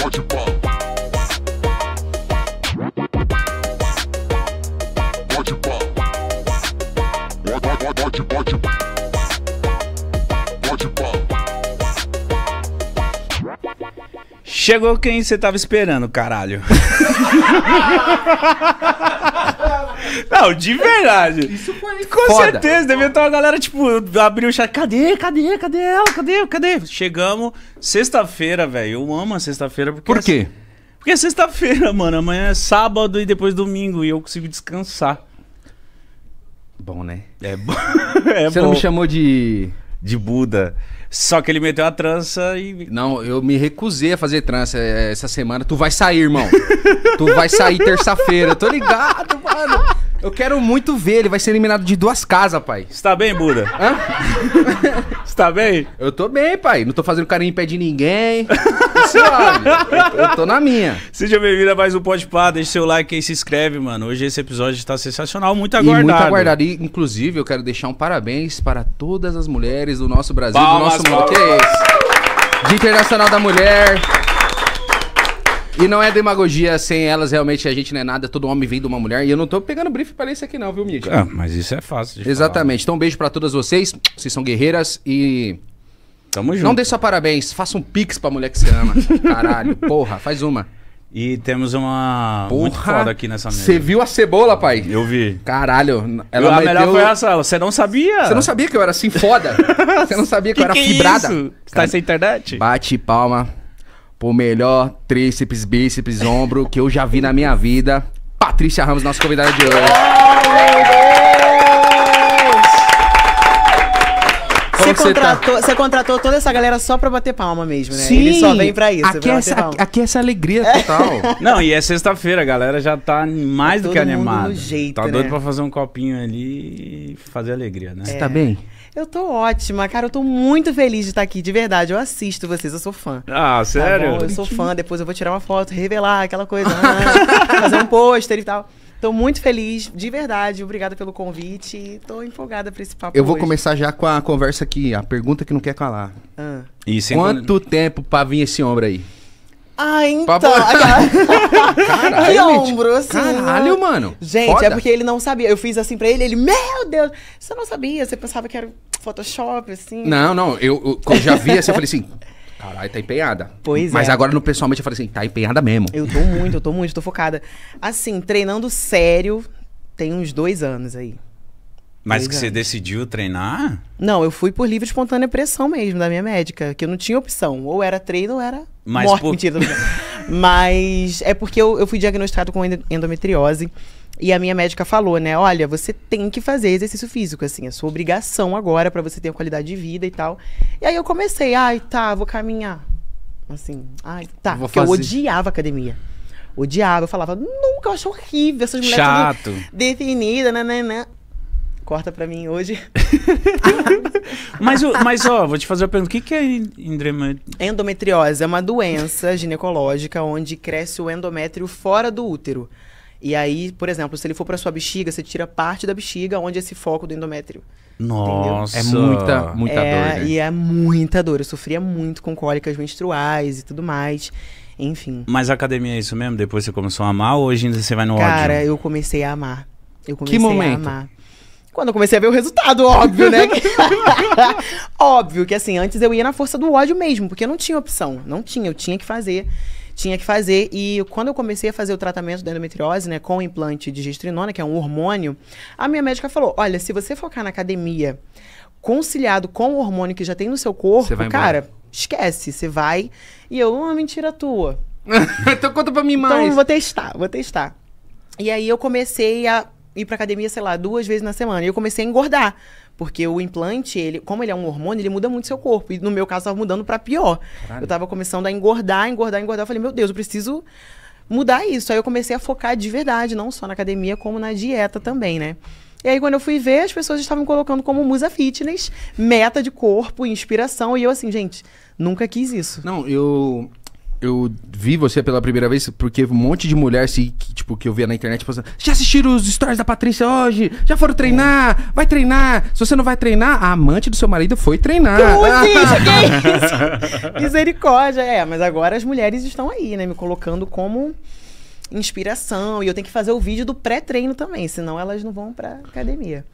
Pode Chegou quem você tava esperando, caralho. Não, de verdade. Isso foi Com foda. certeza, devia ter uma galera, tipo, abriu o chat. Cadê, cadê, cadê ela? Cadê, cadê? Chegamos sexta-feira, velho. Eu amo a sexta-feira Por assim, quê? Porque é sexta-feira, mano. Amanhã é sábado e depois domingo. E eu consigo descansar. Bom, né? É, bom. é Você bom. não me chamou de. De Buda. Só que ele meteu a trança e. Não, eu me recusei a fazer trança é, essa semana. Tu vai sair, irmão. tu vai sair terça-feira. Tô ligado, mano. Eu quero muito ver, ele vai ser eliminado de duas casas, pai. Está bem, Buda? Hã? Está bem? Eu tô bem, pai. Não tô fazendo carinho em pé de ninguém. Suave. eu, eu tô na minha. Seja bem-vindo a mais um Pode Pá. Deixa seu like aí, se inscreve, mano. Hoje esse episódio está sensacional, muito aguardado. E muito aguardado. E, inclusive, eu quero deixar um parabéns para todas as mulheres do nosso Brasil, palmas, do nosso mundo. Que é isso? Dia Internacional da Mulher. E não é demagogia, sem elas realmente a gente não é nada, todo homem vem de uma mulher. E eu não tô pegando brief para isso aqui não, viu, Mídia? Ah, mas isso é fácil de Exatamente. Falar. Então um beijo para todas vocês, vocês são guerreiras e... Tamo junto. Não dê só parabéns, faça um pix pra mulher que você ama. Caralho, porra, faz uma. E temos uma Porra, muito foda aqui nessa mesa. Você viu a cebola, pai? Eu vi. Caralho. Ela a melhor foi essa. Você não sabia? Você não sabia que eu era assim foda? Você não sabia que, que eu era que é fibrada? Isso? Você tá sem internet? Bate palma por melhor tríceps, bíceps, ombro que eu já vi na minha vida. Patrícia Ramos, nossa convidada de hoje. Oh, meu Deus! Você tá? contratou, tá? você contratou toda essa galera só pra bater palma mesmo, né? Sim, Ele só vem pra isso. Aqui, pra é, essa, palma. aqui é essa alegria é. total. Não, e é sexta-feira, a galera já tá mais tá do que animada. Jeito, tá né? doido pra fazer um copinho ali e fazer alegria, né? Você tá bem? Eu tô ótima, cara. Eu tô muito feliz de estar aqui, de verdade. Eu assisto vocês, eu sou fã. Ah, sério? Tá eu sou fã, depois eu vou tirar uma foto, revelar aquela coisa, fazer um pôster e tal. Tô muito feliz, de verdade. Obrigada pelo convite. Tô empolgada pra esse papo. Eu vou hoje. começar já com a conversa aqui, a pergunta que não quer calar. Ah. Quanto tempo pra vir esse ombro aí? Ah, então. que ombro, assim. Né? Caralho, mano. Gente, é foda. é porque ele não sabia. Eu fiz assim pra ele, ele, meu Deus, você não sabia? Você pensava que era Photoshop, assim? Não, não. Eu, eu já vi assim, eu falei assim. Caralho, tá empenhada. Pois Mas é. agora, no pessoalmente, eu falei assim, tá empenhada mesmo. Eu tô muito, eu tô muito, tô focada. Assim, treinando sério, tem uns dois anos aí. Mas que você decidiu treinar? Não, eu fui por livre espontânea pressão mesmo da minha médica, que eu não tinha opção. Ou era treino ou era Mas morte. Por... Mentira, Mas é porque eu, eu fui diagnosticado com endometriose. E a minha médica falou, né? Olha, você tem que fazer exercício físico, assim, é sua obrigação agora para você ter uma qualidade de vida e tal. E aí eu comecei, ai, tá, vou caminhar. Assim, ai, tá. Vou porque fazer. eu odiava academia odiava, eu falava, nunca, eu acho horrível essas mulheres Chato. definidas, nananã corta pra mim hoje. mas, mas, ó, vou te fazer uma pergunta. O que, que é endometriose? Endometriose é uma doença ginecológica onde cresce o endométrio fora do útero. E aí, por exemplo, se ele for para sua bexiga, você tira parte da bexiga onde é esse foco do endométrio. Nossa, entendeu? é muita, muita é, dor. Né? E é muita dor. Eu sofria muito com cólicas menstruais e tudo mais. Enfim. Mas a academia é isso mesmo? Depois você começou a amar ou hoje ainda você vai no Cara, ódio? Cara, eu comecei a amar. Eu comecei que momento? a amar. Quando eu comecei a ver o resultado, óbvio, né? óbvio que assim, antes eu ia na força do ódio mesmo, porque eu não tinha opção. Não tinha, eu tinha que fazer. Tinha que fazer. E quando eu comecei a fazer o tratamento da endometriose, né, com o implante de gestrinona, que é um hormônio, a minha médica falou: olha, se você focar na academia conciliado com o hormônio que já tem no seu corpo, cara, esquece, você vai. E eu, uma mentira tua. então conta pra mim então, mais. Então vou testar, vou testar. E aí eu comecei a ir pra academia, sei lá, duas vezes na semana. E eu comecei a engordar. Porque o implante, ele, como ele é um hormônio, ele muda muito seu corpo. E no meu caso, tava mudando para pior. Caralho. Eu tava começando a engordar, engordar, engordar. Eu falei, meu Deus, eu preciso mudar isso. Aí eu comecei a focar de verdade, não só na academia, como na dieta também, né? E aí, quando eu fui ver, as pessoas estavam colocando como musa fitness, meta de corpo, inspiração. E eu, assim, gente, nunca quis isso. Não, eu eu vi você pela primeira vez porque um monte de mulher assim, que, tipo, que eu via na internet passando. Já assistiram os stories da Patrícia hoje? Já foram treinar? Vai treinar? Se você não vai treinar, a amante do seu marido foi treinar. que isso? Misericórdia. É, mas agora as mulheres estão aí, né? Me colocando como inspiração. E eu tenho que fazer o vídeo do pré-treino também, senão elas não vão pra academia.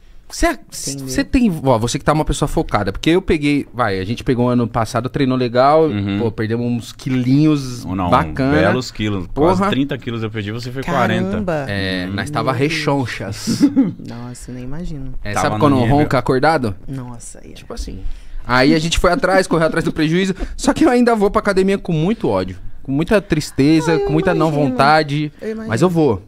É, você tem. Ó, você que tá uma pessoa focada, porque eu peguei. Vai, a gente pegou ano passado, treinou legal, uhum. pô, perdemos uns quilinhos não, bacana. Belos quilos. Porra. Quase 30 quilos eu perdi, você foi Caramba. 40. É, nós uhum. tava rechonchas. Nossa, nem imagino. É, sabe quando nível. ronca acordado? Nossa, yeah. Tipo assim. Aí a gente foi atrás, correu atrás do prejuízo. Só que eu ainda vou pra academia com muito ódio, com muita tristeza, ah, com muita imagino. não vontade. Eu mas eu vou.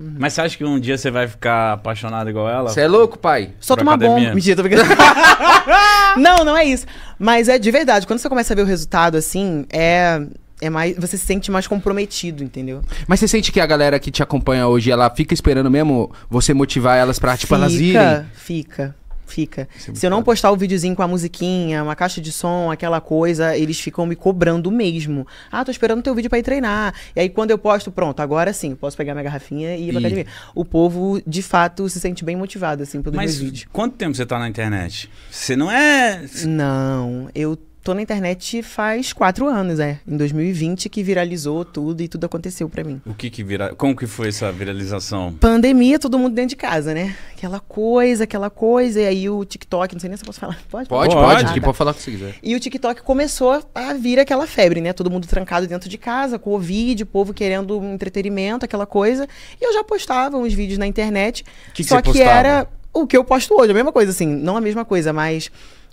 Uhum. Mas você acha que um dia você vai ficar apaixonado igual ela? Você é louco, pai? Só tomar bom bomba. Mentira, tô brincando. não, não é isso. Mas é de verdade, quando você começa a ver o resultado assim, é é mais, você se sente mais comprometido, entendeu? Mas você sente que a galera que te acompanha hoje, ela fica esperando mesmo você motivar elas pra, tipo, fica, elas irem? Fica, fica. Fica. É Se eu não postar o videozinho com a musiquinha, uma caixa de som, aquela coisa, eles ficam me cobrando mesmo. Ah, tô esperando teu vídeo para ir treinar. E aí quando eu posto, pronto, agora sim, posso pegar minha garrafinha e ir pra e... academia. O povo, de fato, se sente bem motivado, assim, pelo Mas vídeo quanto tempo você tá na internet? Você não é... Não, eu tô na internet faz quatro anos, é. Em 2020 que viralizou tudo e tudo aconteceu para mim. O que que vira... Como que foi essa viralização? Pandemia, todo mundo dentro de casa, né? Aquela coisa, aquela coisa. E aí o TikTok, não sei nem se eu posso falar. Pode? Pode, pode. pode. pode falar o que você quiser. E o TikTok começou a vir aquela febre, né? Todo mundo trancado dentro de casa, Covid, povo querendo um entretenimento, aquela coisa. E eu já postava uns vídeos na internet. Que que só que postava? era o que eu posto hoje, a mesma coisa, assim. Não a mesma coisa, mas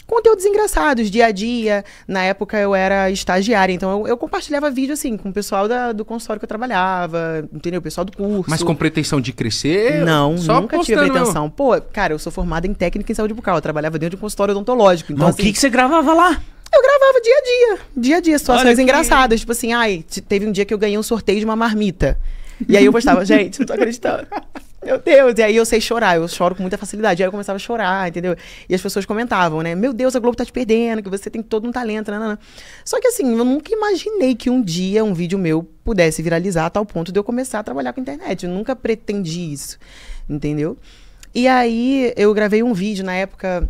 conteúdos engraçados, dia a dia. Na época eu era estagiária, então eu, eu compartilhava vídeo assim com o pessoal da, do consultório que eu trabalhava, entendeu? O pessoal do curso. Mas com pretensão de crescer? Não, só nunca tive pretensão. Pô, cara, eu sou formada em técnica em saúde bucal, eu trabalhava dentro de um consultório odontológico. Então, Mas assim, o que, assim, que você gravava lá? Eu gravava dia a dia, dia a dia, situações que... engraçadas. Tipo assim, ai, teve um dia que eu ganhei um sorteio de uma marmita. E aí eu postava, gente, não tô acreditando meu Deus, e aí eu sei chorar, eu choro com muita facilidade. Aí eu começava a chorar, entendeu? E as pessoas comentavam, né? Meu Deus, a Globo tá te perdendo, que você tem todo um talento, né? Só que assim, eu nunca imaginei que um dia um vídeo meu pudesse viralizar a tal ponto de eu começar a trabalhar com a internet. Eu nunca pretendi isso, entendeu? E aí eu gravei um vídeo na época.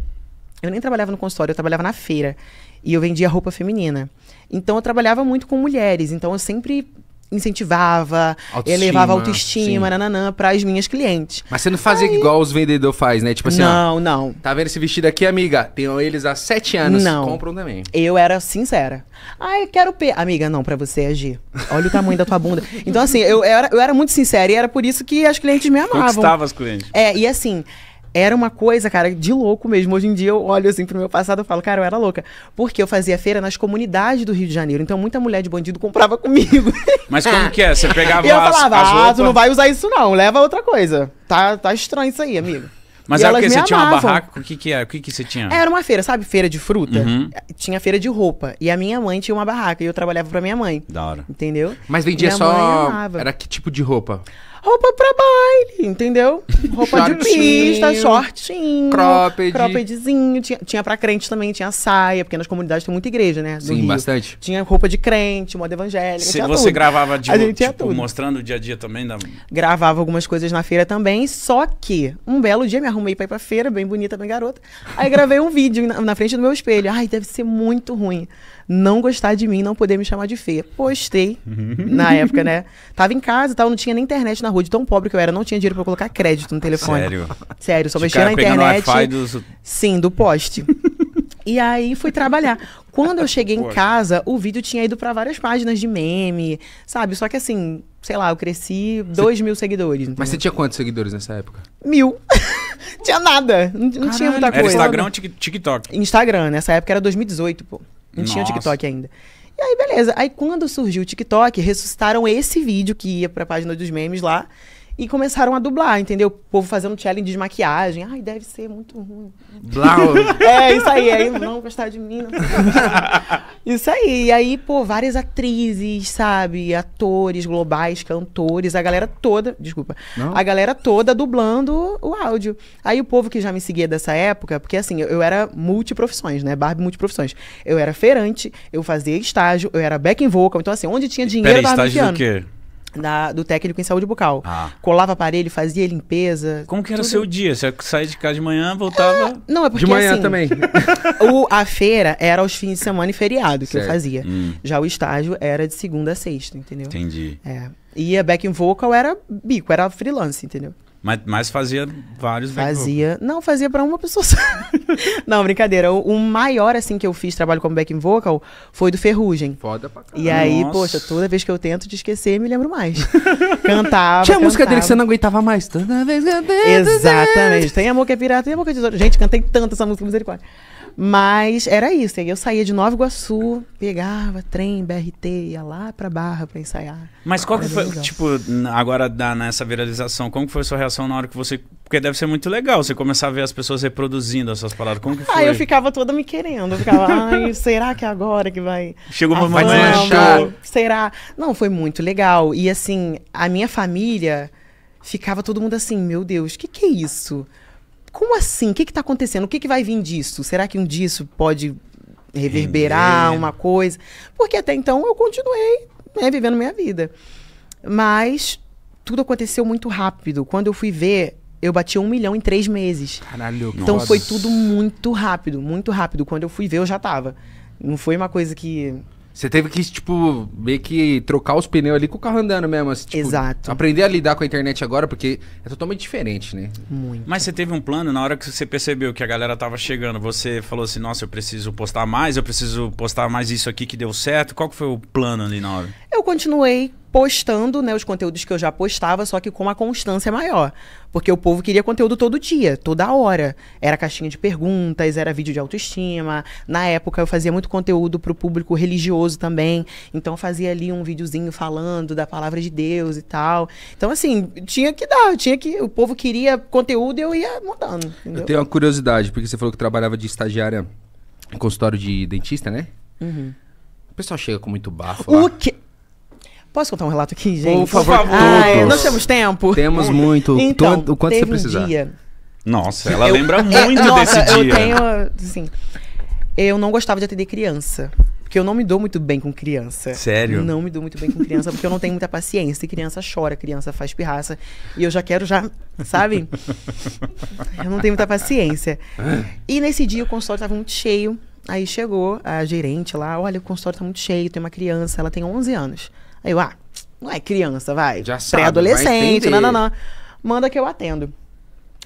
Eu nem trabalhava no consultório, eu trabalhava na feira. E eu vendia roupa feminina. Então eu trabalhava muito com mulheres. Então eu sempre incentivava, autoestima, elevava a autoestima, nananã, para as minhas clientes. Mas você não fazia Aí... igual os vendedores faz, né? Tipo assim, não, ó, não. Tá vendo esse vestido aqui, amiga? Tenho eles há sete anos, não. compram também. Eu era sincera. Ai, quero P. Amiga, não, para você agir. É Olha o tamanho da tua bunda. Então assim, eu, eu, era, eu era muito sincera e era por isso que as clientes me amavam. Gostava as clientes. É, e assim, era uma coisa, cara, de louco mesmo. Hoje em dia eu olho assim pro meu passado e falo, cara, eu era louca. Porque eu fazia feira nas comunidades do Rio de Janeiro. Então muita mulher de bandido comprava comigo. Mas como que é? Você pegava e eu as, falava, as roupas... ah, tu não vai usar isso não, leva outra coisa. Tá, tá estranho isso aí, amigo. Mas e era é o que? Você tinha uma barraca? O que que é? O que que você tinha? Era uma feira, sabe? Feira de fruta. Uhum. Tinha feira de roupa. E a minha mãe tinha uma barraca. E eu trabalhava pra minha mãe. Da hora. Entendeu? Mas vendia minha só... Era que tipo de roupa? roupa pra baile, entendeu? Roupa de pista, shortinho, cropped. croppedzinho. Tinha, tinha pra crente também, tinha saia, porque nas comunidades tem muita igreja, né? Sim, Rio. bastante. Tinha roupa de crente, moda evangélica, Se você tudo. gravava, de, tipo, tipo mostrando o dia a dia também? Da... Gravava algumas coisas na feira também, só que um belo dia me arrumei pra ir pra feira, bem bonita, bem garota. Aí gravei um vídeo na, na frente do meu espelho. Ai, deve ser muito ruim não gostar de mim, não poder me chamar de feia. Postei na uhum. época, né? Tava em casa e tal, não tinha nem internet na rua, de tão pobre que eu era, não tinha dinheiro para colocar crédito no telefone. Sério? Sério, só mexia na internet. Dos... Sim, do poste. E aí fui trabalhar. Quando eu cheguei em casa, o vídeo tinha ido para várias páginas de meme, sabe? Só que assim, sei lá, eu cresci você... dois mil seguidores. Entendeu? Mas você tinha quantos seguidores nessa época? Mil. tinha nada. Não, tinha muita coisa. Era Instagram ou TikTok? Instagram, nessa época era 2018, pô. Não tinha o TikTok ainda. E aí, beleza. Aí, quando surgiu o TikTok, ressuscitaram esse vídeo que ia pra página dos memes lá e começaram a dublar, entendeu? O povo fazendo challenge de maquiagem. Ai, deve ser muito ruim. Blau. é, isso aí. aí não gostar de mim. Não. isso aí. E aí, pô, várias atrizes, sabe? Atores globais, cantores, a galera toda. Desculpa. Não. A galera toda dublando o áudio. Aí o povo que já me seguia dessa época, porque assim, eu, era multiprofissões, né? Barbie multiprofissões. Eu era feirante, eu fazia estágio, eu era back in vocal. Então, assim, onde tinha dinheiro, Peraí, Barbie estágio do quê? da, do técnico em saúde bucal. Ah. Colava aparelho, fazia limpeza. Como que era o seu dia? Você saía de casa de manhã, voltava. É, não, é porque. De manhã assim, também. o, a feira era aos fins de semana e feriado que certo. eu fazia. Hum. Já o estágio era de segunda a sexta, entendeu? Entendi. É. E a backing vocal era bico, era freelance, entendeu? Mas, mas fazia vários Fazia. Não, fazia para uma pessoa só. não, brincadeira. O, o, maior, assim, que eu fiz trabalho como backing vocal foi do Ferrugem. Foda pra caralho. E aí, Nossa. poxa, toda vez que eu tento de esquecer, me lembro mais. cantava. Tinha a música dele que você não aguentava mais. Toda vez que eu tento. Exatamente. Tem amor que é pirata, tem amor que é tesouro. Gente, cantei tanto essa música, misericórdia. Mas era isso. Eu saía de Nova Iguaçu, pegava trem, BRT, ia lá pra Barra pra ensaiar. Mas qual que foi, legal. tipo, agora nessa viralização, como que foi a sua reação na hora que você... Porque deve ser muito legal você começar a ver as pessoas reproduzindo as suas palavras. Como que foi? Ah, eu ficava toda me querendo. Eu ficava, ai, será que é agora que vai... Chegou uma manhã Será? Não, foi muito legal. E assim, a minha família ficava todo mundo assim, meu Deus, o que que é isso? como assim? O que está acontecendo? O que, que vai vir disso? Será que um disso pode reverberar Entender. uma coisa? Porque até então eu continuei né, vivendo minha vida. Mas tudo aconteceu muito rápido. Quando eu fui ver, eu bati um milhão em três meses. Caralho, Então nossa. foi tudo muito rápido, muito rápido. Quando eu fui ver, eu já tava. Não foi uma coisa que você teve que, tipo, meio que trocar os pneus ali com o carro andando mesmo. Assim, tipo, Exato. Aprender a lidar com a internet agora, porque é totalmente diferente, né? Muito. Mas você teve um plano, na hora que você percebeu que a galera tava chegando, você falou assim, nossa, eu preciso postar mais, eu preciso postar mais isso aqui que deu certo. Qual que foi o plano ali na hora? Eu continuei postando, né, os conteúdos que eu já postava, só que com uma constância maior. Porque o povo queria conteúdo todo dia, toda hora. Era caixinha de perguntas, era vídeo de autoestima. Na época eu fazia muito conteúdo pro público religioso também. Então eu fazia ali um videozinho falando da palavra de Deus e tal. Então assim, tinha que dar, tinha que o povo queria conteúdo e eu ia mudando. Entendeu? Eu tenho uma curiosidade, porque você falou que trabalhava de estagiária em consultório de dentista, né? Uhum. O pessoal chega com muito bafo. O quê? Posso contar um relato aqui, gente? Por favor, Ai, ah, é, todos. Nós temos tempo? Temos muito. Então, o quanto você precisar. Um dia, Nossa, ela eu, lembra muito desse dia. Eu tenho, assim, eu não gostava de atender criança. Porque eu não me dou muito bem com criança. Sério? Não me dou muito bem com criança, porque eu não tenho muita paciência. E criança chora, criança faz pirraça. E eu já quero já, sabe? eu não tenho muita paciência. E nesse dia o consultório estava muito cheio. Aí chegou a gerente lá, olha, o consultório está muito cheio, tem uma criança, ela tem 11 anos. Aí eu, ah, não é criança, vai. Já sabe. Pré-adolescente, não, não, não. Manda que eu atendo.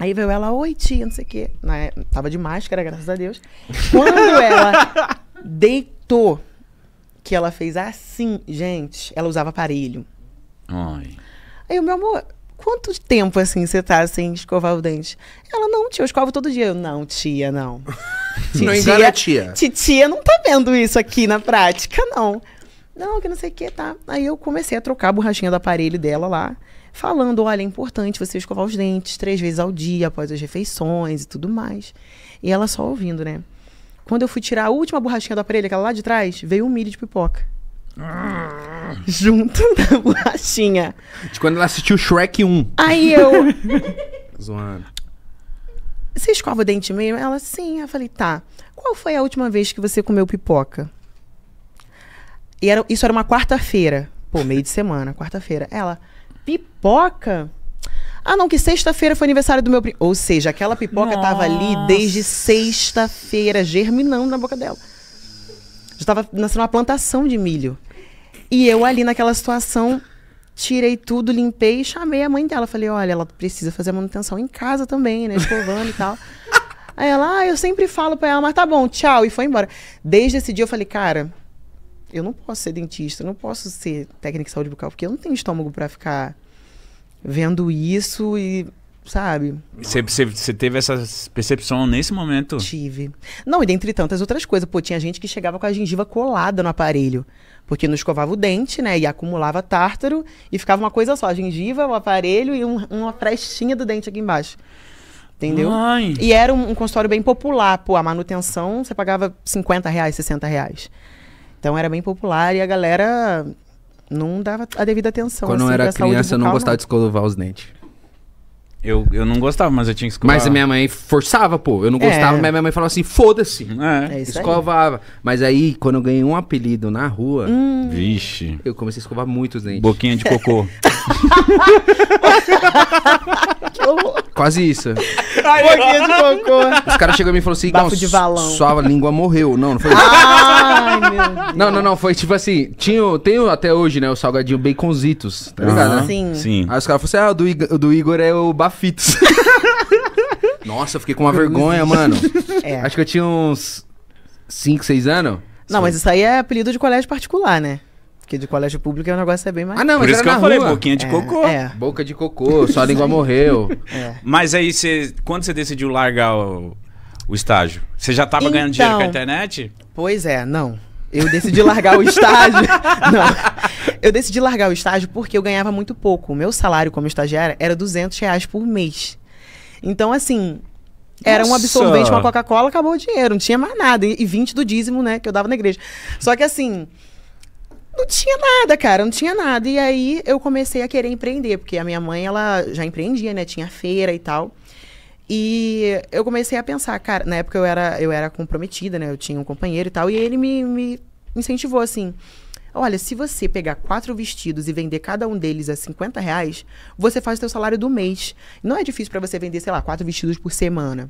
Aí veio ela, oi tia, não sei o quê. Né, tava de máscara, graças a Deus. Quando ela deitou, que ela fez assim, gente, ela usava aparelho. Ai. Aí o meu amor, quanto tempo assim você tá sem assim, escovar o dente? Ela, não, tia, eu escovo todo dia. Eu, não, tia, não. Titia, não engana a tia. Titia não tá vendo isso aqui na prática, não. Não, que não sei o que, tá. Aí eu comecei a trocar a borrachinha do aparelho dela lá, falando: olha, é importante você escovar os dentes três vezes ao dia, após as refeições e tudo mais. E ela só ouvindo, né? Quando eu fui tirar a última borrachinha do aparelho, aquela lá de trás, veio um milho de pipoca. Ah. Junto da borrachinha. De quando ela assistiu Shrek 1. Aí eu. Zoando. Você escova o dente mesmo? Ela, sim. Eu falei, tá. Qual foi a última vez que você comeu pipoca? E era, isso era uma quarta-feira. Pô, meio de semana, quarta-feira. Ela, pipoca? Ah, não, que sexta-feira foi aniversário do meu primo. Ou seja, aquela pipoca Nossa. tava ali desde sexta-feira, germinando na boca dela. Já tava nascendo uma plantação de milho. E eu ali naquela situação, tirei tudo, limpei e chamei a mãe dela. Falei, olha, ela precisa fazer a manutenção em casa também, né? Escovando e tal. Aí ela, ah, eu sempre falo pra ela, mas tá bom, tchau. E foi embora. Desde esse dia eu falei, cara, eu não posso ser dentista, eu não posso ser técnica de saúde bucal, porque eu não tenho estômago para ficar vendo isso e, sabe? Você teve essa percepção nesse momento? Tive. Não, e dentre tantas outras coisas. Pô, tinha gente que chegava com a gengiva colada no aparelho, porque não escovava o dente, né? E acumulava tártaro e ficava uma coisa só: a gengiva, o aparelho e um, uma frestinha do dente aqui embaixo. Entendeu? Mãe. E era um, um consultório bem popular, pô. A manutenção você pagava 50 reais, 60 reais. Então era bem popular e a galera não dava a devida atenção. Quando assim, eu era criança, eu não gostava de escovar os dentes. Eu, eu não gostava, mas eu tinha que escovar. Mas a minha mãe forçava, pô. Eu não é. gostava, É. mas minha mãe falava assim, foda-se. É. É isso aí. Escovava. Mas aí, quando eu ganhei um apelido na rua, hum. Vixe. eu comecei a escovar muito os dentes. Boquinha de cocô. Quase isso. Boquinha de cocô. Os caras chegaram e falou assim, Bafo de valão." sua língua morreu. Não, não foi isso. Ai, meu Não, não, não. Foi tipo assim, tinha, tenho tem até hoje, né, o salgadinho baconzitos, tá ligado? né? Sim. Sim. Aí os caras falaram assim, ah, o do, Igor, do Igor é o fitas. Nossa, eu fiquei com uma vergonha, mano. É. Acho que eu tinha uns 5, 6 anos. Não, Sim. mas isso aí é apelido de colégio particular, né? Porque de colégio público é um negócio é bem mais. Ah, não, Por mas isso que eu falei, rua. boquinha de é, cocô. É. Boca de cocô, sua língua morreu. É. Mas aí, cê, quando você decidiu largar o, o estágio? Você já tava então, ganhando dinheiro com a então, internet? Pois é, não. Eu decidi largar o estágio. Não. Eu decidi largar o estágio porque eu ganhava muito pouco. O meu salário como estagiária era 200 reais por mês. Então, assim, era Nossa. um absorvente, uma Coca-Cola, acabou o dinheiro, não tinha mais nada. E 20 do dízimo, né, que eu dava na igreja. Só que assim, não tinha nada, cara, não tinha nada. E aí eu comecei a querer empreender, porque a minha mãe, ela já empreendia, né, tinha feira e tal. E eu comecei a pensar, cara, na época eu era, eu era comprometida, né? Eu tinha um companheiro e tal, e ele me, me incentivou assim. Olha, se você pegar quatro vestidos e vender cada um deles a 50 reais, você faz o seu salário do mês. Não é difícil para você vender, sei lá, quatro vestidos por semana.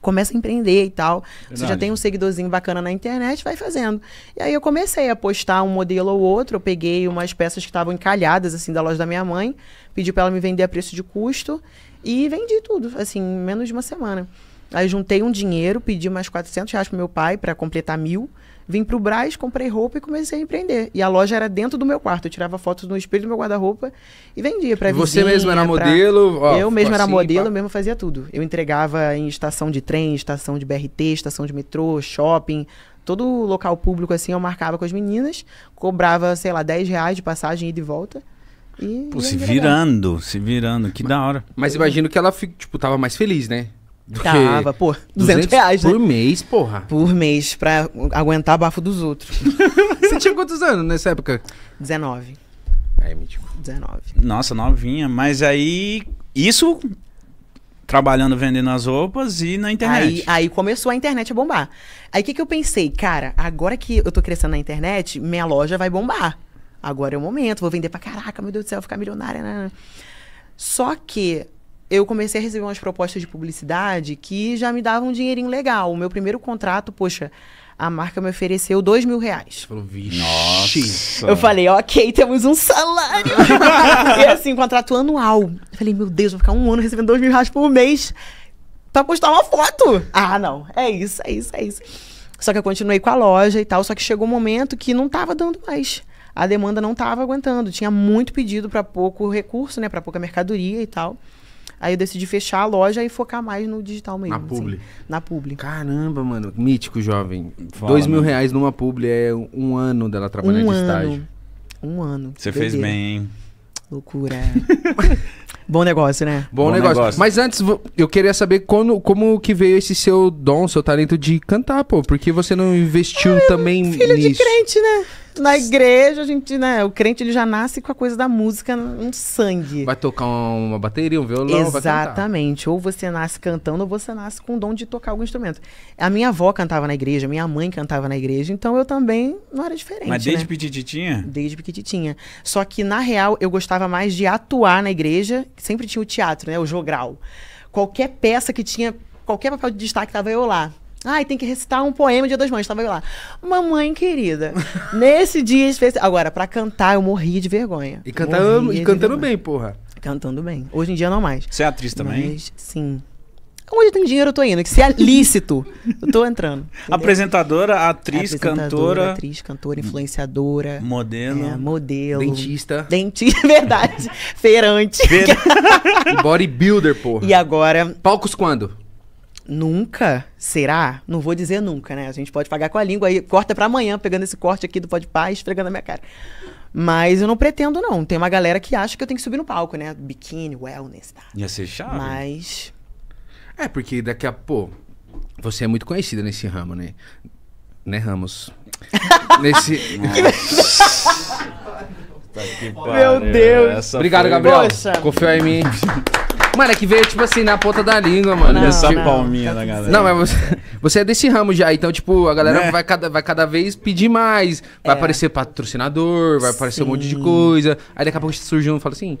Começa a empreender e tal. Verdade. Você já tem um seguidorzinho bacana na internet, vai fazendo. E aí eu comecei a postar um modelo ou outro. Eu peguei umas peças que estavam encalhadas, assim, da loja da minha mãe. Pedi para ela me vender a preço de custo. E vendi tudo, assim, em menos de uma semana. Aí juntei um dinheiro, pedi mais 400 reais pro meu pai para completar mil. Vim pro Braz, comprei roupa e comecei a empreender. E a loja era dentro do meu quarto. Eu tirava fotos no espelho do meu guarda-roupa e vendia pra vizinha. Você mesmo era pra... modelo? Ó, eu mesmo assim, era modelo, pá. eu mesmo fazia tudo. Eu entregava em estação de trem, estação de BRT, estação de metrô, shopping. Todo local público, assim, eu marcava com as meninas. Cobrava, sei lá, 10 reais de passagem, ida e volta. E, Pô, se virando, se virando, que mas, da hora. Mas imagino que ela, tipo, tava mais feliz, né? Do Tava, pô, 200, 200 reais, né? Por mês, porra. Por mês, pra aguentar bafo dos outros. Você tinha quantos anos nessa época? 19. É, mítico. 19. Nossa, novinha. Mas aí, isso trabalhando vendendo as roupas e na internet. Aí, aí começou a internet a bombar. Aí o que, que eu pensei? Cara, agora que eu tô crescendo na internet, minha loja vai bombar agora é o momento, vou vender pra caraca, meu Deus do céu, ficar milionária. Né, né, né? Só que eu comecei a receber umas propostas de publicidade que já me davam um dinheirinho legal. O meu primeiro contrato, poxa, a marca me ofereceu dois mil reais. Falou, Nossa. Eu falei, ok, temos um salário. e assim, contrato anual. Eu falei, meu Deus, vou ficar um ano recebendo dois mil reais por mês pra postar uma foto. Ah, não. É isso, é isso, é isso. Só que eu continuei com a loja e tal, só que chegou um momento que não tava dando mais a demanda não estava aguentando. Tinha muito pedido para pouco recurso, né? Para pouca mercadoria e tal. Aí eu decidi fechar a loja e focar mais no digital mesmo. Na assim. publi. Assim, na publi. Caramba, mano. Mítico, jovem. Fala, Dois mil mano. Né? reais numa publi é um ano dela trabalhando um de ano. estágio. Um ano. Você fez bem, hein? Loucura. Bom negócio, né? Bom, Bom negócio. negócio. Mas antes, eu queria saber como, como que veio esse seu dom, seu talento de cantar, pô. Por que você não investiu é, também filho nisso? Filho de crente, né? na igreja, a gente, né? O crente ele já nasce com a coisa da música no sangue. Vai tocar uma bateria, um violão, Exatamente. Ou você nasce cantando, ou você nasce com o dom de tocar algum instrumento. A minha avó cantava na igreja, minha mãe cantava na igreja, então eu também não era diferente. Mas desde né? pequititinha? Desde pequititinha. Só que, na real, eu gostava mais de atuar na igreja. Sempre tinha o teatro, né? O jogral. Qualquer peça que tinha, qualquer papel de destaque, tava eu lá. Ai, tem que recitar um poema Dia das Mães. Tava lá. Mamãe querida. nesse dia especial. Agora, para cantar, eu morri de vergonha. E, cantar, e cantando vergonha. bem, porra. Cantando bem. Hoje em dia não mais. Você é atriz também? Mas, sim. Hoje tem dinheiro eu tô indo, que se é lícito, eu tô entrando. Entendeu? Apresentadora, atriz, Apresentadora, cantora. Atriz, cantora, influenciadora. Modelo. É, modelo. Dentista. Dentista, verdade. Feirante. Feira... Bodybuilder, porra. E agora. Palcos quando? Nunca? Será? Não vou dizer nunca, né? A gente pode pagar com a língua aí, corta para amanhã, pegando esse corte aqui do Pode pai e esfregando a minha cara. Mas eu não pretendo, não. Tem uma galera que acha que eu tenho que subir no palco, né? Biquíni, wellness, tá? Ia ser chave. Mas. É, porque daqui a pouco. Você é muito conhecida nesse ramo, né? Né, Ramos? nesse. Meu Deus! Essa Obrigado, Gabriel. Poxa. Confiou em mim. Mano, é que veio, tipo assim, na ponta da língua, mano. É Olha essa palminha da galera. Não, mas você, você é desse ramo já, então, tipo, a galera Né? vai, cada, vai cada vez pedir mais. Vai é. aparecer patrocinador, vai aparecer um monte de coisa. Aí daqui a pouco surgiu, um e fala assim: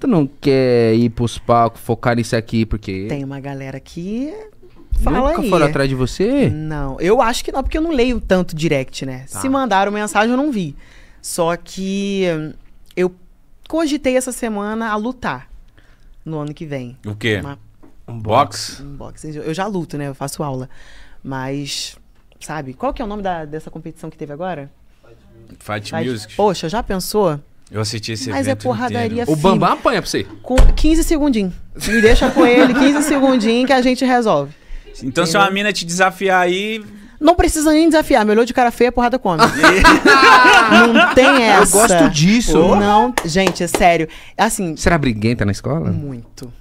tu não quer ir pros palcos, focar nisso aqui, porque. Tem uma galera que fala Nunca aí. foram atrás de você? Não, eu acho que não, porque eu não leio tanto direct, né? Tá. Se mandaram mensagem, eu não vi. Só que eu cogitei essa semana a lutar no ano que vem. O quê? Uma, um box? Um box. Eu já luto, né? Eu faço aula. Mas, sabe, qual que é o nome da, dessa competição que teve agora? Fight, Fight Music. Poxa, já pensou? Eu assisti esse Mas é evento. Mas é porradaria O Bambam apanha pra você. Com 15 segundinhos. Me deixa com ele, 15 segundinhos que a gente resolve. Então, Entendeu? se uma mina te desafiar aí, não precisa nem desafiar. Me olhou de cara feia, porrada come. não tem essa. Eu gosto disso. Não, gente, é sério. Assim. Será briguenta na escola? Muito.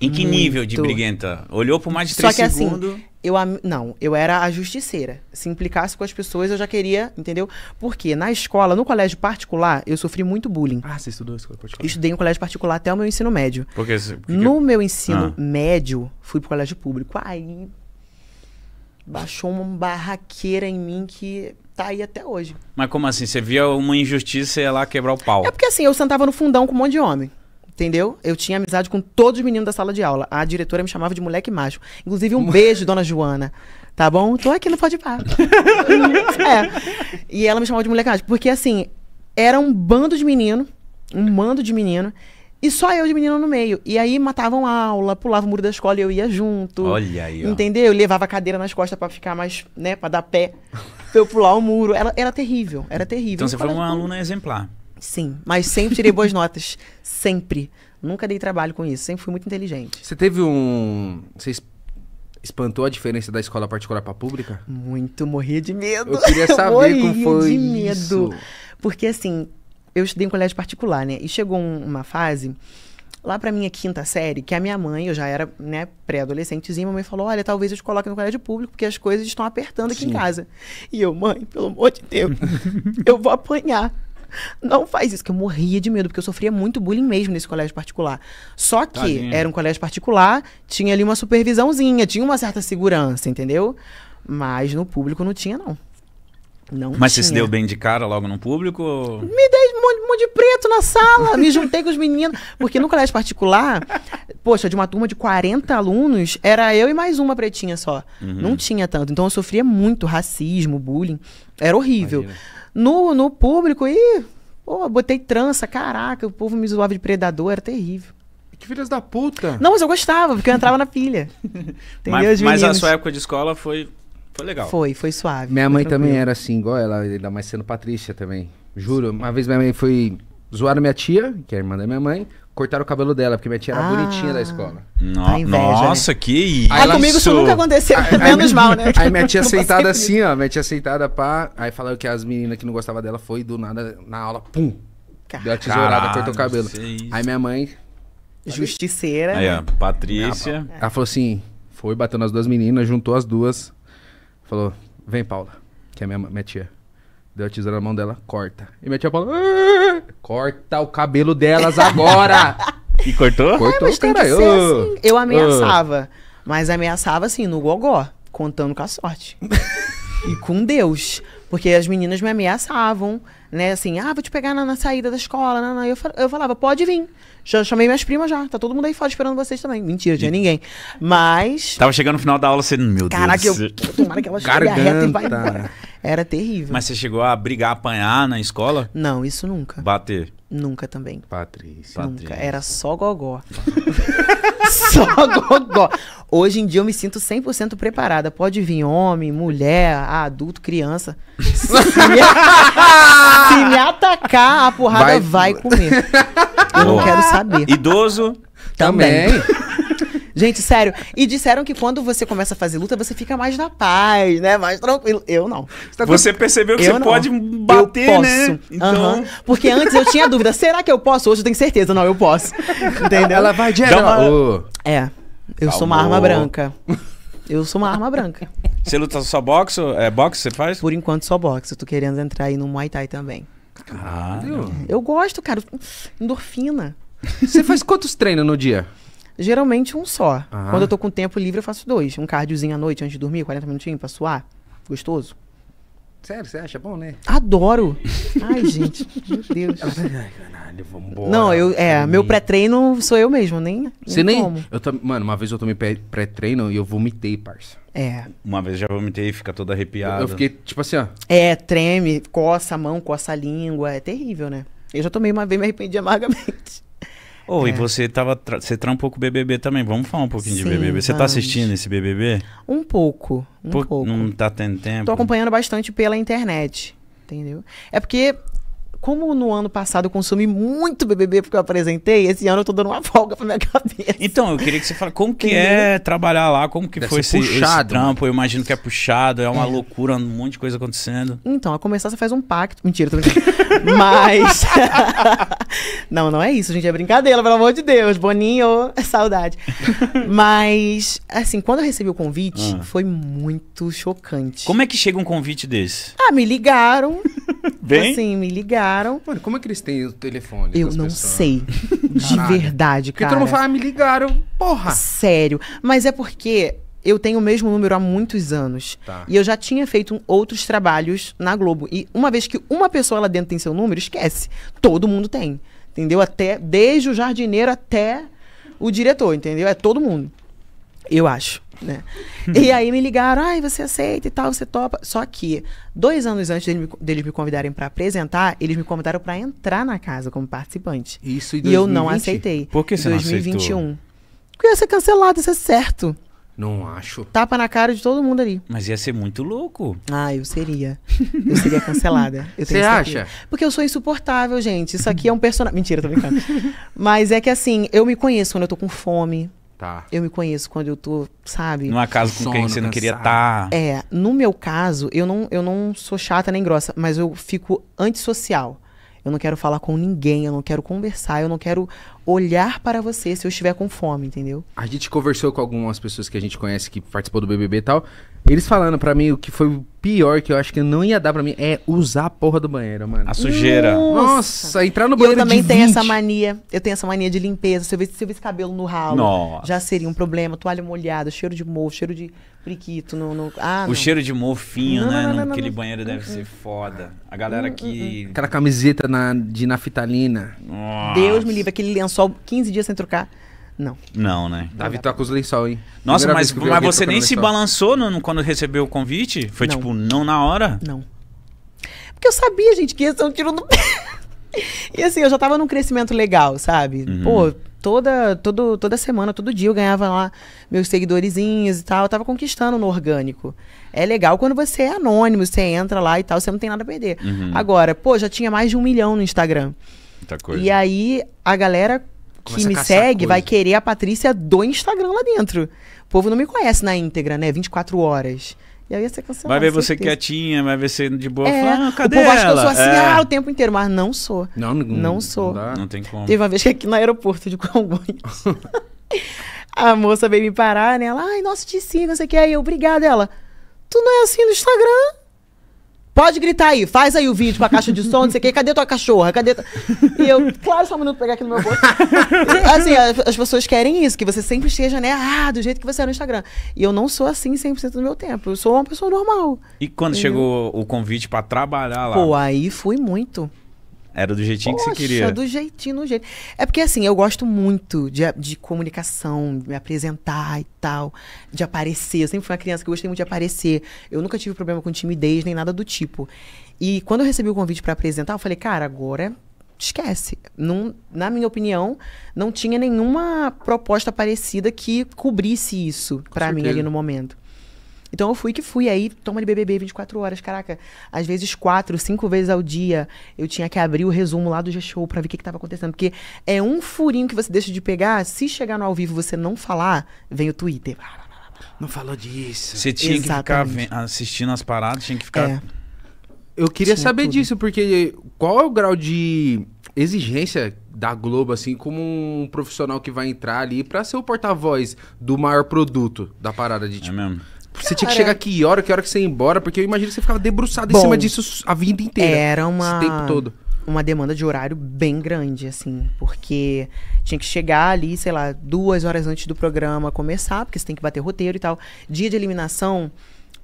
Em que muito. nível de briguenta? Olhou por mais de três assim, segundos? Só que segundos. assim, eu não, eu era a justiceira. Se implicasse com as pessoas, eu já queria, entendeu? Porque na escola, no colégio particular, eu sofri muito bullying. Ah, você estudou escola particular? estudei em colégio particular até o meu ensino médio. Porque, porque... no meu ensino ah. médio, fui pro colégio público. Aí baixou uma barraqueira em mim que tá aí até hoje. Mas como assim? Você via uma injustiça e ia lá quebrar o pau? É porque assim, eu sentava no fundão com um monte de homem. Entendeu? Eu tinha amizade com todos os meninos da sala de aula. A diretora me chamava de moleque macho. Inclusive, um beijo, dona Joana. Tá bom? Tô aqui no Pode Par. é. E ela me chamava de moleque macho. Porque, assim, era um bando de menino, um mando de menino, e só eu de menina no meio. E aí matavam aula, pulava o muro da escola e eu ia junto. Olha aí. Ó. Entendeu? Eu levava a cadeira nas costas para ficar mais, né, para dar pé. pra eu pular o muro. Era, era terrível, era terrível. Então você foi uma aluna exemplar. Sim, mas sempre tirei boas notas. Sempre. Nunca dei trabalho com isso, sempre fui muito inteligente. Você teve um. Você espantou a diferença da escola particular para pública? Muito, morria de medo. Eu queria saber eu como foi de medo. Isso. Porque assim, eu estudei em colégio particular, né? E chegou um, uma fase lá para minha quinta série, que a minha mãe, eu já era, né, pré-adolescentezinha, minha mãe falou: "Olha, talvez eu te coloque no colégio público, porque as coisas estão apertando aqui Sim. em casa". E eu, mãe, pelo amor de Deus, eu vou apanhar. Não faz isso, que eu morria de medo, porque eu sofria muito bullying mesmo nesse colégio particular. Só que Tadinha. era um colégio particular, tinha ali uma supervisãozinha, tinha uma certa segurança, entendeu? Mas no público não tinha não. Não Mas tinha. você se deu bem de cara logo no público? Me dei um monte, um monte de preto na sala, me juntei com os meninos. Porque no colégio particular, poxa, de uma turma de 40 alunos, era eu e mais uma pretinha só. Uhum. Não tinha tanto. Então eu sofria muito racismo, bullying. Era horrível. No, no público, e. Pô, botei trança, caraca, o povo me zoava de predador, era terrível. Que filhas da puta! Não, mas eu gostava, porque eu entrava na pilha. Entendeu? Mas, mas a sua época de escola foi foi legal. Foi, foi suave. Minha foi mãe tranquilo. também era assim, igual ela, ainda mais sendo Patrícia também. Juro, uma vez minha mãe foi. Zoaram minha tia, que é a irmã da minha mãe, cortaram o cabelo dela, porque minha tia era ah, bonitinha da escola. No, tá inveja, né? nossa, né? que ah, isso! Ah, comigo isso nunca aconteceu, aí, menos aí, mal, né? Aí minha tia sentada assim, ó, minha tia sentada pá. Aí falaram que as meninas que não gostavam dela foi do nada na aula, pum! Deu a tesourada, Caralho, cortou o cabelo. É aí minha mãe. Justiceira. Aí, ó, né? Patrícia. Ela, ela falou assim: foi, bateu nas duas meninas, juntou as duas. Falou, vem Paula, que é minha, minha tia. Deu a tesoura na mão dela, corta. E minha tia Paula, ah! corta o cabelo delas agora! e cortou? Cortou, é, cara. Eu... Assim. eu ameaçava. Ah. Mas ameaçava assim, no gogó, contando com a sorte. e com Deus. Porque as meninas me ameaçavam né? Assim, ah, vou te pegar na, na saída da escola. Não, não. Eu, fal, eu falava, pode vir. Já chamei minhas primas já. Tá todo mundo aí fora esperando vocês também. Mentira, tinha ninguém. Mas. Tava chegando no final da aula, você, meu Caraca, Deus. Caraca, eu. Tomara que ela chegue reta e vai embora. Era terrível. Mas você chegou a brigar, apanhar na escola? Não, isso nunca. Bater? Nunca também. Patrícia. Nunca. Patrícia. Era só gogó. só gogó. Hoje em dia eu me sinto 100% preparada. Pode vir homem, mulher, adulto, criança. Se me, se me atacar, a porrada vai, vai comer. Eu não quero saber. Idoso? Também. também. Gente, sério. E disseram que quando você começa a fazer luta, você fica mais na paz, né? Mais tranquilo. Eu não. Você tá percebeu que eu você não. pode bater, eu né? posso. né? Então... Uhum. Porque antes eu tinha dúvida, será que eu posso? Hoje eu tenho certeza, não, eu posso. Entendeu? Ela vai de uma... É. Eu Calma. sou uma arma branca. Eu sou uma arma branca. Você luta só boxe? É boxe você faz? Por enquanto só boxe. Eu tô querendo entrar aí no Muay Thai também. Caralho. Eu gosto, cara. Endorfina. Você faz quantos treinos no dia? Geralmente um só. Ah. Quando eu tô com tempo livre, eu faço dois. Um cardiozinho à noite antes de dormir, 40 minutinhos pra suar. Gostoso. Sério, você acha bom, né? Adoro. Ai, gente, meu Deus. Ai, caralho, vambora. Não, eu, é, meu pré-treino sou eu mesmo, nem. Você nem. Como. Eu Mano, uma vez eu tomei pré-treino e eu vomitei, parça. É. Uma vez já vomitei, fica toda arrepiada. Eu, eu fiquei, tipo assim, ó. É, treme, coça a mão, coça a língua. É terrível, né? Eu já tomei uma vez e me arrependi amargamente. Oh, é. E você tava tra você trampou com o BBB também. Vamos falar um pouquinho Sim, de BBB. Você está assistindo esse BBB? Um pouco, um pouco. Não está tendo tempo? Estou acompanhando bastante pela internet, entendeu? É porque como no ano passado eu consumi muito BBB porque eu apresentei, esse ano eu tô dando uma folga pra minha cabeça. Então, eu queria que você falasse como que é trabalhar lá, como que Deve foi esse, puxado, esse né? trampo, eu imagino que é puxado, é uma é. loucura, um monte de coisa acontecendo. Então, a começar você faz um pacto, mentira, tô brincando. Mas, não, não é isso, gente, é brincadeira, pelo amor de Deus, Boninho, saudade. Mas, assim, quando eu recebi o convite, ah. foi muito chocante. Como é que chega um convite desse? Ah, me ligaram. Bem? Assim, me ligaram ligaram. Mano, como é que eles têm o telefone? Eu não pessoas? sei. De Caralho. verdade, cara. Porque todo mundo fala, ah, me ligaram. Porra. Sério. Mas é porque eu tenho o mesmo número há muitos anos. Tá. E eu já tinha feito outros trabalhos na Globo. E uma vez que uma pessoa lá dentro tem seu número, esquece. Todo mundo tem. Entendeu? Até desde o jardineiro até o diretor, entendeu? É todo mundo. Eu acho né? e uhum. aí me ligaram, ai, você aceita e tal, você topa. Só que, dois anos antes me, deles me convidarem para apresentar, eles me convidaram para entrar na casa como participante. Isso em 2020? E eu não aceitei. Por que você 2021. não aceitou? Porque ia ser cancelado, isso é certo. Não acho. Tapa na cara de todo mundo ali. Mas ia ser muito louco. Ah, eu seria. Eu seria cancelada. Você acha? Porque eu sou insuportável, gente. Isso aqui é um personagem. Mentira, tô brincando. Mas é que assim, eu me conheço quando eu tô com fome. Tá. Eu me conheço quando eu tô, sabe? Numa casa com Sono, quem você não queria estar. Tá. É, no meu caso, eu não, eu não sou chata nem grossa, mas eu fico antissocial. Eu não quero falar com ninguém, eu não quero conversar, eu não quero olhar para você se eu estiver com fome, entendeu? A gente conversou com algumas pessoas que a gente conhece que participou do BBB e tal, eles falando pra mim o que foi o pior que eu acho que não ia dar pra mim é usar a porra do banheiro, mano. A sujeira. Nossa, entrar no banheiro Eu também de tenho 20. essa mania. Eu tenho essa mania de limpeza. Se eu visse, se eu visse cabelo no ralo, Nossa. já seria um problema. Toalha molhada, cheiro de mofo, cheiro de priquito. No, no... Ah, o cheiro de mofinho, não, né? Não, não Aquele banheiro deve hum, ser hum. foda. A galera hum, que... Aquela camiseta na, de naftalina. Deus me livre. Aquele lençol 15 dias sem trocar. Não. Não, né? Davi tá com os lençol, hein? Nossa, mas, mas você nem se balançou no, no, quando recebeu o convite? Foi não. tipo, não na hora? Não. Porque eu sabia, gente, que ia ser um tiro no pé. e assim, eu já tava num crescimento legal, sabe? Uhum. Pô, toda, todo, toda semana, todo dia eu ganhava lá meus seguidorizinhos e tal. Eu tava conquistando no orgânico. É legal quando você é anônimo, você entra lá e tal, você não tem nada a perder. Uhum. Agora, pô, já tinha mais de um milhão no Instagram. Muita coisa. E aí a galera que me segue coisa. vai querer a Patrícia do Instagram lá dentro. O povo não me conhece na íntegra, né? 24 horas. E aí ia ser cancelado. Vai ver você certeza. quietinha, vai ver você de boa. É, ah, cadê o povo ela? acha que eu sou assim é. ah, o tempo inteiro, mas não sou. Não, não, não sou. Não, não, tem como. Teve uma vez que aqui no aeroporto de Congonhas, a moça veio me parar, né? Ela, ai, nossa, te sigo, não sei o que. Aí eu, obrigada. Ela, tu não é assim no Instagram? Pode gritar aí, faz aí o vídeo pra a caixa de som, não sei o quê. Cadê tua cachorra? Cadê tua... E eu, claro, só um minuto pegar aqui no meu bolso. assim, as pessoas querem isso, que você sempre esteja, né? Ah, do jeito que você é no Instagram. E eu não sou assim 100% do meu tempo. Eu sou uma pessoa normal. E quando entendeu? chegou o convite para trabalhar lá? Pô, aí fui muito. Era do jeitinho Poxa, que você queria. do jeitinho, no jeito. É porque assim, eu gosto muito de, de comunicação, de me apresentar e tal, de aparecer. Eu sempre fui uma criança que gostei muito de aparecer. Eu nunca tive problema com timidez nem nada do tipo. E quando eu recebi o convite para apresentar, eu falei, cara, agora esquece. Não, na minha opinião, não tinha nenhuma proposta parecida que cobrisse isso para mim ali no momento. Então eu fui que fui. Aí toma de BBB 24 horas. Caraca, às vezes quatro, cinco vezes ao dia eu tinha que abrir o resumo lá do G-Show pra ver o que, que tava acontecendo. Porque é um furinho que você deixa de pegar. Se chegar no ao vivo você não falar, vem o Twitter. Não falou disso. Você tinha Exatamente. que ficar assistindo as paradas, tinha que ficar. É. Eu queria tinha saber tudo. disso, porque qual é o grau de exigência da Globo, assim, como um profissional que vai entrar ali para ser o porta-voz do maior produto da parada de é tipo. É mesmo. Você tinha que chegar que hora, que hora que você ia embora, porque eu imagino que você ficava debruçado Bom, em cima disso a vida inteira. Era uma. Esse tempo todo. Uma demanda de horário bem grande, assim, porque tinha que chegar ali, sei lá, duas horas antes do programa começar, porque você tem que bater roteiro e tal. Dia de eliminação,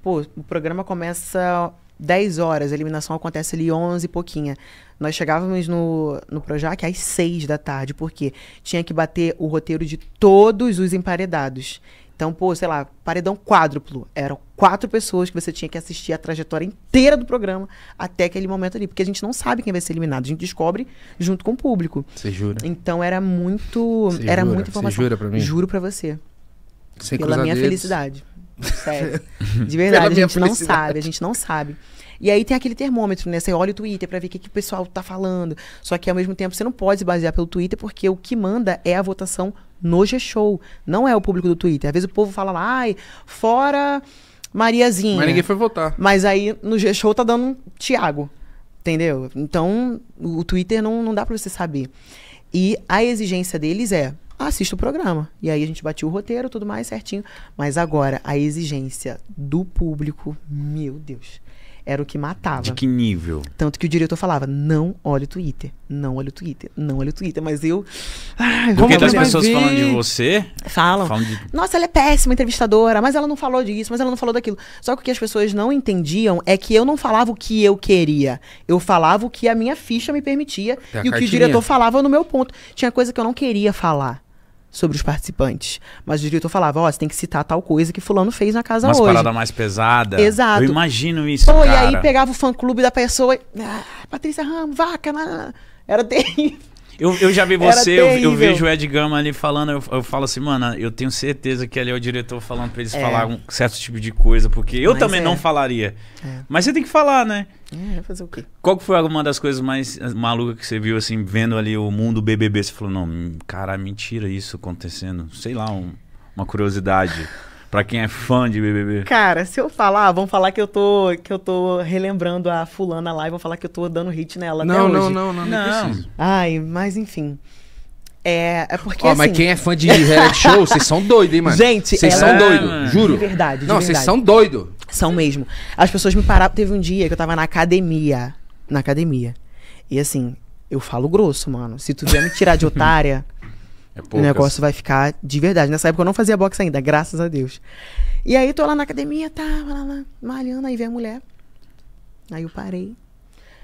pô, o programa começa 10 horas, a eliminação acontece ali 11 e pouquinha. Nós chegávamos no, no Projac às 6 da tarde, porque tinha que bater o roteiro de todos os emparedados. Então, pô, sei lá, paredão quádruplo. Eram quatro pessoas que você tinha que assistir a trajetória inteira do programa até aquele momento ali. Porque a gente não sabe quem vai ser eliminado. A gente descobre junto com o público. Você jura? Então era muito. Cê era muita informação. Você jura pra mim? Juro pra você. Sem pela minha dedos. felicidade. Sério. De verdade, a gente não sabe, a gente não sabe. E aí tem aquele termômetro, né? Você olha o Twitter para ver o que, que o pessoal tá falando. Só que ao mesmo tempo você não pode se basear pelo Twitter, porque o que manda é a votação no G-Show. Não é o público do Twitter. Às vezes o povo fala lá, ai, fora Mariazinha. Mas ninguém foi votar. Mas aí no G-Show tá dando um Tiago. Entendeu? Então, o Twitter não, não dá para você saber. E a exigência deles é: assista o programa. E aí a gente batiu o roteiro, tudo mais certinho. Mas agora, a exigência do público, meu Deus era o que matava. De que nível? Tanto que o diretor falava: não olhe o Twitter, não olhe o Twitter, não olhe o Twitter. Mas eu. Ai, Porque as pessoas ver. falando de você. Falam. falam de... Nossa, ela é péssima entrevistadora, mas ela não falou disso, mas ela não falou daquilo. Só que o que as pessoas não entendiam é que eu não falava o que eu queria. Eu falava o que a minha ficha me permitia e o que o diretor falava no meu ponto. Tinha coisa que eu não queria falar sobre os participantes. Mas o diretor falava, ó, oh, você tem que citar tal coisa que fulano fez na casa Umas hoje. Uma parada mais pesada. Exato. Eu imagino isso, Pô, cara. e aí pegava o fã-clube da pessoa, ah, Patrícia Ramos, vaca, na... era terrível. Eu, eu já vi você, eu, eu, vejo o Ed Gama ali falando, eu, eu, falo assim, mano, eu tenho certeza que ali é o diretor falando pra eles é. falar um certo tipo de coisa, porque eu Mas também é. não falaria. É. Mas você tem que falar, né? É, fazer o quê? Qual que foi alguma das coisas mais malucas que você viu, assim, vendo ali o mundo BBB? Você falou, não, cara, mentira isso acontecendo. Sei lá, um, uma curiosidade. Pra quem é fã de BBB. Cara, se eu falar, vão falar que eu tô, que eu tô relembrando a fulana lá e vão falar que eu tô dando hit nela não, até não, hoje. Não, não, não, não. Ai, mas enfim. É, é porque. Ó, assim... mas quem é fã de reality show, vocês são doidos, hein, mano? Gente, vocês são é doidos, juro. De verdade, de Não, vocês são doidos. São mesmo. As pessoas me pararam. Teve um dia que eu tava na academia. Na academia. E assim, eu falo grosso, mano. Se tu vier me tirar de otária, é o negócio vai ficar de verdade. Nessa época eu não fazia boxe ainda, graças a Deus. E aí tô lá na academia, tá, lá, lá, malhando, aí vem a mulher. Aí eu parei.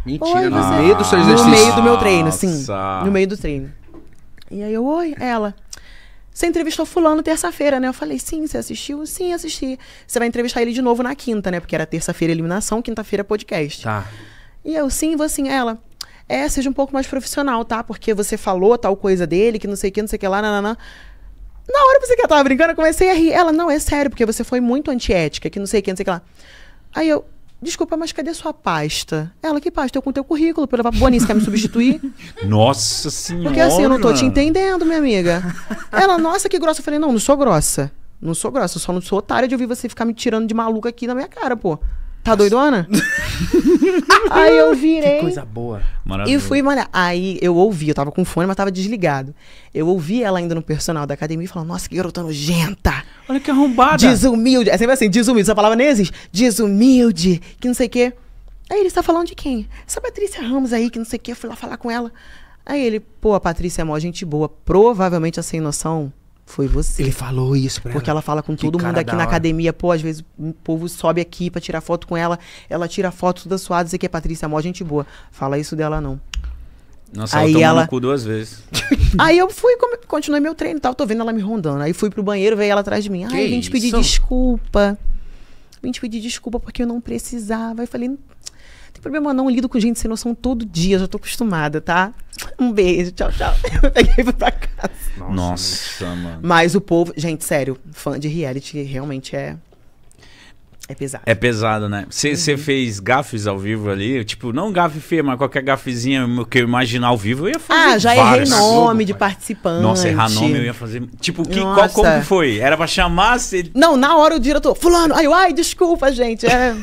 Mentira, no meio do seu exercício. No meio do meu treino, Nossa. sim. No meio do treino. E aí eu, oi, ela. Você entrevistou fulano terça-feira, né? Eu falei, sim, você assistiu? Sim, assisti. Você vai entrevistar ele de novo na quinta, né? Porque era terça-feira eliminação, quinta-feira podcast. Tá. E eu, sim, vou sim, ela. É, seja um pouco mais profissional, tá? Porque você falou tal coisa dele, que não sei o que, não sei o que lá, nananã. Na hora você que eu tava brincando, eu comecei a rir. Ela, não, é sério, porque você foi muito antiética, que não sei o que, não sei o que lá. Aí eu, desculpa, mas cadê sua pasta? Ela, que pasta? Eu com o teu currículo pra levar pro Boninho, você quer me substituir? Nossa senhora! Porque assim, eu não tô te entendendo, minha amiga. Ela, nossa, que grossa. Eu falei, não, não sou grossa. Não sou grossa, eu só não sou otária de ouvir você ficar me tirando de maluca aqui na minha cara, pô. Tá doidona? aí eu virei. Que coisa boa. E fui malhar. Aí eu ouvi, eu tava com fone, mas tava desligado. Eu ouvi ela ainda no personal da academia e falando: Nossa, que garota nojenta. Olha que arrombada. Desumilde. É sempre assim, desumilde. Essa palavra nem existe. Desumilde. Que não sei o quê. Aí ele está falando de quem? Essa Patrícia Ramos aí, que não sei o quê. Eu fui lá falar com ela. Aí ele, pô, a Patrícia é mó gente boa. Provavelmente a é sem noção foi você. Ele falou isso pra Porque ela. Porque ela fala com todo mundo aqui na academia. Pô, às vezes o povo sobe aqui pra tirar foto com ela. Ela tira foto toda suada. diz aqui é Patrícia, mó gente boa. Fala isso dela, não. Nossa, aí ela tomou ela... cu duas vezes. aí eu fui, continuei meu treino e tal. Tô vendo ela me rondando. Aí fui pro banheiro, veio ela atrás de mim. Ai, vim te pedir desculpa. Vim te pedir desculpa porque eu não precisava. Eu falei, tem problema não, eu lido com gente sem noção todo dia, já tô acostumada, tá? Um beijo, tchau, tchau. Eu peguei pra casa. Nossa, Nossa mano. Mas o povo, gente, sério, fã de reality realmente é é pesado. É pesado, né? Você uhum. fez gafes ao vivo ali? Tipo, não gafe feio, mas qualquer gafezinha que eu imaginar ao vivo, eu ia fazer. Ah, já várias. errei nome de participante. Nossa, errar nome eu ia fazer. Tipo, que, qual, como foi? Era pra chamar? Se... Não, na hora o diretor, fulano. Aí ai, desculpa, gente. É...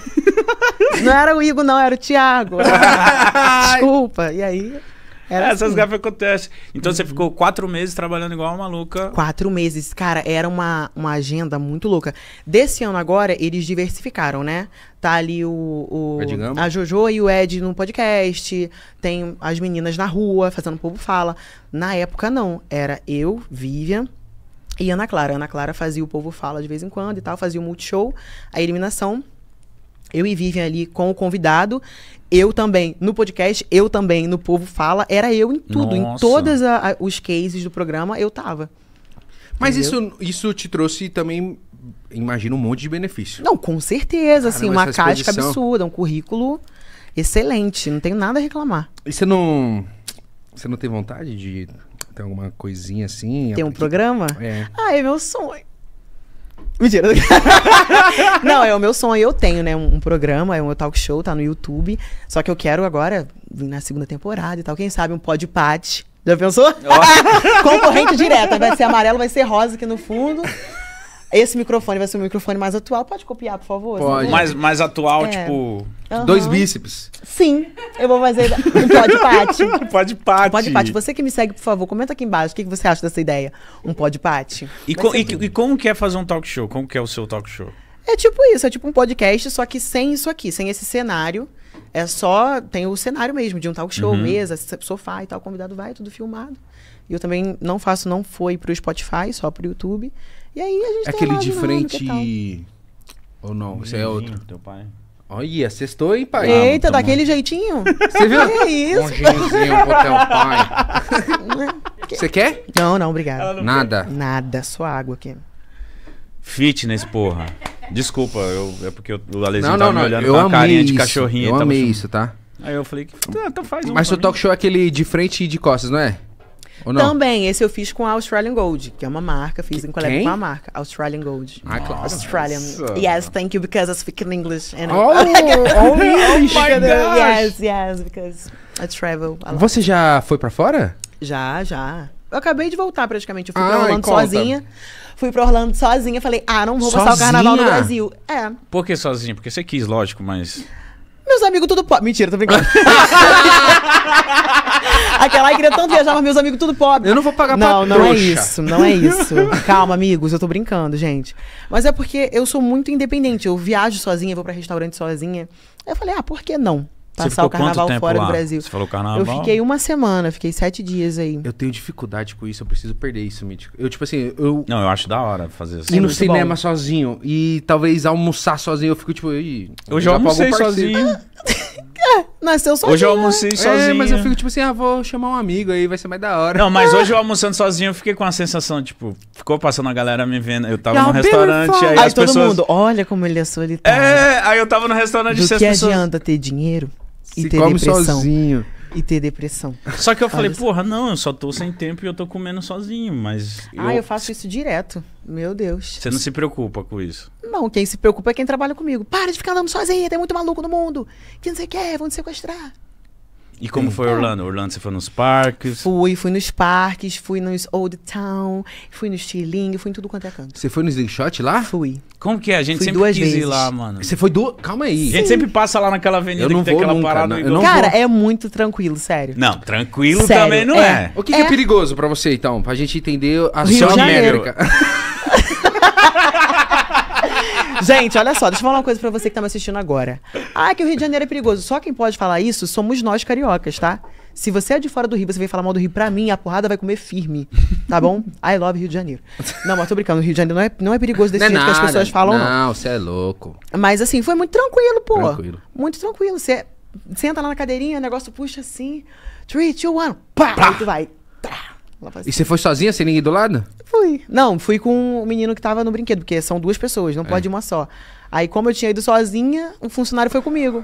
não era o Igor, não, era o Thiago, desculpa. E aí. Era Essas assim. gafas acontecem. Então uhum. você ficou quatro meses trabalhando igual uma maluca. Quatro meses. Cara, era uma, uma agenda muito louca. Desse ano agora, eles diversificaram, né? Tá ali o, o a Jojo e o Ed no podcast. Tem as meninas na rua, fazendo o povo fala. Na época, não. Era eu, Vivian, e Ana Clara. Ana Clara fazia o Povo Fala de vez em quando e tal, fazia o Multishow, a eliminação. Eu e Vivian ali com o convidado eu também, no podcast, eu também, no Povo Fala, era eu em tudo. Nossa. Em todos os cases do programa, eu tava. Mas isso, isso te trouxe também, imagino, um monte de benefício. Não, com certeza, assim, uma casca absurda, um currículo excelente, não tenho nada a reclamar. E você não. Você não tem vontade de ter alguma coisinha assim? Ter um programa? É. Ah, é meu sonho. Mentira. não, é o meu sonho. Eu tenho, né? Um, programa, é um talk show, tá no YouTube. Só que eu quero agora vir na segunda temporada e tal. Quem sabe um pod pat. Já pensou? Oh. Concorrente direta. Vai ser amarelo, vai ser rosa aqui no fundo. Esse microfone vai ser um microfone mais atual. Pode copiar, por favor? Pode. Mais, mais atual, É. tipo. Dois bíceps. Sim, eu vou fazer. Um pode, Pati. Pode pati. Pode, Pati. Você que me segue, por favor, comenta aqui embaixo o que você acha dessa ideia. Um pode, Pati. E, co- e- e como que é fazer um talk show? Como que é o seu talk show? É tipo isso, é tipo um podcast, só que sem isso aqui, sem esse cenário. É só. Tem o cenário mesmo, de um talk show, uhum. mesa, sofá e tal. O convidado vai, tudo filmado. E eu também não faço, não foi pro Spotify, só pro YouTube. E aí a gente tá Aquele de frente. Ou não, isso é outro. Teu pai. Olha, cestou, hein, pai? Eita, ah, daquele jeitinho? Você viu? Que isso? Um genzinho pro teu pai. Você quer? Não, não, obrigado. Não Nada. Quer. Nada, só água aqui. Fitness, porra. Desculpa, eu, é porque o Alezinho não, tava não, me olhando com uma carinha isso. de cachorrinho. Eu amei isso, tá? Aí eu falei, que, então faz um Mas seu talk show é aquele de frente e de costas, não é? Também, esse eu fiz com a Australian Gold, que é uma marca, fiz que, em collab com a marca. Australian Gold. Ah, claro. Australian. Nossa. Yes, thank you, because I speak in English. oh, oh, English. oh my gosh. Yes, yes, because I travel a lot. Você já foi pra fora? Já, já. Eu acabei de voltar praticamente. Eu fui ah, pra Orlando sozinha. Fui pra Orlando sozinha. Falei, ah, não vou sozinha? passar o carnaval no Brasil. É. Por que sozinha? Porque você quis, lógico, mas. Meus amigos tudo pop. Mentira, tô brincando. Aquela queria tanto viajar, mas meus amigos tudo pobre. Eu não vou pagar Não, não é isso, não é isso. Calma, amigos, eu tô brincando, gente. Mas é porque eu sou muito independente. Eu viajo sozinha, vou pra restaurante sozinha. Aí eu falei, ah, por que não? Passar o carnaval fora lá? do Brasil. Você falou carnaval? Eu fiquei uma semana, fiquei sete dias aí. Eu tenho dificuldade com isso, eu preciso perder isso, Mítico. Eu, tipo assim, eu. Não, eu acho da hora fazer assim. Ir no cinema bom. sozinho e talvez almoçar sozinho, eu fico tipo. Ih, eu, eu já almocei sozinho. É. É, nasceu sozinho. Hoje eu né? almocei né? sozinho. É, mas eu fico tipo assim, ah, vou chamar um amigo aí, vai ser mais da hora. Não, mas é. hoje eu almoçando sozinho, eu fiquei com a sensação, tipo, ficou passando a galera me vendo. Eu tava You're no restaurante, aí, aí as todo pessoas... mundo, olha como ele é solitário. É, aí eu tava no restaurante... Do que pessoas... adianta ter dinheiro e Se ter come depressão? sozinho e ter depressão. Só que eu ah, falei, porra, não, eu só tô sem tempo e eu tô comendo sozinho, mas. Ah, eu, eu faço isso direto. Meu Deus. Você não se preocupa com isso? Não, quem se preocupa é quem trabalha comigo. Para de ficar andando sozinha, tem muito maluco no mundo. Que não sei o que, vão te sequestrar. E como foi então, Orlando? Orlando, você foi nos parques? Fui, fui nos parques, fui nos Old Town, fui no Stiling, fui em tudo quanto é canto. Você foi no Sling Shot lá? Fui. Como que é? A gente fui sempre quis vezes. ir lá, mano. Você foi duas... Calma aí. Sim. A gente sempre passa lá naquela avenida não que tem aquela nunca, parada. Não, Cara, vou. é muito tranquilo, sério. Não, tranquilo sério, também não é. é. O que é. que é, perigoso pra você, então? Pra gente entender a Rio sua América. Gente, olha só, deixa eu falar uma coisa pra você que tá me assistindo agora. Ah, que o Rio de Janeiro é perigoso. Só quem pode falar isso somos nós cariocas, tá? Se você é de fora do Rio, você vem falar mal do Rio pra mim, a porrada vai comer firme, tá bom? I love Rio de Janeiro. Não, mas tô brincando, o Rio de Janeiro não é, não é perigoso desse não é jeito é nada, que as pessoas falam, não. Não, você é louco. Mas assim, foi muito tranquilo, pô. Tranquilo. Muito tranquilo. Você senta lá na cadeirinha, o negócio puxa assim. Three, two, one. Pá! pá. Aí tu vai. Trá. E você foi sozinha, sem ninguém do lado? Fui. Não, fui com o menino que tava no brinquedo, porque são duas pessoas, não é. pode uma só. Aí, como eu tinha ido sozinha, um funcionário foi comigo.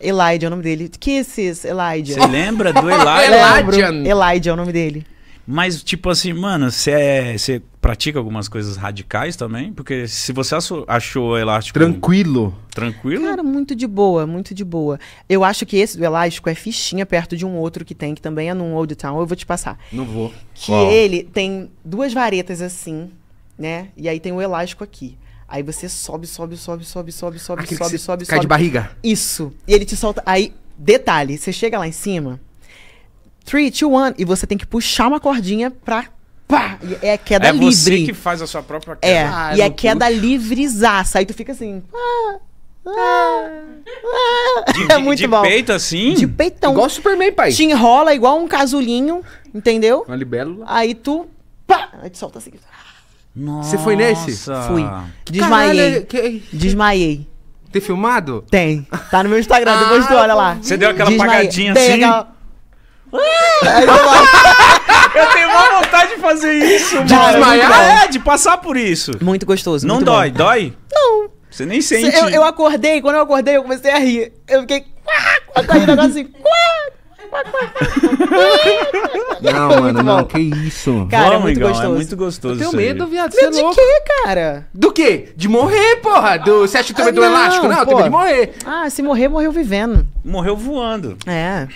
Elijah é o nome dele. Kisses, Elijah. Você lembra do Elijah? Elijah é o nome dele. Mas, tipo assim, mano, você é, pratica algumas coisas radicais também? Porque se você achou o elástico. Tranquilo. Tranquilo? Cara, muito de boa, muito de boa. Eu acho que esse do elástico é fichinha perto de um outro que tem, que também é num Old Town. Eu vou te passar. Não vou. Que Uau. ele tem duas varetas assim, né? E aí tem o elástico aqui. Aí você sobe, sobe, sobe, sobe, sobe, sobe, Aquele sobe, sobe, cai sobe. Cai de barriga. Isso. E ele te solta. Aí, detalhe, você chega lá em cima. 3, 2, 1, e você tem que puxar uma cordinha pra pá! É a queda é livre. É você que faz a sua própria é, queda. É, ah, e é queda puxo. livrezaça. Aí tu fica assim... Ah, ah, ah. De, é muito de bom. De peito assim? De peitão. Igual Superman, pai. Te enrola igual um casulinho, entendeu? Uma libélula. Aí tu... Pá! Aí tu solta assim. Nossa. Você foi nesse? Fui. Desmaiei. Caralho. É Desmaiei. Tem filmado? Tem. Tá no meu Instagram, depois tu ah, olha lá. Você deu aquela Desmaiei. apagadinha Tem assim? Aquela... Aí Eu tenho uma vontade de fazer isso, de mano. desmaiar? É, de passar por isso. Muito gostoso. Não muito dói, bom. dói? Não. Você nem sente. Eu, eu acordei, quando eu acordei, eu comecei a rir. Eu fiquei. Acordei o negócio assim. Não, mano, não, que isso. Cara, é Vamos, é muito gostoso. É muito gostoso. Tenho medo, viado. Você Medo é de quê, cara? Do quê? De morrer, porra! Do... Você acha que tu ah, é do não, elástico? Não, eu tenho medo de morrer. Ah, se morrer, morreu vivendo morreu voando. É.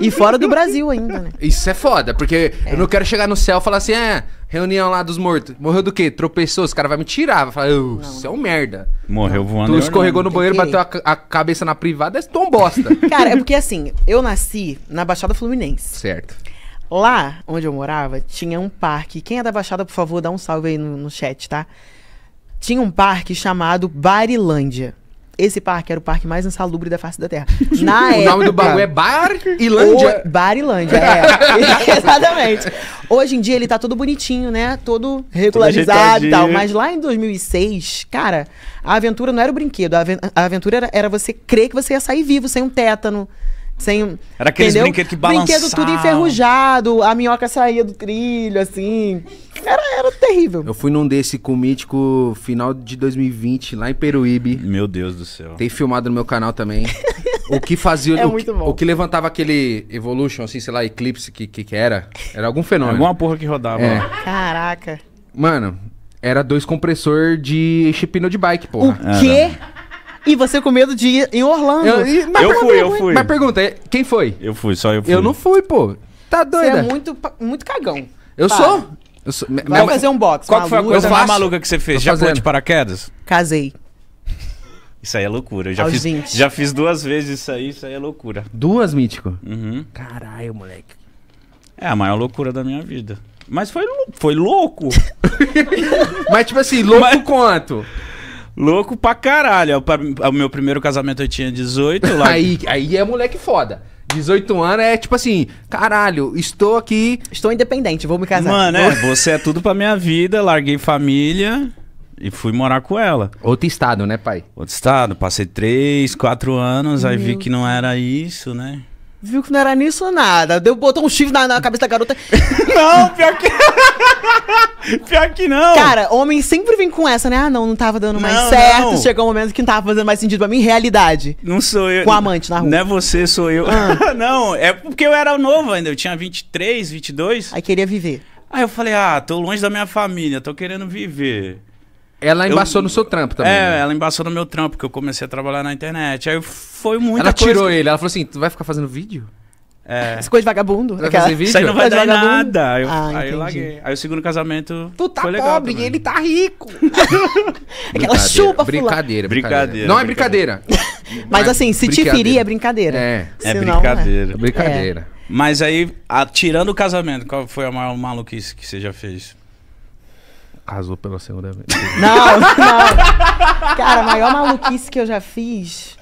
E fora do Brasil ainda, né? Isso é foda, porque é. eu não quero chegar no céu e falar assim, é, reunião lá dos mortos. Morreu do quê? Tropeçou, os caras vão me tirar, vai falar, você é um merda. Morreu voando. Tu escorregou no é banheiro, bateu a, a, cabeça na privada, é tão bosta. Cara, é porque assim, eu nasci na Baixada Fluminense. Certo. Lá onde eu morava, tinha um parque. Quem é da Baixada, por favor, dá um salve aí no, no chat, tá? Tinha um parque chamado Barilândia. Esse parque era o parque mais insalubre da face da Terra. Na o época, nome do bagulho é Barilândia. Barilândia, é. é. Exatamente. Hoje em dia ele tá todo bonitinho, né? Todo regularizado e tal. Mas lá em 2006, cara, a aventura não era o brinquedo. A aventura era, era você crer que você ia sair vivo, sem um tétano. Sem, Era aqueles entendeu? brinquedos que balançavam. Brinquedo tudo enferrujado, a minhoca saía do trilho, assim. Era, era terrível. Eu fui num desse com o Mítico final de 2020, lá em Peruíbe. Meu Deus do céu. Tem filmado no meu canal também. o que fazia. É o, muito bom. o que levantava aquele Evolution, assim, sei lá, Eclipse, que que, que era? Era algum fenômeno. Alguma porra que rodava. É. Caraca. Mano, era dois compressor de chipino de bike, porra. O quê? Era. E você com medo de ir em Orlando. Eu, e, mas eu fui, eu fui. Mas pergunta, é, quem foi? Eu fui, só eu fui. Eu não fui, pô. Tá doida? Você é muito, muito cagão. Eu Para. sou. Eu sou Vai minha... fazer um box. Qual foi a coisa mais maluca que você fez? Tô já pulou de paraquedas? Casei. Isso aí é loucura. Eu já, fiz, já fiz duas vezes isso aí, isso aí é loucura. Duas, Mítico? Uhum. Caralho, moleque. É a maior loucura da minha vida. Mas foi, foi louco. Mas tipo assim, louco Mas... quanto? Louco pra caralho. É é o meu primeiro casamento eu tinha 18 lá. aí, aí é moleque foda. 18 anos é tipo assim, caralho, estou aqui. Estou independente, vou me casar. Mano, é, você é tudo pra minha vida, larguei família e fui morar com ela. Outro estado, né, pai? Outro estado, passei 3, 4 anos, meu aí vi que não era isso, né? viu que não era nisso nada. Deu, botou um chifre na, na cabeça da garota. não, pior que. pior que não. Cara, homem sempre vem com essa, né? Ah, não, não tava dando mais não, certo. Não. Chegou um momento que não tava fazendo mais sentido pra mim. Realidade. Não sou eu. Com amante na rua. Não é você, sou eu. Ah. não, é porque eu era novo ainda. Eu tinha 23, 22. Aí queria viver. Aí eu falei, ah, tô longe da minha família, tô querendo viver. Ela embaçou eu, no seu trampo também. É, né? ela embaçou no meu trampo, porque eu comecei a trabalhar na internet. Aí foi muita ela coisa. Ela tirou que... ele, ela falou assim: tu vai ficar fazendo vídeo? É. Essa coisa de vagabundo. Vai fazer vídeo? Isso aí não vai, vai dar vagabundo. nada. Eu, ah, aí eu laguei. Aí o segundo casamento. Tu tá foi legal pobre também. ele tá rico. aquela chupa, brincadeira, brincadeira, brincadeira. Não é brincadeira. brincadeira. Mas assim, se te ferir é brincadeira. É, é brincadeira. É. Brincadeira. É. Mas aí, tirando o casamento, qual foi a maior maluquice que você já fez? Casou pela segunda vez. Não, não. Cara, a maior maluquice que eu já fiz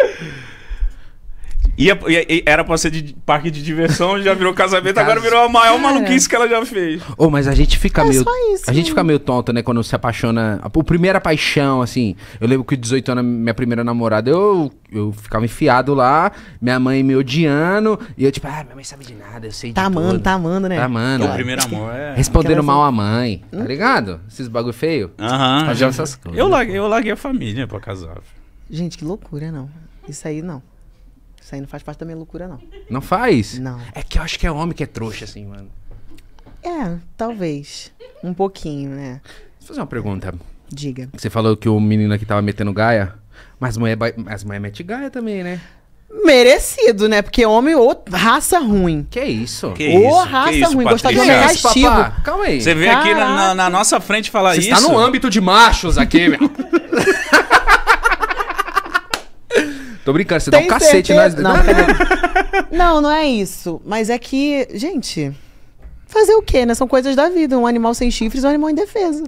Ia, ia, é, é, era pra ser de parque de diversão, já virou casamento, Caso. agora virou a maior Cara. É. maluquice que ela já fez. oh, mas a gente fica é meio. Isso, a gente né? fica meio tonta, né? Quando se apaixona. O a primeira paixão, assim. Eu lembro que 18 anos, minha primeira namorada, eu, eu ficava enfiado lá, minha mãe me odiando, e eu, tipo, ah, minha mãe sabe de nada, eu sei tá de amando, tudo. Tá amando, né? Tá amando. O primeiro amor é. Respondendo mal à mãe, tá hum? ligado? Esses bagulho feio. Aham. Fazia essas coisas. Eu né, eu larguei a família pra casar. Gente, que loucura, não. Isso aí não. Isso aí não faz parte da minha loucura, não. Não faz? Não. É que eu acho que é homem que é trouxa, assim, mano. É, talvez. Um pouquinho, né? Deixa eu fazer uma pergunta. Diga. Você falou que o menino aqui tava metendo gaia, mas mulher, mas mulher mete gaia também, né? Merecido, né? Porque homem ou raça ruim. Que isso? Que ou isso, raça que isso, ruim. Gostar de homem é castigo. Papá. Calma aí. Você veio aqui na, na, nossa frente falar Cê tá isso. Você está no âmbito de machos aqui, meu. Tô brincando, você Tem dá um cacete nas... Não, não, não, é isso. Mas é que, gente, fazer o quê, né? São coisas da vida. Um animal sem chifres é um animal indefeso,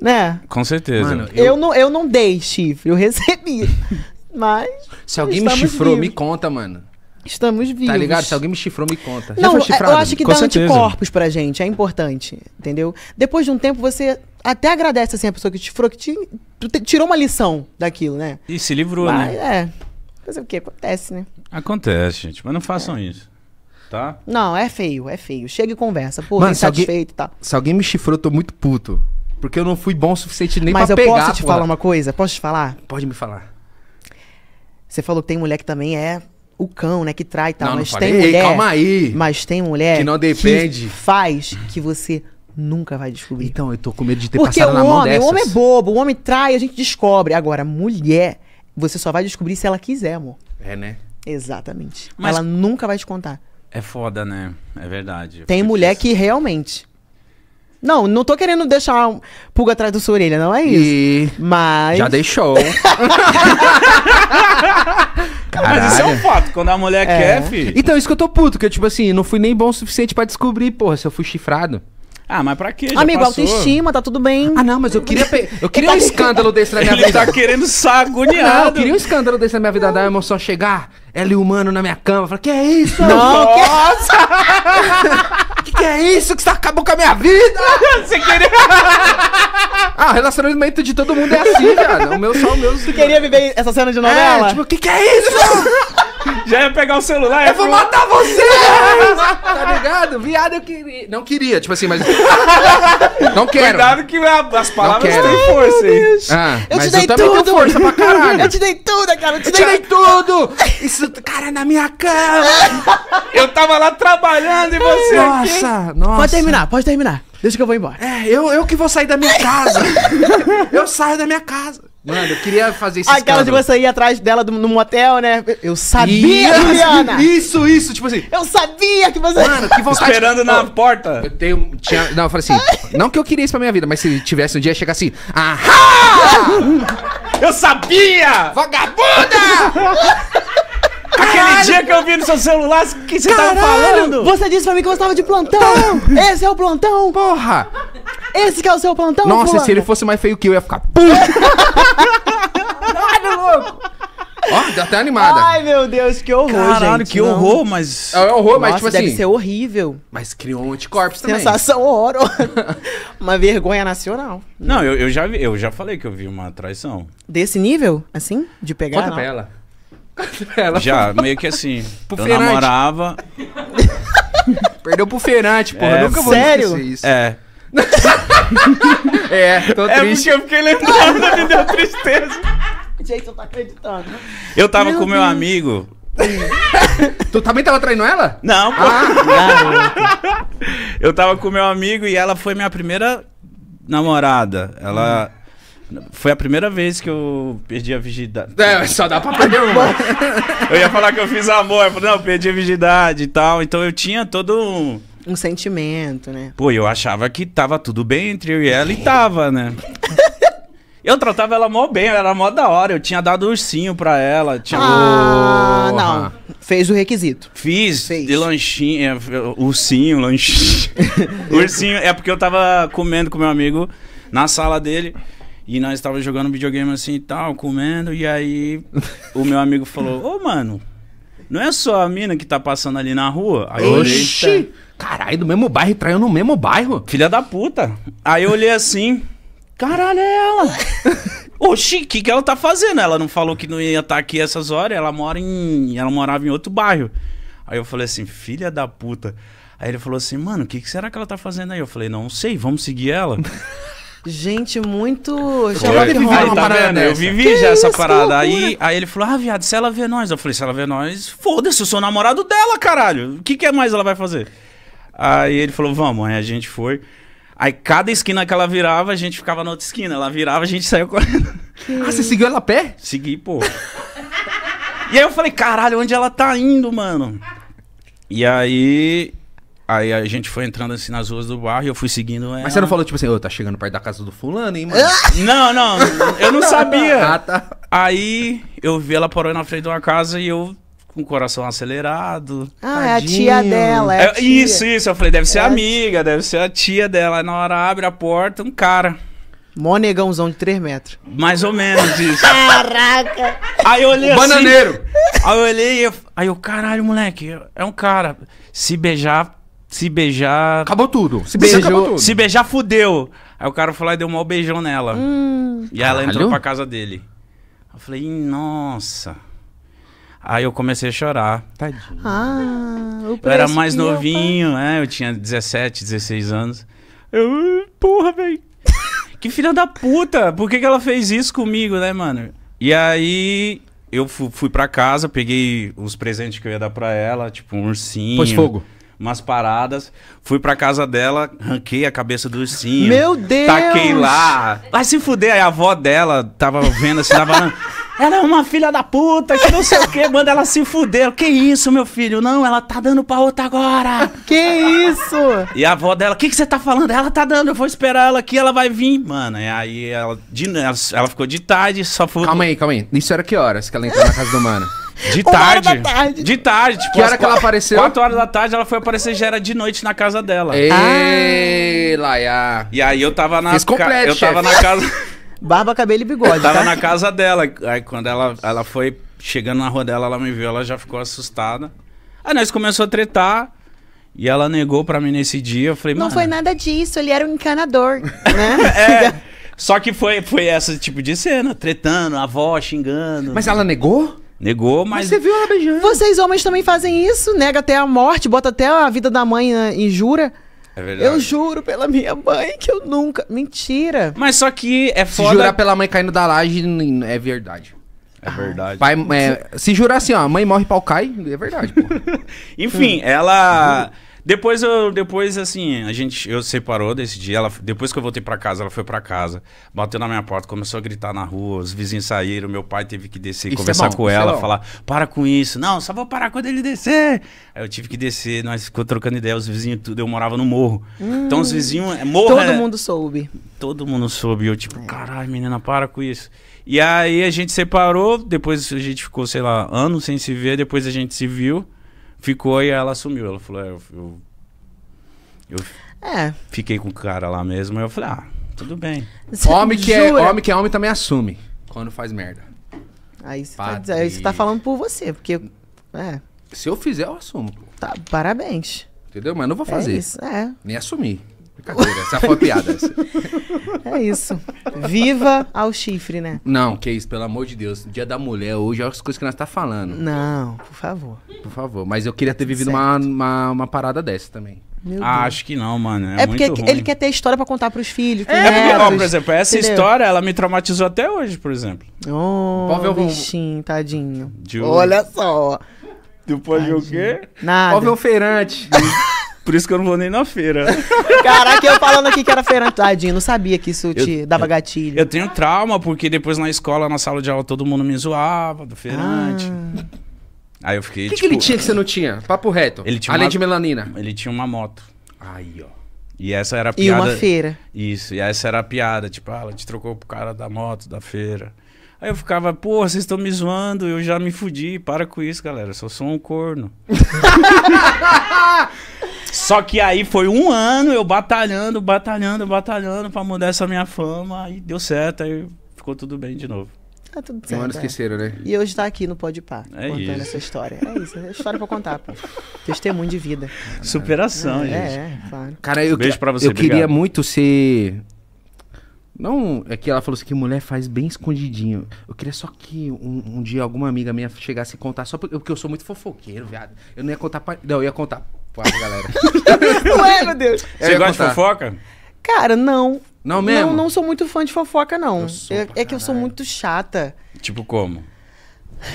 né? Com certeza. Mano, eu... Eu, não, eu não dei chifre, eu recebi. Mas. Se alguém me chifrou, vivos. me conta, mano. Estamos vivos. Tá ligado? Se alguém me chifrou, me conta. Não, eu acho que Com dá certeza. anticorpos pra gente, é importante, entendeu? Depois de um tempo, você até agradece assim, a pessoa que te chifrou, que te, tirou uma lição daquilo, né? E se livrou, né? Mas, né? É. Fazer o que? Acontece, né? Acontece, gente. Mas não façam é. isso. Tá? Não, é feio, é feio. Chega e conversa. Pô, Mano, insatisfeito e tal. Se alguém me chifrou, eu tô muito puto. Porque eu não fui bom o suficiente nem Mas pra pegar. Mas eu posso te porra. falar uma coisa? Posso te falar? Pode me falar. Você falou que tem mulher que também é o cão, né, que trai e tal. Não, mas não tem falei. mulher. Ei, calma aí. Mas tem mulher. Que não depende. Que faz que você nunca vai descobrir. Então, eu tô com medo de ter Porque passado na homem, mão dessas. o homem é bobo, o homem trai, a gente descobre. Agora, mulher você só vai descobrir se ela quiser, amor. É, né? Exatamente. Mas ela nunca vai te contar. É foda, né? É verdade. Tem mulher que realmente. Não, não tô querendo deixar um pulga atrás da sua orelha, não é isso. E... Mas. Já deixou. Caralho. Mas isso é um fato, quando a mulher é. quer, filho. Então, isso que eu tô puto, que eu, tipo assim, não fui nem bom o suficiente para descobrir, porra, se eu fui chifrado. Ah, mas pra quê? Já Amigo, passou. autoestima, tá tudo bem. Ah, não, mas eu queria, eu queria um tá- escândalo desse na minha Ele tá vida. tá querendo ser agoniado. Não, eu queria um escândalo desse na minha vida, da emoção chegar ela e o mano na minha cama. Falei, que é isso? Não, que... Nossa! que, que é isso que você acabou com a minha vida? você queria... ah, o relacionamento de todo mundo é assim, cara. O meu só o meu... Você queria viver essa cena de é, novela? É, tipo, que que é isso? Já ia pegar o celular Eu ia vou matar você! tá ligado? Viado, eu queria. Não queria, tipo assim, mas. Não quero. Cuidado que as palavras têm força, hein? Ah, eu te dei eu tudo! força pra caralho. Eu te dei tudo, cara! Eu te, eu dei... te dei tudo! Isso o cara, na minha cama. eu tava lá trabalhando e você Nossa, aqui. nossa. Pode terminar, pode terminar. Deixa que eu vou embora. É, eu, eu que vou sair da minha casa. eu saio da minha casa. Mano, eu queria fazer isso. Aquela de você ir atrás dela do, no motel, né? Eu sabia, isso, Juliana! Isso, isso, tipo assim. Eu sabia que você. Mano, que vontade. Esperando na oh, porta. Eu tenho. Tinha, não, eu falei assim. não que eu queria isso pra minha vida, mas se tivesse um dia, ia chegar assim. Ahá! eu sabia! Vagabunda! Aquele dia que eu vi no seu celular, o que você Caralho, tava falando? Você disse pra mim que você tava de plantão. Então! Esse é o plantão. Porra. Esse que é o seu plantão, Nossa, se ele fosse mais feio que eu, ia ficar... Caralho, louco. Ó, oh, deu até animada. Ai, meu Deus, que horror, Caralho, gente. que não. horror, mas... É, é horror, Nossa, mas tipo deve assim... deve ser horrível. Mas criou um anticorpos também. Sensação horror. uma vergonha nacional. Não, eu, eu, já, vi, eu já falei que eu vi uma traição. Desse nível, assim? De pegar? Conta não. pra ela. Ela Já, foi... meio que assim. Pro eu Ferante. namorava. Perdeu pro Ferante, porra. É, nunca vou Sério? Isso. É. é, tô é triste. É porque eu fiquei lembrando, me deu tristeza. Gente, eu tô acreditando. Eu tava meu com Deus. meu amigo. tu também tava traindo ela? Não, pô. Ah, eu tava com meu amigo e ela foi minha primeira namorada. Ela. Hum. Foi a primeira vez que eu perdi a virgindade. É, só dá pra perder uma. eu ia falar que eu fiz amor, eu falei, não, perdi a virgindade e tal. Então eu tinha todo um. Um sentimento, né? Pô, eu achava que tava tudo bem entre eu e ela e tava, né? Eu tratava ela mó bem, ela era mó da hora. Eu tinha dado ursinho pra ela. Tinha... Ah, não. Fez o requisito. Fiz. Fez. De lanchinho. É, é, ursinho, lanchinho. ursinho. É porque eu tava comendo com meu amigo na sala dele. E nós estávamos jogando videogame assim e tal, comendo, e aí o meu amigo falou, ô mano, não é só a mina que tá passando ali na rua? Aí Oxi! Olhei, tá. Caralho, do mesmo bairro, traiu no mesmo bairro? Filha da puta. Aí eu olhei assim, caralho, é ela! Oxi, o que, que ela tá fazendo? Ela não falou que não ia estar tá aqui essas horas, ela mora em. Ela morava em outro bairro. Aí eu falei assim, filha da puta. Aí ele falou assim, mano, o que, que será que ela tá fazendo aí? Eu falei, não sei, vamos seguir ela. Gente, muito. Sherlock Holmes. Aí, tá vendo? Eu vivi que já isso, essa parada. Aí, aí ele falou: Ah, viado, se ela vê nós. Eu falei: Se ela vê nós, foda-se, eu sou namorado dela, caralho. O que, que é mais ela vai fazer? Aí ele falou: Vamos. Aí a gente foi. Aí cada esquina que ela virava, a gente ficava na outra esquina. Ela virava, a gente saiu correndo. Que... Ah, você seguiu ela a pé? Segui, pô. e aí eu falei: Caralho, onde ela tá indo, mano? E aí Aí a gente foi entrando assim nas ruas do bairro e eu fui seguindo ela. Mas você não falou, tipo assim, ô, oh, tá chegando perto da casa do fulano, hein, mano? não, não, eu não sabia. Ah, tá. Aí eu vi ela parou na frente de uma casa e eu com o coração acelerado. Ah, tadinho. é a tia dela. É a é, tia. Isso, isso. Eu falei, deve ser é amiga, deve ser a tia dela. Aí na hora abre a porta, um cara. Monegãozão de 3 metros. Mais ou menos isso. Caraca! Aí eu olhei o assim, Bananeiro! Aí eu olhei e eu, aí eu, caralho, moleque, é um cara. Se beijar, se beijar. Acabou tudo. Se beijar, Beijou... tudo. Se beijar, fudeu. Aí o cara foi lá e deu um mau beijão nela. Hum, e ela entrou pra casa dele. Eu falei, nossa. Aí eu comecei a chorar. Tadinho. Ah, eu era mais novinho, eu... Né? eu tinha 17, 16 anos. Eu, porra, velho. que filha da puta. Por que, que ela fez isso comigo, né, mano? E aí eu fui, fui pra casa, peguei os presentes que eu ia dar pra ela, tipo um ursinho. Pôs fogo umas paradas. Fui pra casa dela, ranquei a cabeça do ursinho. Meu Deus! Taquei lá. Vai se fuder. Aí a avó dela tava vendo assim, tava. Ela é uma filha da puta, que não sei o que, manda ela se fuder. Que isso, meu filho? Não, ela tá dando pra outra agora. Que isso? E a avó dela, o que, que você tá falando? Ela tá dando, eu vou esperar ela aqui, ela vai vir. Mano, e aí ela, de, ela, ela ficou de tarde, só foi. Calma aí, calma aí. Isso era que horas que ela entrou na casa do mano? De tarde. Hora da tarde. De tarde. Tipo, que hora que ela apareceu? 4 horas da tarde ela foi aparecer já era de noite na casa dela. Ei, ah. E aí eu tava na casa, completo, Eu tava na casa. Barba, cabelo e bigode. Eu tava tá? na casa dela. Aí quando ela, ela foi chegando na rua dela, ela me viu, ela já ficou assustada. Aí nós começamos a tretar. E ela negou pra mim nesse dia. Eu falei, Não foi nada disso, ele era um encanador, né? é. Só que foi, foi esse tipo de cena, tretando, a avó xingando. Mas ela negou? Negou, mas. Você viu ela beijando. Vocês homens também fazem isso, nega até a morte, bota até a vida da mãe né, em jura. É verdade. Eu juro pela minha mãe que eu nunca. Mentira. Mas só que é foda. Se jurar pela mãe caindo da laje é verdade. É verdade. Pai, é, se jurar assim, ó, mãe morre, pau cai, é verdade, Enfim, ela. Depois eu, depois assim, a gente, eu separou desse dia. Ela, depois que eu voltei para casa, ela foi para casa, bateu na minha porta, começou a gritar na rua, os vizinhos saíram, meu pai teve que descer, isso é conversar é bom, com é ela, é falar, para com isso, não, só vou parar quando ele descer. Aí eu tive que descer, nós ficamos trocando ideia, os vizinhos tudo, eu morava no morro. Hum, então os hum. vizinhos, é, morro. Todo é, mundo soube. Todo mundo soube, eu tipo, caralho, menina, para com isso. E aí a gente separou, depois a gente ficou, sei lá, anos sem se ver, depois a gente se viu ficou e ela assumiu. Ela falou, é, eu, eu, eu é. fiquei com o cara lá mesmo. eu falei, ah, tudo bem. homem que, é, homem que é homem também assume quando faz merda. Aí você, tá, tá, falando por você, porque. É. Se eu fizer, eu assumo. Tá, parabéns. Entendeu? Mas não vou é fazer. É isso, é. Nem assumir. Brincadeira, essa foi piada. Essa. É isso. Viva ao chifre, né? Não, que isso, pelo amor de Deus. Dia da mulher, hoje é as coisas que nós tá falando. Não, por favor. Por favor. Mas eu queria ter vivido uma, uma, uma, parada dessa também. Ah, acho que não, mano. É, é porque ruim. ele quer ter história para contar pros filhos. é, netos, porque, ó, por exemplo, essa entendeu? história, ela me traumatizou até hoje, por exemplo. Oh, Qual bichinho, tadinho. De Olha só. Depois de o quê? Nada. ver o feirante? Por isso que eu não vou nem na feira. Caraca, eu falando aqui que era feirante tadinho. Não sabia que isso te dava gatilho. Eu tenho trauma, porque depois na escola, na sala de aula, todo mundo me zoava do feirante. Ah. Aí eu fiquei, O que, tipo, que ele tipo, tinha que você não tinha? Papo reto. Ele tinha Além uma, de melanina. Ele tinha uma moto. Aí, ó. E essa era a piada. E uma feira. Isso, e essa era a piada. Tipo, ah, ela te trocou pro cara da moto, da feira. Aí eu ficava, pô, vocês estão me zoando, eu já me fudi, para com isso, galera, eu só sou um corno. só que aí foi um ano eu batalhando, batalhando, batalhando pra mudar essa minha fama, Aí deu certo, aí ficou tudo bem de novo. Tá tudo certo. Um ano é. esqueceram, né? E hoje tá aqui no Pode Par, é contando isso. essa história. É isso, é história pra contar, pô. Testemunho de vida. Superação, é, gente. É, é, claro. Cara, eu, Beijo pra você, eu queria muito ser não, é que ela falou assim que mulher faz bem escondidinho. Eu queria só que um, um dia alguma amiga minha chegasse e contar, só porque eu sou muito fofoqueiro, viado. Eu não ia contar pra. Não, eu ia contar pra galera. Ué, meu Deus. Você gosta contar. de fofoca? Cara, não. Não mesmo? Não, não sou muito fã de fofoca, não. Eu é, é que eu sou muito chata. Tipo como?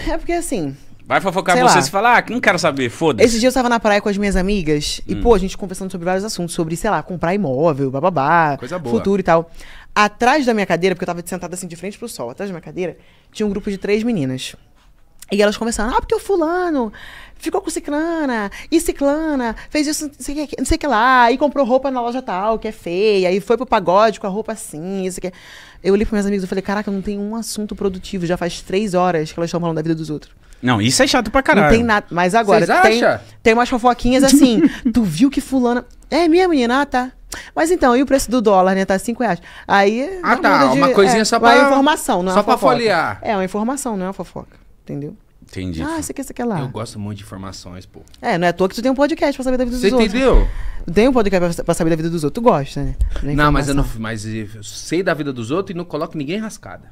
É porque assim. Vai fofocar Sei você lá. e falar, ah, não quero saber, foda-se. Esse dia eu tava na praia com as minhas amigas e, hum. pô, a gente conversando sobre vários assuntos, sobre, sei lá, comprar imóvel, bababá, Coisa boa. futuro e tal. Atrás da minha cadeira, porque eu tava sentada assim de frente pro sol, atrás da minha cadeira, tinha um grupo de três meninas. E elas começaram ah, porque o fulano ficou com ciclana, e ciclana, fez isso, não sei o que, não sei que lá, e comprou roupa na loja tal, que é feia, e foi pro pagode com a roupa assim, isso que Eu olhei pros meus amigos e falei, caraca, não tem um assunto produtivo, já faz três horas que elas estão falando da vida dos outros. Não, isso é chato pra caralho. Não tem nada, mas agora, tem, tem umas fofoquinhas assim, tu viu que fulana... É minha menina, ah, tá. Mas então, e o preço do dólar, né? Tá 5 reais. Aí. Ah, tá. De, uma coisinha é, só pra. É informação, não é Só pra folhear. É, uma informação, não é uma fofoca. Entendeu? Entendi. Ah, você quer, isso aqui é lá. Eu gosto muito de informações, pô. É, não é à toa que tu tem um podcast pra saber da vida dos Você outros. Você entendeu? Tem um podcast pra, saber da vida dos outros. Tu gosta, né? Não, mas eu não. Mas eu sei da vida dos outros e não coloco ninguém rascada.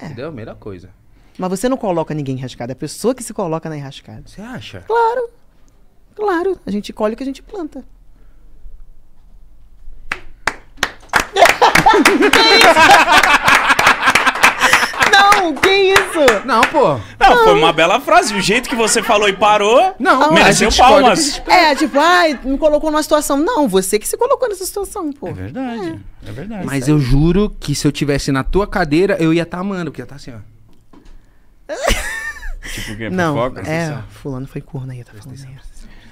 É. Entendeu? Melhor coisa. Mas você não coloca ninguém enrascada, é a pessoa que se coloca na enrascada. Você acha? Claro. Claro. A gente colhe o que a gente planta. que isso? Não, que isso? Não, pô. Não, foi uma bela frase. O jeito que você falou e parou, não, mereceu palmas. É, tipo, ai, me colocou numa situação. Não, você que se colocou nessa situação, pô. É verdade, é, é verdade. Mas eu juro que se eu tivesse na tua cadeira, eu ia estar tá amando, porque ia estar tá assim, ó. tipo, que é não, fofoca, é, assim, assim. fulano foi corno aí, tá falando isso.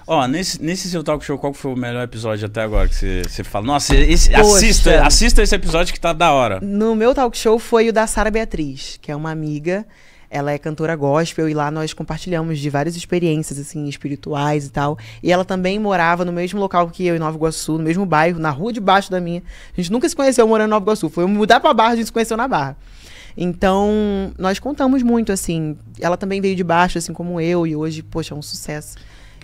Ó, nesse, nesse seu talk show, qual foi o melhor episódio até agora que você, fala? Nossa, esse, assista, assista esse episódio que tá da hora. No meu talk show foi o da Sara Beatriz, que é uma amiga. Ela é cantora gospel e lá nós compartilhamos de várias experiências, assim, espirituais e tal. E ela também morava no mesmo local que eu, em Nova Iguaçu, no mesmo bairro, na rua de baixo da minha. A gente nunca se conheceu morando em Nova Iguaçu. Foi mudar pra Barra, a gente se conheceu na Barra. Então, nós contamos muito, assim. Ela também veio de baixo, assim como eu, e hoje, poxa, é um sucesso.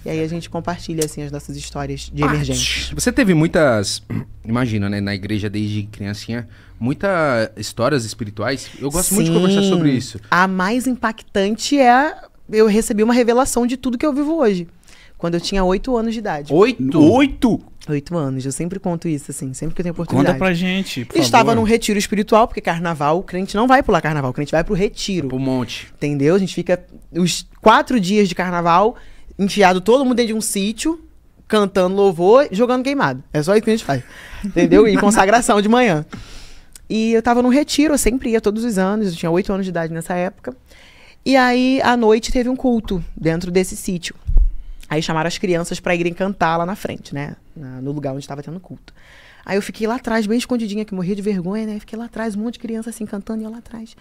E aí a gente compartilha, assim, as nossas histórias de emergência. Você teve muitas. Imagina, né? Na igreja desde criancinha, muitas histórias espirituais. Eu gosto Sim. muito de conversar sobre isso. A mais impactante é. Eu recebi uma revelação de tudo que eu vivo hoje. Quando eu tinha oito anos de idade. Oito? Oito? Oito anos, eu sempre conto isso, assim, sempre que eu tenho oportunidade. Conta pra gente. Por Estava favor. num retiro espiritual, porque carnaval, o crente não vai pular carnaval, o crente vai pro retiro. Pro monte. Entendeu? A gente fica os quatro dias de carnaval enfiado todo mundo dentro de um sítio, cantando louvor, jogando queimado. É só isso que a gente faz. Entendeu? E consagração de manhã. E eu tava num retiro, eu sempre ia todos os anos, eu tinha oito anos de idade nessa época. E aí, à noite, teve um culto dentro desse sítio. Aí chamaram as crianças para irem cantar lá na frente, né? No lugar onde estava tendo culto. Aí eu fiquei lá atrás, bem escondidinha, que morria de vergonha, né? Fiquei lá atrás, um monte de criança assim cantando e eu lá atrás.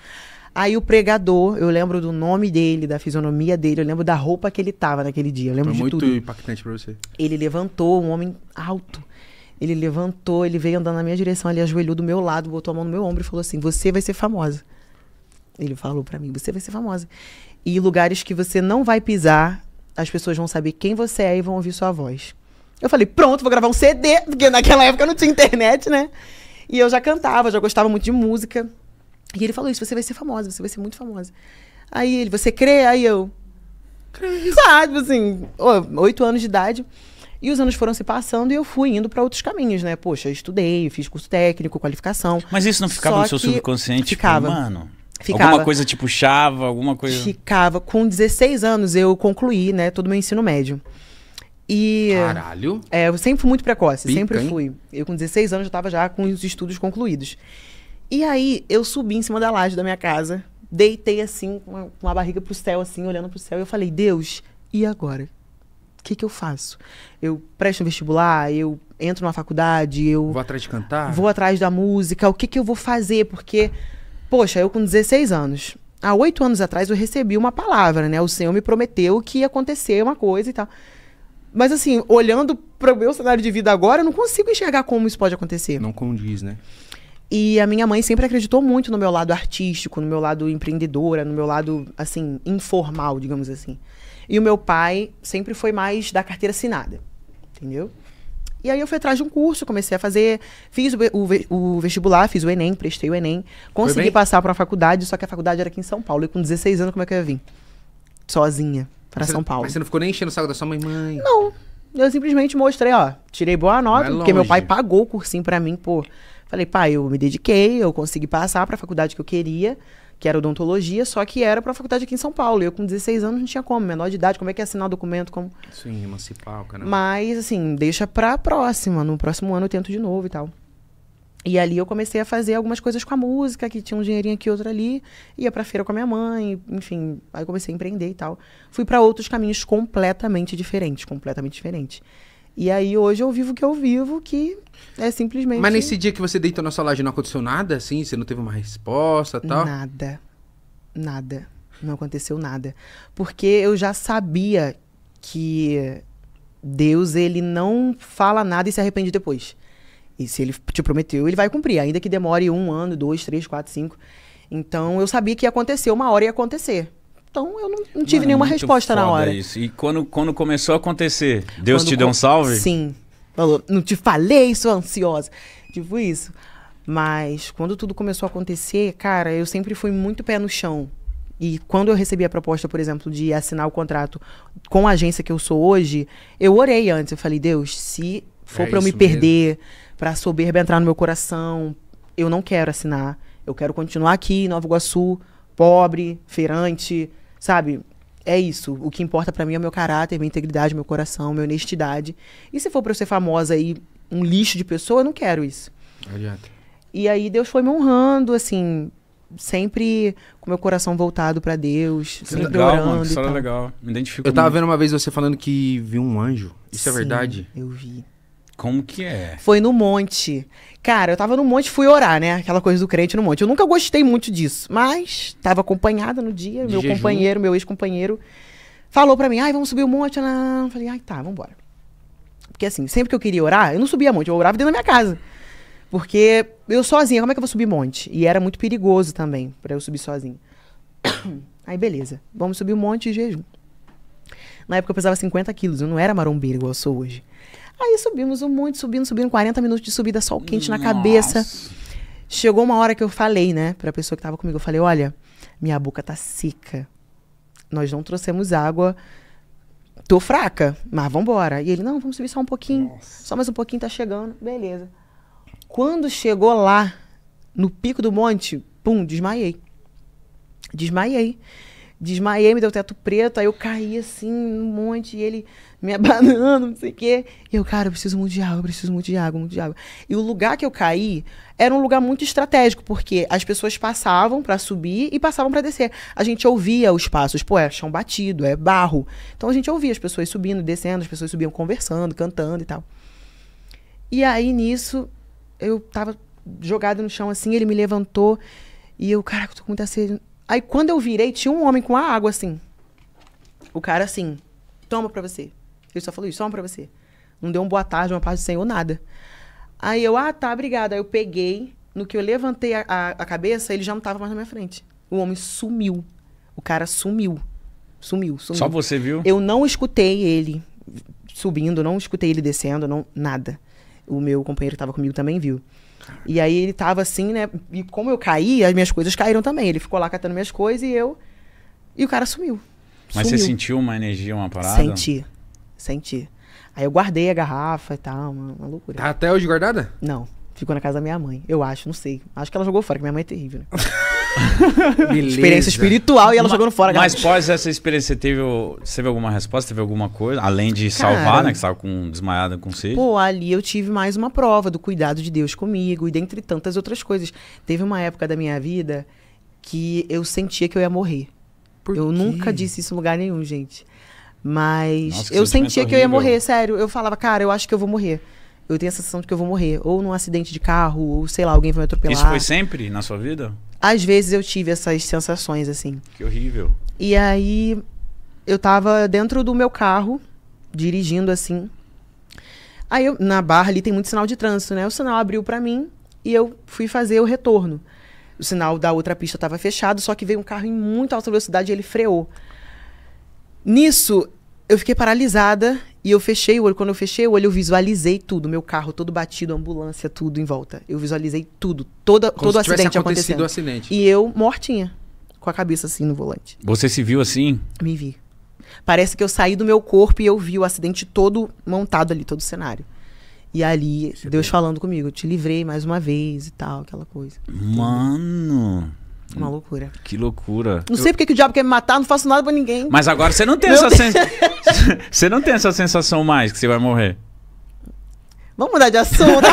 Aí o pregador, eu lembro do nome dele, da fisionomia dele, eu lembro da roupa que ele tava naquele dia, eu lembro Foi de tudo. muito impactante pra você. Ele levantou, um homem alto. Ele levantou, ele veio andando na minha direção, ele ajoelhou do meu lado, botou a mão no meu ombro e falou assim: "Você vai ser famosa". Ele falou para mim: "Você vai ser famosa". E lugares que você não vai pisar, as pessoas vão saber quem você é e vão ouvir sua voz. Eu falei: "Pronto, vou gravar um CD", porque naquela época não tinha internet, né? E eu já cantava, já gostava muito de música. E ele falou isso, você vai ser famosa, você vai ser muito famosa. Aí ele, você crê? Aí eu. Creio. Sabe, ah, tipo assim, oito anos de idade. E os anos foram se passando e eu fui indo para outros caminhos, né? Poxa, estudei, fiz curso técnico, qualificação. Mas isso não ficava Só no seu subconsciente? Tipo ficava. Tipo, mano, ficava. Alguma coisa te puxava, alguma coisa. Ficava. Com 16 anos eu concluí, né, todo o meu ensino médio. E. Caralho! É, eu sempre fui muito precoce, Pica, sempre fui. Eu com 16 anos já estava já com os estudos concluídos. E aí eu subi em cima da laje da minha casa, deitei assim, com uma, uma barriga pro céu, assim, olhando pro céu, e eu falei, Deus, e agora? O que, que eu faço? Eu presto vestibular, eu entro numa faculdade, eu. Vou atrás de cantar? Vou atrás da música, o que, que eu vou fazer? Porque, poxa, eu com 16 anos, há oito anos atrás eu recebi uma palavra, né? O Senhor me prometeu que ia acontecer uma coisa e tal. Mas assim, olhando para o meu cenário de vida agora, eu não consigo enxergar como isso pode acontecer. Não condiz, né? E a minha mãe sempre acreditou muito no meu lado artístico, no meu lado empreendedora, no meu lado, assim, informal, digamos assim. E o meu pai sempre foi mais da carteira assinada, entendeu? E aí eu fui atrás de um curso, comecei a fazer, fiz o, o, o vestibular, fiz o Enem, prestei o Enem, consegui passar para uma faculdade, só que a faculdade era aqui em São Paulo. E com 16 anos, como é que eu ia vir? Sozinha, para São Paulo. Mas você não ficou nem enchendo o saco da sua mãe, mãe? Não. Eu simplesmente mostrei, ó, tirei boa nota, porque meu pai pagou o cursinho para mim, pô. Por Falei, pai, eu me dediquei, eu consegui passar para a faculdade que eu queria, que era odontologia, só que era para a faculdade aqui em São Paulo. Eu com 16 anos não tinha como, menor de idade, como é que é assinar o documento, como Sim, emancipar o Mas assim, deixa para a próxima, no próximo ano eu tento de novo e tal. E ali eu comecei a fazer algumas coisas com a música, que tinha um dinheirinho aqui, outro ali. Ia pra feira com a minha mãe, enfim. Aí comecei a empreender e tal. Fui para outros caminhos completamente diferentes, completamente diferentes. E aí hoje eu vivo o que eu vivo, que é simplesmente. Mas nesse dia que você deitou na sua laje não aconteceu nada, assim? Você não teve uma resposta tal? Nada. Nada. Não aconteceu nada. Porque eu já sabia que Deus, ele não fala nada e se arrepende depois. E se ele te prometeu, ele vai cumprir, ainda que demore um ano, dois, três, quatro, cinco. Então eu sabia que ia acontecer, uma hora ia acontecer. Então eu não, não tive Mano, nenhuma é resposta na hora. Isso. E quando, quando começou a acontecer, Deus quando te deu um salve? Sim. Falou, não te falei, sou ansiosa. Tipo isso. Mas quando tudo começou a acontecer, cara, eu sempre fui muito pé no chão. E quando eu recebi a proposta, por exemplo, de assinar o contrato com a agência que eu sou hoje, eu orei antes. Eu falei, Deus, se for é para eu me perder, para a soberba entrar no meu coração, eu não quero assinar. Eu quero continuar aqui em Nova Iguaçu, pobre, feirante, Sabe? É isso. O que importa para mim é o meu caráter, minha integridade, meu coração, minha honestidade. E se for pra eu ser famosa e um lixo de pessoa, eu não quero isso. Não adianta. E aí Deus foi me honrando, assim, sempre com meu coração voltado para Deus, que sempre legal, orando. Mano, que história legal. Me identifico. Eu muito. tava vendo uma vez você falando que viu um anjo. Isso é Sim, é verdade? Eu vi. Como que é? Foi no monte. Cara, eu tava no monte, fui orar, né? Aquela coisa do crente no monte. Eu nunca gostei muito disso, mas tava acompanhada no dia. De meu jejum. companheiro, meu ex-companheiro, falou para mim: ai, vamos subir o um monte. Né? Eu falei: ai, tá, vambora. Porque assim, sempre que eu queria orar, eu não subia monte, eu orava dentro da minha casa. Porque eu sozinha, como é que eu vou subir monte? E era muito perigoso também para eu subir sozinha. Aí, beleza, vamos subir um monte e jejum. Na época eu pesava 50 quilos, eu não era marombeiro, igual eu sou hoje. Aí subimos um monte, subindo, subindo, 40 minutos de subida, sol quente Nossa. na cabeça. Chegou uma hora que eu falei, né, pra pessoa que tava comigo, eu falei, olha, minha boca tá seca. Nós não trouxemos água. Tô fraca, mas vambora. E ele, não, vamos subir só um pouquinho. Nossa. Só mais um pouquinho, tá chegando. Beleza. Quando chegou lá, no pico do monte, pum, desmaiei. Desmaiei desmaiei, me deu teto preto, aí eu caí assim, um monte, e ele me abanando, não sei o quê. E eu, cara, eu preciso muito de água, eu preciso muito de água, muito de água. E o lugar que eu caí era um lugar muito estratégico, porque as pessoas passavam para subir e passavam para descer. A gente ouvia os passos, pô, é chão batido, é barro. Então a gente ouvia as pessoas subindo, descendo, as pessoas subiam conversando, cantando e tal. E aí nisso, eu tava jogada no chão assim, ele me levantou e eu, cara, eu tô com muita sede. Aí quando eu virei, tinha um homem com a água assim. O cara assim, toma pra você. Ele só falou isso, toma pra você. Não deu um boa tarde, uma paz do Senhor, nada. Aí eu, ah, tá, obrigada. Aí eu peguei, no que eu levantei a, a, a cabeça, ele já não tava mais na minha frente. O homem sumiu. O cara sumiu. Sumiu, sumiu. Só você viu? Eu não escutei ele subindo, não escutei ele descendo, não, nada. O meu companheiro que estava comigo também viu. E aí ele tava assim, né? E como eu caí, as minhas coisas caíram também. Ele ficou lá catando minhas coisas e eu. E o cara sumiu. Mas sumiu. você sentiu uma energia, uma parada? Senti. Senti. Aí eu guardei a garrafa e tal, uma, uma loucura. Tá até hoje guardada? Não. Ficou na casa da minha mãe, eu acho, não sei. Acho que ela jogou fora, que minha mãe é terrível, né? experiência espiritual e ela Uma, jogando fora. Mas após essa experiência, teve, teve alguma resposta? Teve alguma coisa? Além de Cara, salvar, né? Que estava com, desmaiada com sede. Pô, ali eu tive mais uma prova do cuidado de Deus comigo e dentre tantas outras coisas. Teve uma época da minha vida que eu sentia que eu ia morrer. Por eu quê? nunca disse isso em lugar nenhum, gente. Mas Nossa, eu sentia horrível. que eu ia morrer, sério. Eu falava, cara, eu acho que eu vou morrer eu tenho a sensação de que eu vou morrer. Ou num acidente de carro, ou sei lá, alguém vai me atropelar. Isso foi sempre na sua vida? Às vezes eu tive essas sensações, assim. Que horrível. E aí eu tava dentro do meu carro, dirigindo assim. Aí eu, na barra ali tem muito sinal de trânsito, né? O sinal abriu para mim e eu fui fazer o retorno. O sinal da outra pista estava fechado, só que veio um carro em muito alta velocidade e ele freou. Nisso, eu fiquei paralisada e eu fechei o olho. Quando eu fechei o olho, eu visualizei tudo. Meu carro todo batido, ambulância, tudo em volta. Eu visualizei tudo. Toda, Como todo se acidente acontecendo. acidente. E eu mortinha. Com a cabeça assim no volante. Você se viu assim? Me vi. Parece que eu saí do meu corpo e eu vi o acidente todo montado ali, todo o cenário. E ali, Deus falando comigo, eu te livrei mais uma vez e tal, aquela coisa. Mano! Uma loucura. Que loucura. Não sei porque que o diabo quer me matar, não faço nada pra ninguém. Mas agora você não tem essa sensação. você não tem essa sensação mais que você vai morrer. Vamos mudar de assunto.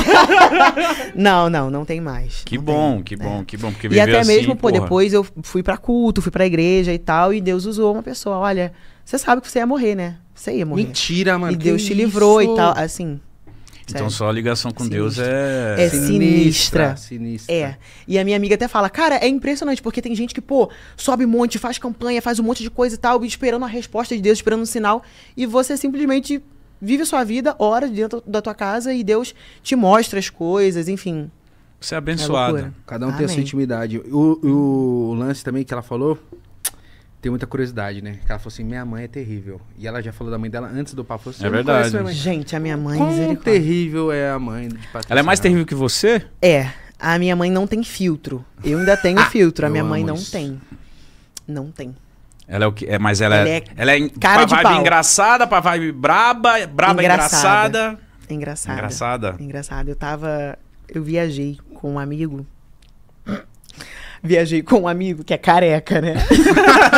não, não, não tem mais. Que não bom, tem, que né? bom, que bom. Porque e até assim, mesmo, pô, depois eu fui pra culto, fui pra igreja e tal, e Deus usou uma pessoa. Olha, você sabe que você ia morrer, né? Você ia morrer. Mentira, mano. E Deus te livrou e tal, assim. Então é. só a ligação com sinistra. Deus é... É sinistra. sinistra. sinistra. É. E a minha amiga até fala, cara, é impressionante, porque tem gente que, pô, sobe um monte, faz campanha, faz um monte de coisa e tal, esperando a resposta de Deus, esperando um sinal, e você simplesmente vive a sua vida, ora dentro da tua casa e Deus te mostra as coisas, enfim. Você é, é abençoado. É Cada um Amém. tem a sua intimidade. O, o lance também que ela falou, tem muita curiosidade, né? Que ela falou assim: minha mãe é terrível. E ela já falou da mãe dela antes do papo. Assim, é verdade. Gente, a minha mãe. Quão terrível é a mãe de Patrícia? Ela é mais terrível que você? É. A minha mãe não tem filtro. Eu ainda tenho ah, filtro. A minha mãe não isso. tem. Não tem. Ela é o que? É, mas ela, é- ela é. Ela é cara pra de vibe pau. engraçada, pra vibe braba, braba engraçada. Engraçada. Engraçada. Engraçada. Eu tava. Eu viajei com um amigo viajei com um amigo que é careca, né?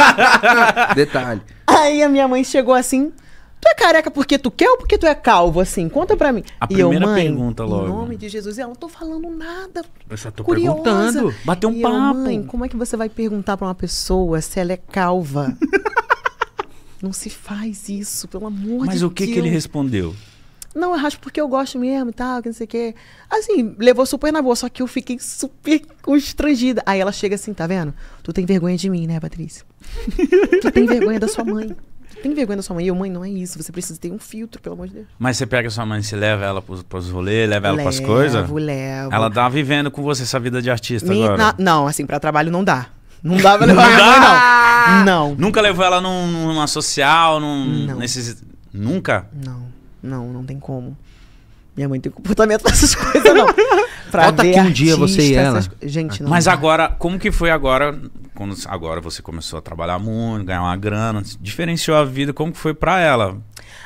Detalhe. Aí a minha mãe chegou assim. Tu é careca porque tu quer ou porque tu é calvo, assim? Conta pra mim. A e primeira eu, mãe, pergunta logo. Em nome de Jesus, eu não tô falando nada. Eu só tô curiosa. perguntando. Bateu um e papo. Eu, mãe, como é que você vai perguntar pra uma pessoa se ela é calva? não se faz isso, pelo amor Mas de Deus. Mas o que que ele respondeu? Não, eu raspo porque eu gosto mesmo e tal, que não sei o quê. Assim, levou super na boa, só que eu fiquei super constrangida. Aí ela chega assim, tá vendo? Tu tem vergonha de mim, né, Patrícia? tu tem vergonha da sua mãe. Tu tem vergonha da sua mãe. E eu, mãe, não é isso. Você precisa ter um filtro, pelo amor de Deus. Mas você pega sua mãe, você leva ela pros, pros rolês, leva ela levo, pras coisas? Levo, Ela tá vivendo com você essa vida de artista Me, agora. Na, não, assim, pra trabalho não dá. Não dá pra levar não dá? mãe, não. Não. Nunca levou ela num, numa social, num, não. nesses... Nunca? Não. Não, não tem como. Minha mãe tem comportamento dessas coisas, não. pra Falta ver aqui um dia você e ela. Essas... Gente, não. Mas dá. agora, como que foi agora? Quando agora você começou a trabalhar muito, ganhar uma grana, diferenciou a vida, como que foi pra ela?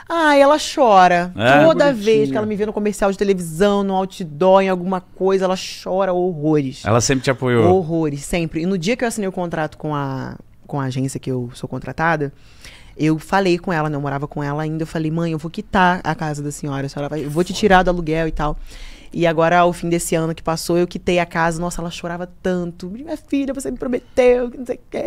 Ah, ela chora. É? Toda Bonitinha. vez que ela me vê no comercial de televisão, no outdoor, em alguma coisa, ela chora horrores. Ela sempre te apoiou? Horrores, sempre. E no dia que eu assinei o contrato com a, com a agência que eu sou contratada, eu falei com ela, não morava com ela ainda. Eu falei, mãe, eu vou quitar a casa da senhora. A senhora vai, eu vou te tirar do aluguel e tal. E agora, ao fim desse ano que passou, eu quitei a casa. Nossa, ela chorava tanto. Minha filha, você me prometeu, que não sei o que.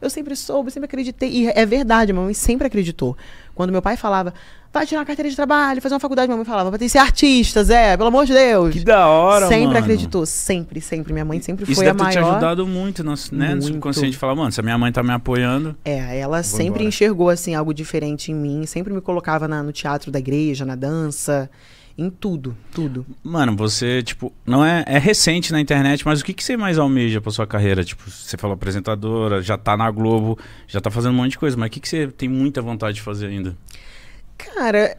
Eu sempre soube, sempre acreditei. E é verdade, minha mãe sempre acreditou. Quando meu pai falava, vai tirar uma carteira de trabalho, fazer uma faculdade, minha mãe falava, vai ter que ser artista, Zé, pelo amor de Deus. Que da hora, Sempre mano. acreditou, sempre, sempre. Minha mãe sempre Isso foi a maior. Isso deve ter te ajudado muito, né, no, né? Muito. No subconsciente, falar, mano, se a minha mãe tá me apoiando... É, ela sempre embora. enxergou, assim, algo diferente em mim. Sempre me colocava na, no teatro da igreja, na dança... Em tudo, tudo. Mano, você, tipo, não é, é recente na internet, mas o que, que você mais almeja pra sua carreira? Tipo, você falou apresentadora, já tá na Globo, já tá fazendo um monte de coisa, mas o que, que você tem muita vontade de fazer ainda? Cara,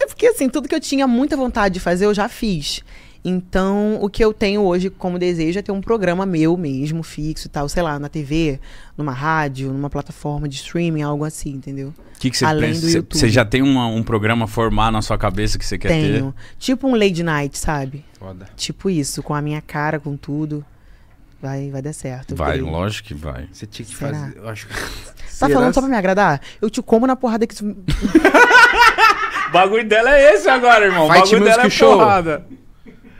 é porque assim, tudo que eu tinha muita vontade de fazer, eu já fiz. Então, o que eu tenho hoje como desejo é ter um programa meu mesmo, fixo e tal, sei lá, na TV, numa rádio, numa plataforma de streaming, algo assim, entendeu? O que, que você Além pensa? Você já tem uma, um programa formar na sua cabeça que você quer tenho. ter? Tenho. Tipo um Lady Night, sabe? Foda. Tipo isso, com a minha cara, com tudo. Vai, vai dar certo. Vai, creio. lógico que vai. Você tinha que Será? fazer. Eu acho que... Tá Será? falando só pra me agradar? Eu te como na porrada que. o bagulho dela é esse agora, irmão. Fight o bagulho dela é show. porrada.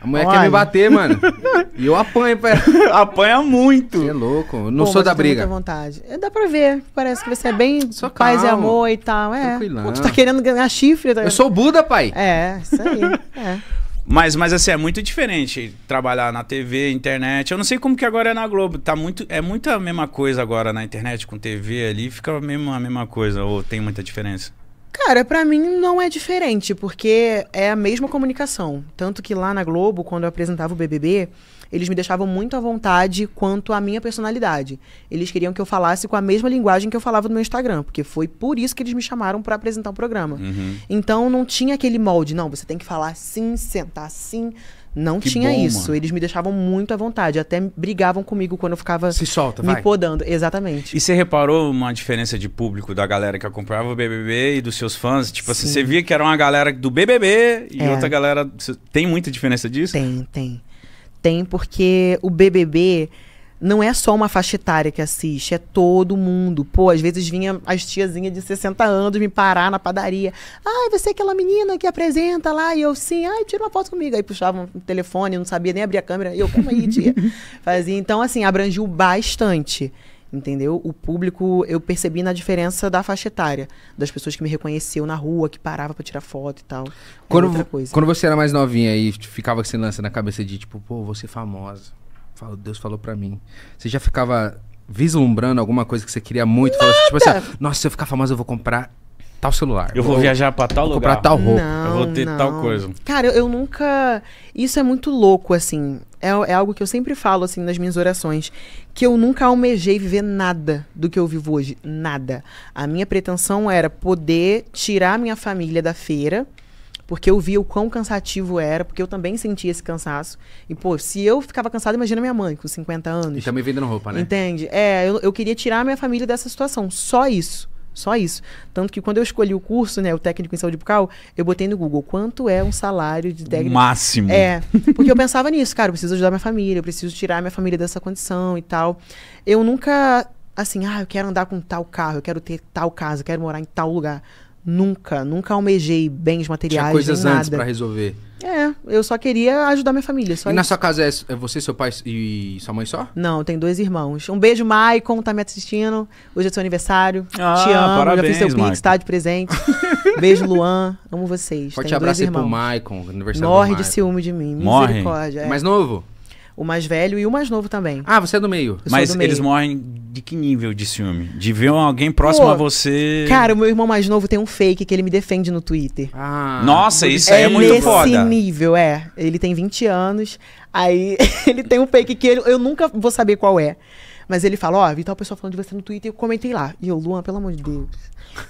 A mulher Olha. quer me bater, mano. e eu apanho pra ela. Apanha muito. Você é louco. não Pô, sou da briga. Muita vontade. Eh, dá pra ver. Parece que você é bem sou paz e amor e tal. É. Tranquilão. Pô, tu tá querendo ganhar chifre. Tá... Eu sou Buda, pai. É, isso aí. é. Mas, mas assim, é muito diferente trabalhar na TV, internet. Eu não sei como que agora é na Globo. Tá muito, é muita mesma coisa agora na internet, com TV ali, fica a mesma, a mesma coisa, ou tem muita diferença? Cara, para mim não é diferente, porque é a mesma comunicação. Tanto que lá na Globo, quando eu apresentava o BBB, eles me deixavam muito à vontade quanto à minha personalidade. Eles queriam que eu falasse com a mesma linguagem que eu falava no meu Instagram, porque foi por isso que eles me chamaram para apresentar o programa. Uhum. Então não tinha aquele molde, não, você tem que falar assim, sentar assim, não que tinha bom, isso. Mano. Eles me deixavam muito à vontade. Até brigavam comigo quando eu ficava Se solta, me vai. podando. Exatamente. E você reparou uma diferença de público da galera que acompanhava o BBB e dos seus fãs? Tipo Sim. assim, você via que era uma galera do BBB e é. outra galera. Tem muita diferença disso? Tem, tem. Tem, porque o BBB não é só uma faixa etária que assiste, é todo mundo. Pô, às vezes vinha as tiazinhas de 60 anos me parar na padaria. Ai, ah, você é aquela menina que apresenta lá? E eu, sim, ai, tira uma foto comigo. Aí puxava o telefone, não sabia nem abrir a câmera. E eu, como aí, tia. Fazia. Então, assim, abrangiu bastante. Entendeu? O público, eu percebi na diferença da faixa etária, das pessoas que me reconheceu na rua, que parava para tirar foto e tal. É quando, coisa. quando você era mais novinha e ficava esse lance na cabeça de tipo, pô, vou ser famosa falo, Deus falou para mim. Você já ficava vislumbrando alguma coisa que você queria muito? Nada. Assim, tipo assim, nossa, se eu ficar famoso, eu vou comprar tal celular. Eu vou, vou viajar para tal vou lugar. comprar tal roupa. Não, eu vou ter não. tal coisa. Cara, eu, eu, nunca. Isso é muito louco, assim. É, é algo que eu sempre falo, assim, nas minhas orações. Que eu nunca almejei viver nada do que eu vivo hoje. Nada. A minha pretensão era poder tirar minha família da feira porque eu via o quão cansativo era, porque eu também sentia esse cansaço. E, pô, se eu ficava cansado, imagina minha mãe com 50 anos. E também vendendo roupa, né? Entende? É, eu, eu queria tirar a minha família dessa situação. Só isso. Só isso. Tanto que quando eu escolhi o curso, né, o técnico em saúde bucal, eu botei no Google quanto é um salário de técnico. Máximo. É. Porque eu pensava nisso, cara, eu preciso ajudar minha família, eu preciso tirar minha família dessa condição e tal. Eu nunca, assim, ah, eu quero andar com tal carro, eu quero ter tal casa, eu quero morar em tal lugar. Nunca, nunca almejei bens materiais. Tinha coisas antes para resolver. É, eu só queria ajudar minha família. e isso. na sua casa é, é você, seu pai e sua mãe só? Não, eu tenho dois irmãos. Um beijo, Maicon, tá me assistindo. Hoje é seu aniversário. Ah, Te amo, parabéns, já fiz seu pix, tá de presente. beijo, Luan. Amo vocês. Forte abraço dois irmãos. pro Maicon, aniversário Morre de ciúme de mim, Morre. É. Mais novo? O mais velho e o mais novo também. Ah, você é do meio. Eu Mas do meio. eles morrem de que nível de ciúme? De ver alguém próximo Pô, a você. Cara, o meu irmão mais novo tem um fake que ele me defende no Twitter. Ah, Nossa, isso é, é muito nesse foda. Nesse nível, é. Ele tem 20 anos. Aí ele tem um fake que eu nunca vou saber qual é. Mas ele fala, ó, oh, vi tal pessoa falando de você no Twitter, eu comentei lá. E eu, Luan, pelo amor de Deus.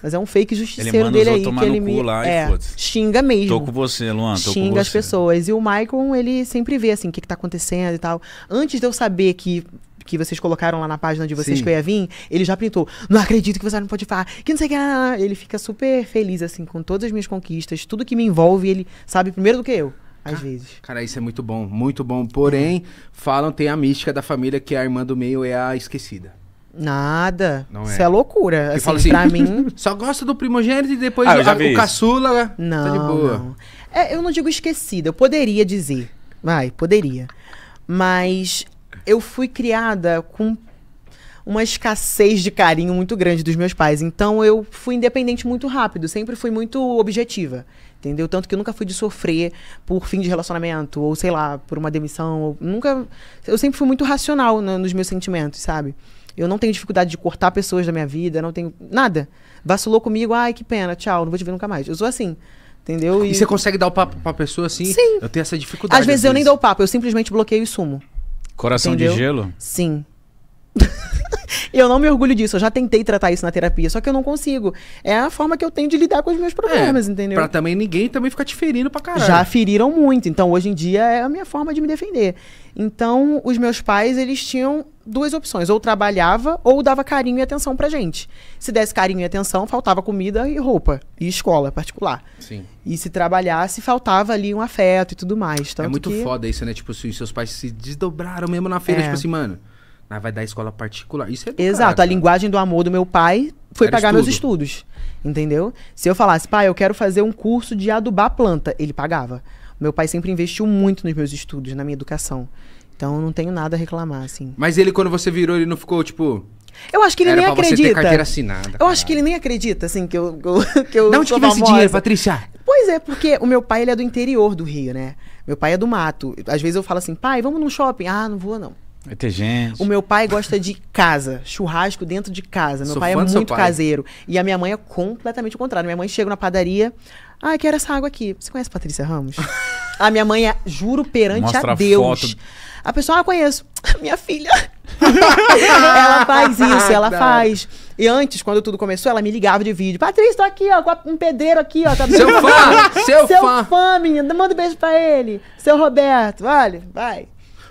Mas é um fake justiceiro ele manda dele aí, que ele me lá é, e xinga mesmo. Tô com você, Luan, tô Xinga as pessoas. E o Michael, ele sempre vê, assim, o que, que tá acontecendo e tal. Antes de eu saber que que vocês colocaram lá na página de vocês Sim. que eu ia vir, ele já printou. Não acredito que você não pode falar, que não sei o que. Ele fica super feliz, assim, com todas as minhas conquistas, tudo que me envolve, ele sabe primeiro do que eu às vezes. Cara, isso é muito bom, muito bom. Porém, falam, tem a mística da família que a irmã do meio é a esquecida. Nada. Não isso é, é loucura. Assim, fala assim, pra mim. Só gosta do primogênito e depois ah, a, o isso. caçula. Não. Tá de boa. Não. É, eu não digo esquecida, eu poderia dizer. Vai, poderia. Mas eu fui criada com uma escassez de carinho muito grande dos meus pais. Então eu fui independente muito rápido, sempre fui muito objetiva entendeu? Tanto que eu nunca fui de sofrer por fim de relacionamento, ou sei lá, por uma demissão, ou, nunca... Eu sempre fui muito racional nos meus sentimentos, sabe? Eu não tenho dificuldade de cortar pessoas da minha vida, não tenho nada. Vacilou comigo, ai, que pena, tchau, não vou te ver nunca mais. Eu sou assim. Entendeu? E, e você consegue dar o papo pra pessoa assim? Sim. Eu tenho essa dificuldade. Às vezes, às vezes. eu nem dou o papo, eu simplesmente bloqueio e sumo. Coração entendeu? de gelo? Sim. eu não me orgulho disso. Eu já tentei tratar isso na terapia, só que eu não consigo. É a forma que eu tenho de lidar com os meus problemas, é, entendeu? Pra também ninguém também ficar te ferindo pra caralho. Já feriram muito. Então, hoje em dia, é a minha forma de me defender. Então, os meus pais, eles tinham duas opções. Ou trabalhava, ou dava carinho e atenção pra gente. Se desse carinho e atenção, faltava comida e roupa. E escola particular. Sim. E se trabalhasse, faltava ali um afeto e tudo mais. é muito que... foda isso, né? Tipo, se os seus pais se desdobraram mesmo na feira. É. Tipo assim, mano... Mas vai dar escola particular. Isso é Exato, a linguagem do amor do meu pai foi Era pagar estudo. meus estudos. Entendeu? Se eu falasse, pai, eu quero fazer um curso de adubar planta, ele pagava. Meu pai sempre investiu muito nos meus estudos, na minha educação. Então eu não tenho nada a reclamar, assim. Mas ele, quando você virou, ele não ficou, tipo, eu acho que ele Era nem acredita. Você ter carteira assinada, eu cara. acho que ele nem acredita, assim, que eu. Que eu, não tive esse dinheiro, Patrícia? Pois é, porque o meu pai ele é do interior do Rio, né? Meu pai é do mato. Às vezes eu falo assim, pai, vamos num shopping. Ah, não vou, não. Vai ter gente. O meu pai gosta de casa, churrasco dentro de casa. Meu Sou pai é muito pai. caseiro. E a minha mãe é completamente o contrário. Minha mãe chega na padaria. Ah, quero essa água aqui. Você conhece Patrícia Ramos? a minha mãe é, juro perante Mostra a Deus. A, foto. a pessoa, ah, conheço. Minha filha. ela faz isso, ela faz. E antes, quando tudo começou, ela me ligava de vídeo. Patrícia, tô aqui, ó, com um pedreiro aqui, ó. Tá seu fã, seu, seu fã. fã menina. Manda um beijo pra ele. Seu Roberto, olha, vai.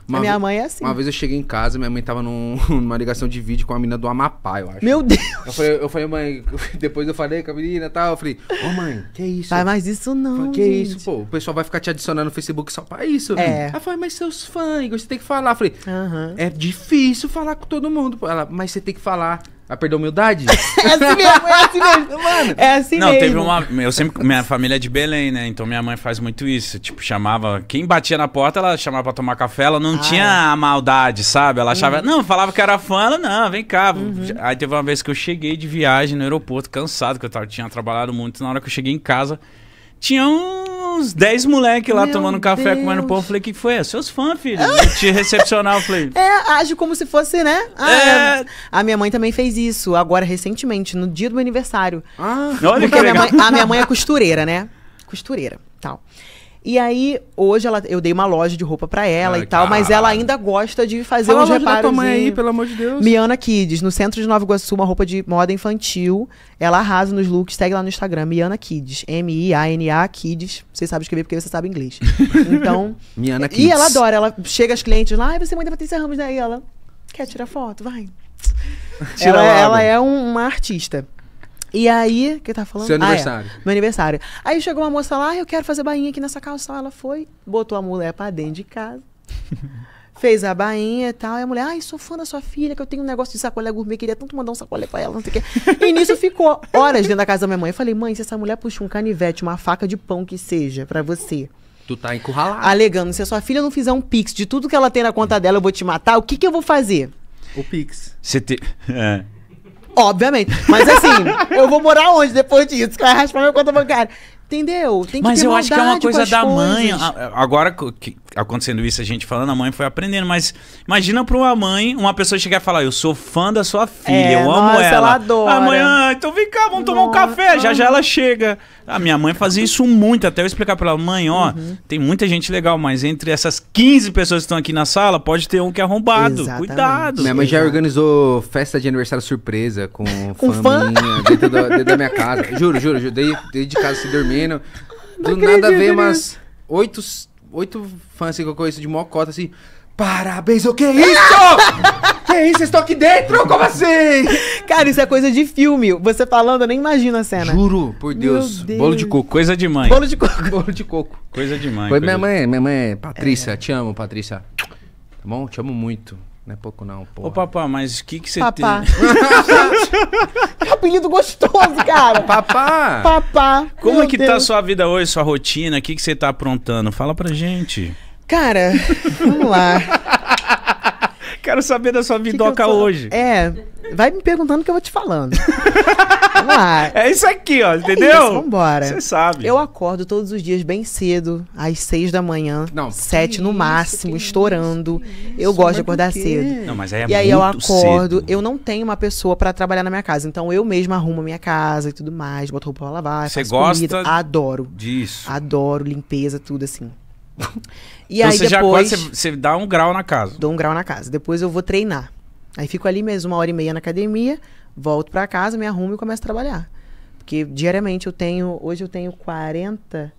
Uma minha mãe é assim. Uma vez eu cheguei em casa, minha mãe tava num, numa ligação de vídeo com a menina do Amapá, eu acho. Meu Deus! Eu falei, eu falei mãe, depois eu falei com a menina e tal. Eu falei, ô oh, mãe, que isso? Faz mais isso não. Falei, que gente. isso, pô. O pessoal vai ficar te adicionando no Facebook só pra isso. Né? É. Ela falou, mas seus fãs, você tem que falar. Eu falei, uh -huh. é difícil falar com todo mundo. Ela, mas você tem que falar perder a humildade? é assim mesmo, é assim mesmo. Mano. É assim não, mesmo. Não, teve uma. Eu sempre. Minha família é de Belém, né? Então minha mãe faz muito isso. Tipo, chamava. Quem batia na porta, ela chamava pra tomar café. Ela não ah, tinha é. a maldade, sabe? Ela achava. Uhum. Não, falava que era fã. Ela, não, vem cá. Uhum. Aí teve uma vez que eu cheguei de viagem no aeroporto, cansado, que eu tava, tinha trabalhado muito. Na hora que eu cheguei em casa tinha uns 10 moleques lá Meu tomando café, comendo pão. Eu falei, que foi? É, seus fãs, filho. Eu te recepcionar, eu falei. É, age como se fosse, né? Ah, é... É. A minha mãe também fez isso, agora recentemente, no dia do meu aniversário. Ah, olha Porque que a minha, mãe, a minha mãe é costureira, né? Costureira, tal. E aí, hoje ela, eu dei uma loja de roupa para ela Ai, e tal, mas ela ainda gosta de fazer Fala uns reparos. Fala mãe aí, pelo amor de Deus. Miana Kids, no centro de Nova Iguaçu, uma roupa de moda infantil. Ela arrasa nos looks, segue lá no Instagram, Miana Kids. M-I-A-N-A Kids. Você sabe escrever porque você sabe inglês. Então... Miana Kids. E ela adora, ela chega às clientes lá, ah, você é manda pra ter Ramos, daí né? ela... Quer tirar foto? Vai. Tira ela, é, ela é um, uma artista. E aí, que tá falando? Seu aniversário. Ah, é, meu aniversário. Aí chegou uma moça lá, ah, eu quero fazer bainha aqui nessa calça. Ela foi, botou a mulher pra dentro de casa. fez a bainha e tal. E a mulher, ai, sou fã da sua filha, que eu tenho um negócio de sacolé gourmet, queria tanto mandar um sacolé pra ela, não sei o quê. E nisso ficou horas dentro da casa da minha mãe. Eu falei, mãe, se essa mulher puxa um canivete, uma faca de pão que seja, pra você. Tu tá encurralado. Alegando, se a sua filha não fizer um pix de tudo que ela tem na conta dela, eu vou te matar, o que que eu vou fazer? O pix. Você te... É. Obviamente. Mas assim, eu vou morar onde depois disso? Que vai raspar minha conta bancária. Entendeu? Tem que mas ter eu acho que é uma coisa da mãe. Agora, acontecendo isso, a gente falando, a mãe foi aprendendo. Mas imagina pra uma mãe, uma pessoa chegar e falar: Eu sou fã da sua filha, é, eu nossa, amo ela. ela adora. Amanhã, então vem cá, vamos nossa. tomar um café. Já já ela chega. A ah, minha mãe fazia isso muito, até eu explicar pra ela: Mãe, ó, uhum. tem muita gente legal, mas entre essas 15 pessoas que estão aqui na sala, pode ter um que é arrombado. Exatamente. Cuidado. Minha mãe já organizou festa de aniversário surpresa com um fã, fã? Minha, dentro, da, dentro, da, minha casa. Juro, juro, juro. Dei, dei de casa se dormir. Ah, não Do nada veio umas oito, oito fãs assim, que eu conheço de mocota assim. Parabéns, o que é isso? que é isso? Vocês estão aqui dentro? Como assim? Cara, isso é coisa de filme. Você falando, eu nem imagino a cena. Juro, por Deus. Deus. Bolo de coco, coisa de mãe. Bolo de coco. Bolo de coco. Coisa de mãe. Foi minha mãe, minha mãe, é é. Patrícia. É. Te amo, Patrícia. Tá bom? Te amo muito. Não é pouco não, pô. Ô, papá, mas o que que você papá. tem? Gente, que apelido gostoso, cara. Papá. Papá. Como é que Deus. tá a sua vida hoje, sua rotina? O que que você tá aprontando? Fala pra gente. Cara, vamos lá. Quero saber da sua vidoca hoje. É, vai me perguntando que eu vou te falando. Vamos lá. É isso aqui, ó, é entendeu? É vambora. Você sabe. Eu acordo todos os dias bem cedo, às seis da manhã, não, sete no isso, máximo, estourando. Isso, eu gosto de acordar cedo. Não, mas aí é e aí eu acordo, cedo. eu não tenho uma pessoa para trabalhar na minha casa, então eu mesma arrumo a minha casa e tudo mais, boto roupa pra lavar, Você gosta comida. Adoro. Disso. Adoro limpeza, tudo assim e então aí você depois. Já quase, você dá um grau na casa. Dou um grau na casa. Depois eu vou treinar. Aí fico ali mesmo uma hora e meia na academia, volto para casa, me arrumo e começo a trabalhar. Porque diariamente eu tenho. Hoje eu tenho 40.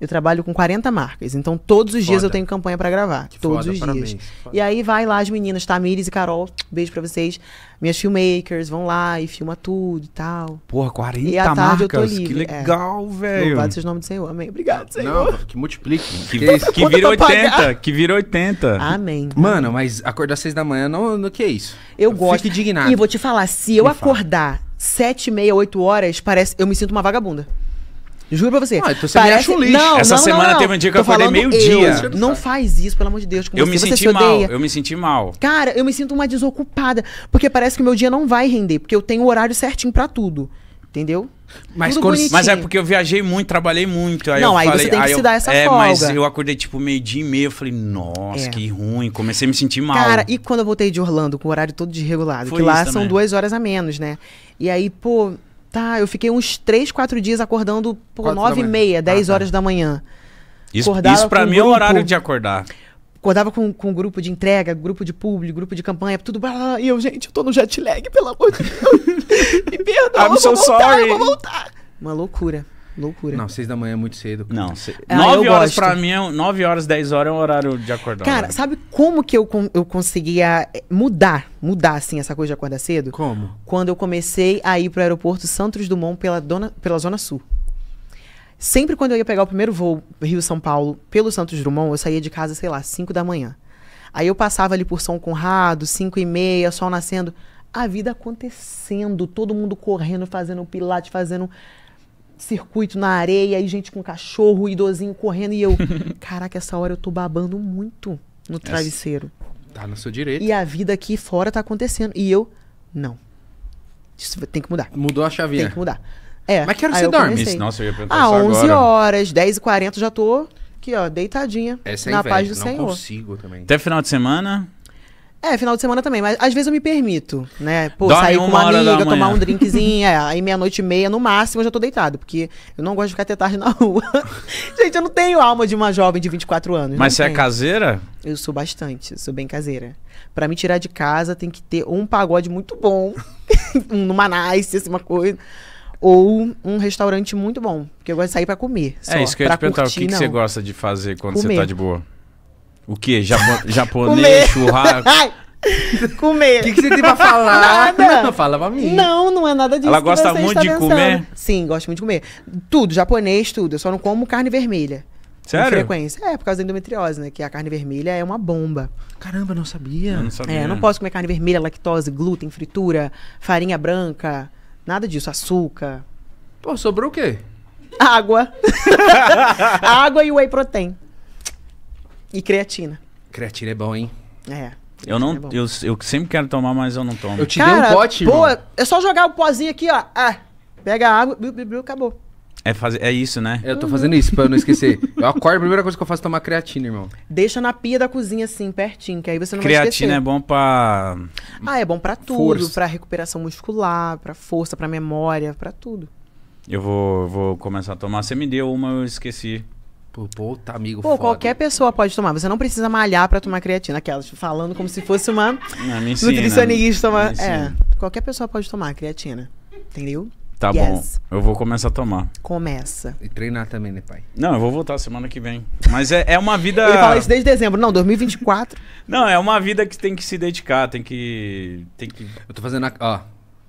Eu trabalho com 40 marcas, então todos os dias foda. eu tenho campanha para gravar, que todos foda, os dias. Foda. E aí vai lá as meninas, Tamires e Carol, beijo para vocês, minhas filmmakers, vão lá e filma tudo e tal. Porra, 40 e à tarde marcas, eu tô livre. que é. legal, é. velho. Louvado seja o nome do Senhor, amém. Obrigado, Senhor. Não, que multiplique. Que, que, que vira 80, que vira 80. Amém. Mano, mas acordar 6 da manhã, não, não que é isso? Eu, eu gosto. Fico indignado. E vou te falar, se eu acordar sete 7, meia, 8 horas, parece, eu me sinto uma vagabunda. Juro pra você. Ah, então você Parece... me acha um lixo. Não, Essa não, semana não, não. teve um dia que eu falei meio-dia. Não faz isso, pelo amor de Deus. eu você. me senti mal. Eu me senti mal. Cara, eu me sinto uma desocupada. Porque parece que o meu dia não vai render. Porque eu tenho o horário certinho para tudo. Entendeu? Mas, quando, mas é porque eu viajei muito, trabalhei muito. Aí não, eu aí falei, você tem que se dar essa eu, folga. É, mas eu acordei tipo meio-dia e meio. Eu falei, nossa, é. que ruim. Comecei a me sentir mal. Cara, e quando eu voltei de Orlando, com o horário todo desregulado? Foi que lá também. são duas horas a menos, né? E aí, pô, Tá, eu fiquei uns 3, 4 dias acordando por 9 e meia, 10 ah, tá. horas da manhã. Isso, Acordava isso pra mim é o horário de acordar. Acordava com, com grupo de entrega, grupo de público, grupo de campanha, tudo. E eu, gente, eu tô no jet lag, pelo amor de Deus. Me perdoa, I'm so vou voltar, sorry. vou voltar. Uma loucura. Loucura. Não, seis da manhã é muito cedo. Cara. Não, se... ah, nove horas para mim, é nove horas, dez horas é um horário de acordar. Cara, né? sabe como que eu, eu conseguia eh, mudar, mudar assim essa coisa de acordar cedo? Como? Quando eu comecei a ir pro aeroporto Santos Dumont pela, dona, pela Zona Sul. Sempre quando eu ia pegar o primeiro voo Rio-São Paulo pelo Santos Dumont, eu saía de casa, sei lá, cinco da manhã. Aí eu passava ali por São Conrado, cinco e meia, sol nascendo. A vida acontecendo, todo mundo correndo, fazendo pilates, fazendo circuito na areia e gente com cachorro, idosinho correndo. E eu, caraca, essa hora eu tô babando muito no travesseiro. Essa tá no seu direito. E a vida aqui fora tá acontecendo. E eu, não. Isso tem que mudar. Mudou a chavinha. Tem que mudar. É. Mas que hora você dorme? Nossa, eu ia perguntar ah, 11 agora. horas, 10h40 já tô aqui, ó, deitadinha. Essa é na inveja, paz do não Senhor. consigo também. Até final de semana. É, final de semana também, mas às vezes eu me permito, né? Pô, Dorme sair com uma, amiga, tomar um drinkzinho, é, aí meia-noite e meia, no máximo, eu já tô deitado, porque eu não gosto de ficar até tarde na rua. Gente, eu não tenho alma de uma jovem de 24 anos. Mas você é tenho. é caseira? Eu sou bastante, sou bem caseira. Para me tirar de casa, tem que ter um pagode muito bom, um Manaus, assim, uma coisa ou um restaurante muito bom. Porque eu gosto de sair para comer. É só, é isso que eu ia te perguntar. Curtir, o que, que, você gosta de fazer quando comer. você tá de boa? O quê? Japo japonês, churrasco? comer. O que, que, você tem pra falar? Nada. Não, fala pra mim. Não, não é nada disso. Ela gosta muito de pensando. comer? Sim, gosto muito de comer. Tudo, japonês, tudo. Eu só não como carne vermelha. Sério? Com frequência. É, por causa da endometriose, né? Que a carne vermelha é uma bomba. Caramba, não sabia. Eu não sabia. É, não posso comer carne vermelha, lactose, glúten, fritura, farinha branca, nada disso, açúcar. Pô, sobrou o quê? Água. Água e whey protein. E creatina. Creatina é bom, hein? É. Eu não, é eu, eu sempre quero tomar, mas eu não tomo. Eu te Cara, dei um pote, pô, é só jogar o pozinho aqui, ó. Ah, pega a água, blu, blu, blu, acabou. É, fazer, é isso, né? É, eu tô fazendo isso pra eu não esquecer. Eu acordo, a primeira coisa que eu faço é tomar creatina, irmão. Deixa na pia da cozinha, assim, pertinho, que aí você não creatina vai esquecer. Creatina é bom pra... Ah, é bom pra tudo. Força. Pra recuperação muscular, pra força, pra memória, pra tudo. Eu vou, vou começar a tomar. Você me deu uma, eu esqueci. Pô, puta, tá, amigo Pô, foda. qualquer pessoa pode tomar. Você não precisa malhar para tomar creatina. Aquelas falando como se fosse uma não, ensina, nutricionista. Uma... É, qualquer pessoa pode tomar creatina. Entendeu? Tá yes. bom. Eu vou começar a tomar. Começa. E treinar também, né, pai? Não, eu vou voltar semana que vem. Mas é, é uma vida. Ele fala isso desde dezembro. Não, 2024. não, é uma vida que tem que se dedicar, tem que. Tem que... Eu tô fazendo. A... Ó,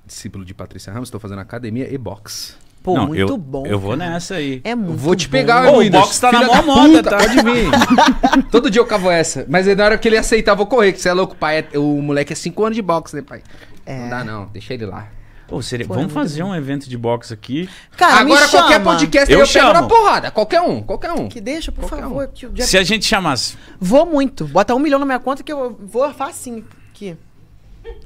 discípulo de Patrícia Ramos, tô fazendo academia e boxe. Pô, não, muito eu, bom. Eu vou cara. nessa aí. É muito Vou te pegar, o Box tá na mó moda, tá? Pode vir. Todo dia eu cavo essa. Mas é na hora que ele aceitar, eu vou correr, que você é louco, pai. É, o moleque é 5 anos de boxe, né, pai? É. Não dá, não. Deixa ele lá. Pô, seria... Pô, é vamos fazer bom. um evento de boxe aqui. Cara, Agora qualquer podcast eu, eu chamo. pego na porrada. Qualquer um, qualquer um. Que deixa, por qualquer favor. Um. Já... Se a gente chamasse. Vou muito. Bota um milhão na minha conta que eu vou facinho aqui.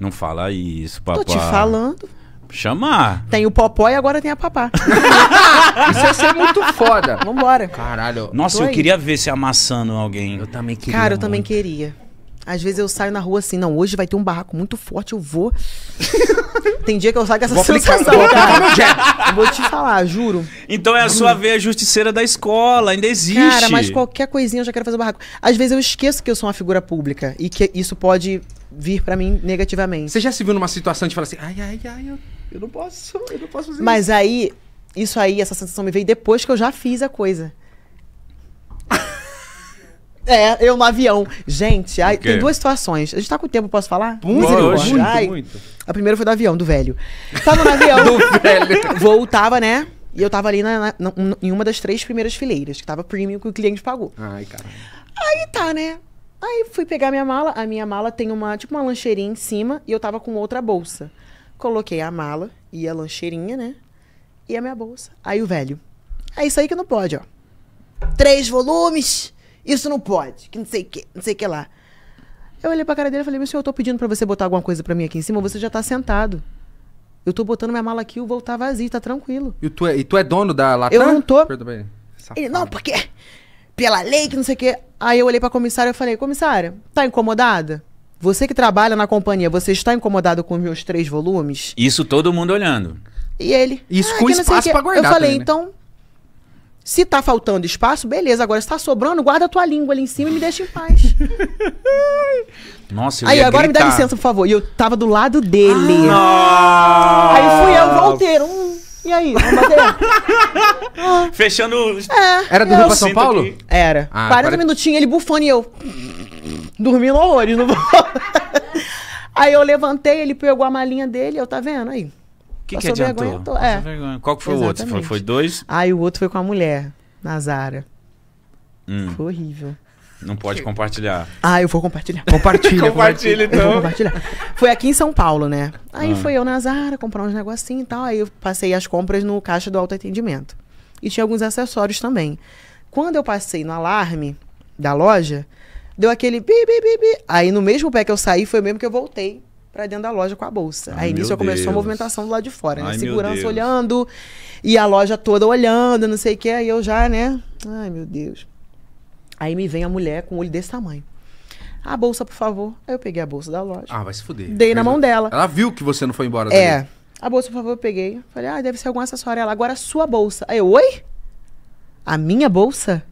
Não fala isso, papai. Tô te falando. Chamar. Tem o Popó e agora tem a Papá. Isso ia ser muito foda. Vambora. Caralho. Nossa, eu aí. queria ver se amassando alguém. Eu também queria. Cara, eu muito. também queria. Às vezes eu saio na rua assim, não, hoje vai ter um barraco muito forte, eu vou. Tem dia que eu saio com essa vou sensação, aplicar, cara. Vou, vou te falar, juro. Então é a sua veia justiceira da escola, ainda existe. Cara, mas qualquer coisinha eu já quero fazer barraco. Às vezes eu esqueço que eu sou uma figura pública e que isso pode vir para mim negativamente. Você já se viu numa situação de falar assim, ai, ai, ai, eu eu não posso, eu não posso fazer Mas isso. aí, isso aí, essa sensação me veio depois que eu já fiz a coisa. É, eu no avião. Gente, aí, tem duas situações. A gente tá com tempo, posso falar? Muito, muito, ai, muito. A primeira foi do avião, do velho. Tava no avião. do velho. Voltava, né? E eu tava ali na, na, na, em uma das três primeiras fileiras, que tava premium que o cliente pagou. Ai, cara. Aí tá, né? Aí fui pegar minha mala. A minha mala tem uma, tipo, uma lancheirinha em cima e eu tava com outra bolsa. Coloquei a mala e a lancheirinha, né? E a minha bolsa. Aí o velho. É isso aí que não pode, ó. Três volumes! Isso não pode. Que não sei o que, não sei o que lá. Eu olhei pra cara dele e falei, meu senhor, eu tô pedindo pra você botar alguma coisa pra mim aqui em cima, você já tá sentado. Eu tô botando minha mala aqui, o voo tá vazio, tá tranquilo. E tu é, e tu é dono da Latam? Eu não tô. Ele, não, porque pela lei que não sei o que. Aí eu olhei pra comissária e falei, comissária, tá incomodada? Você que trabalha na companhia, você está incomodado com os meus três volumes? Isso todo mundo olhando. E ele. Isso ah, com espaço para guardar. Eu falei, também, né? então. Se tá faltando espaço, beleza. Agora, se tá sobrando, guarda a tua língua ali em cima e me deixa em paz. Nossa, eu Aí, agora gritar. me dá licença, por favor. E eu tava do lado dele. Ah, Aí fui eu, voltei. Hum, e aí? Vamos bater? ah. Fechando. É, Era do Rio pra São Paulo? Que... Era. Ah, 40 para... minutinhos, ele bufando e eu dormindo horrores. Não vou... aí eu levantei, ele pegou a malinha dele, eu tá vendo aí. O que, que adiantou? Vergonha, tô... é. vergonha. Qual que foi Exatamente. o outro? Foi, foi dois? Aí o outro foi com a mulher, Nazara. Hum. Foi horrível. Não pode compartilhar. Ah, eu vou compartilhar. Compartilha. compartilha, então. compartilhar. Foi aqui em São Paulo, né? Aí ah. foi eu na Zara comprar uns negocinhos e tal. Aí eu passei as compras no caixa do autoatendimento. E tinha alguns acessórios também. Quando eu passei no alarme da loja, Deu aquele bi, bi, bi, bi. Aí no mesmo pé que eu saí, foi mesmo que eu voltei para dentro da loja com a bolsa. Ai, aí nisso já começou a movimentação do lado de fora, né? Ai, Segurança olhando e a loja toda olhando, não sei o que. Aí eu já, né? Ai, meu Deus. Aí me vem a mulher com um olho desse tamanho. A bolsa, por favor. Aí eu peguei a bolsa da loja. Ah, vai se fuder. Dei Mas na mão dela. Ela viu que você não foi embora é. dali. É. A bolsa, por favor, eu peguei. Falei, ah, deve ser algum acessório. Ela, agora a sua bolsa. Aí eu, oi? A minha bolsa?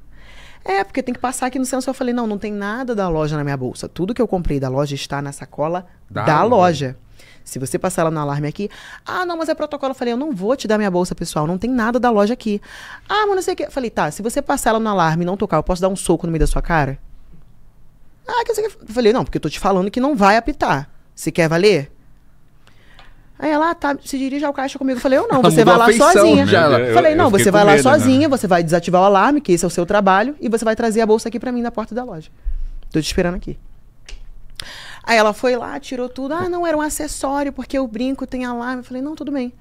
É, porque tem que passar aqui no censo. Eu falei, não, não tem nada da loja na minha bolsa. Tudo que eu comprei da loja está na sacola da, da loja. Se você passar lá no alarme aqui, ah, não, mas é protocolo. Eu falei, eu não vou te dar minha bolsa, pessoal, não tem nada da loja aqui. Ah, mas não sei o que. falei, tá, se você passar lá no alarme e não tocar, eu posso dar um soco no meio da sua cara? Ah, que dizer que. falei, não, porque eu tô te falando que não vai apitar. Se quer valer? Aí ela, ah, tá, se dirige ao caixa comigo. Eu falei, eu não, você vai lá feição, sozinha. Né? Ela... Eu, falei, não, eu você vai lá medo, né? sozinha, né? você vai desativar o alarme, que esse é o seu trabalho, e você vai trazer a bolsa aqui para mim na porta da loja. Tô te esperando aqui. Aí ela foi lá, tirou tudo. Ah, não, era um acessório, porque o brinco tem alarme. Eu falei, não, tudo bem.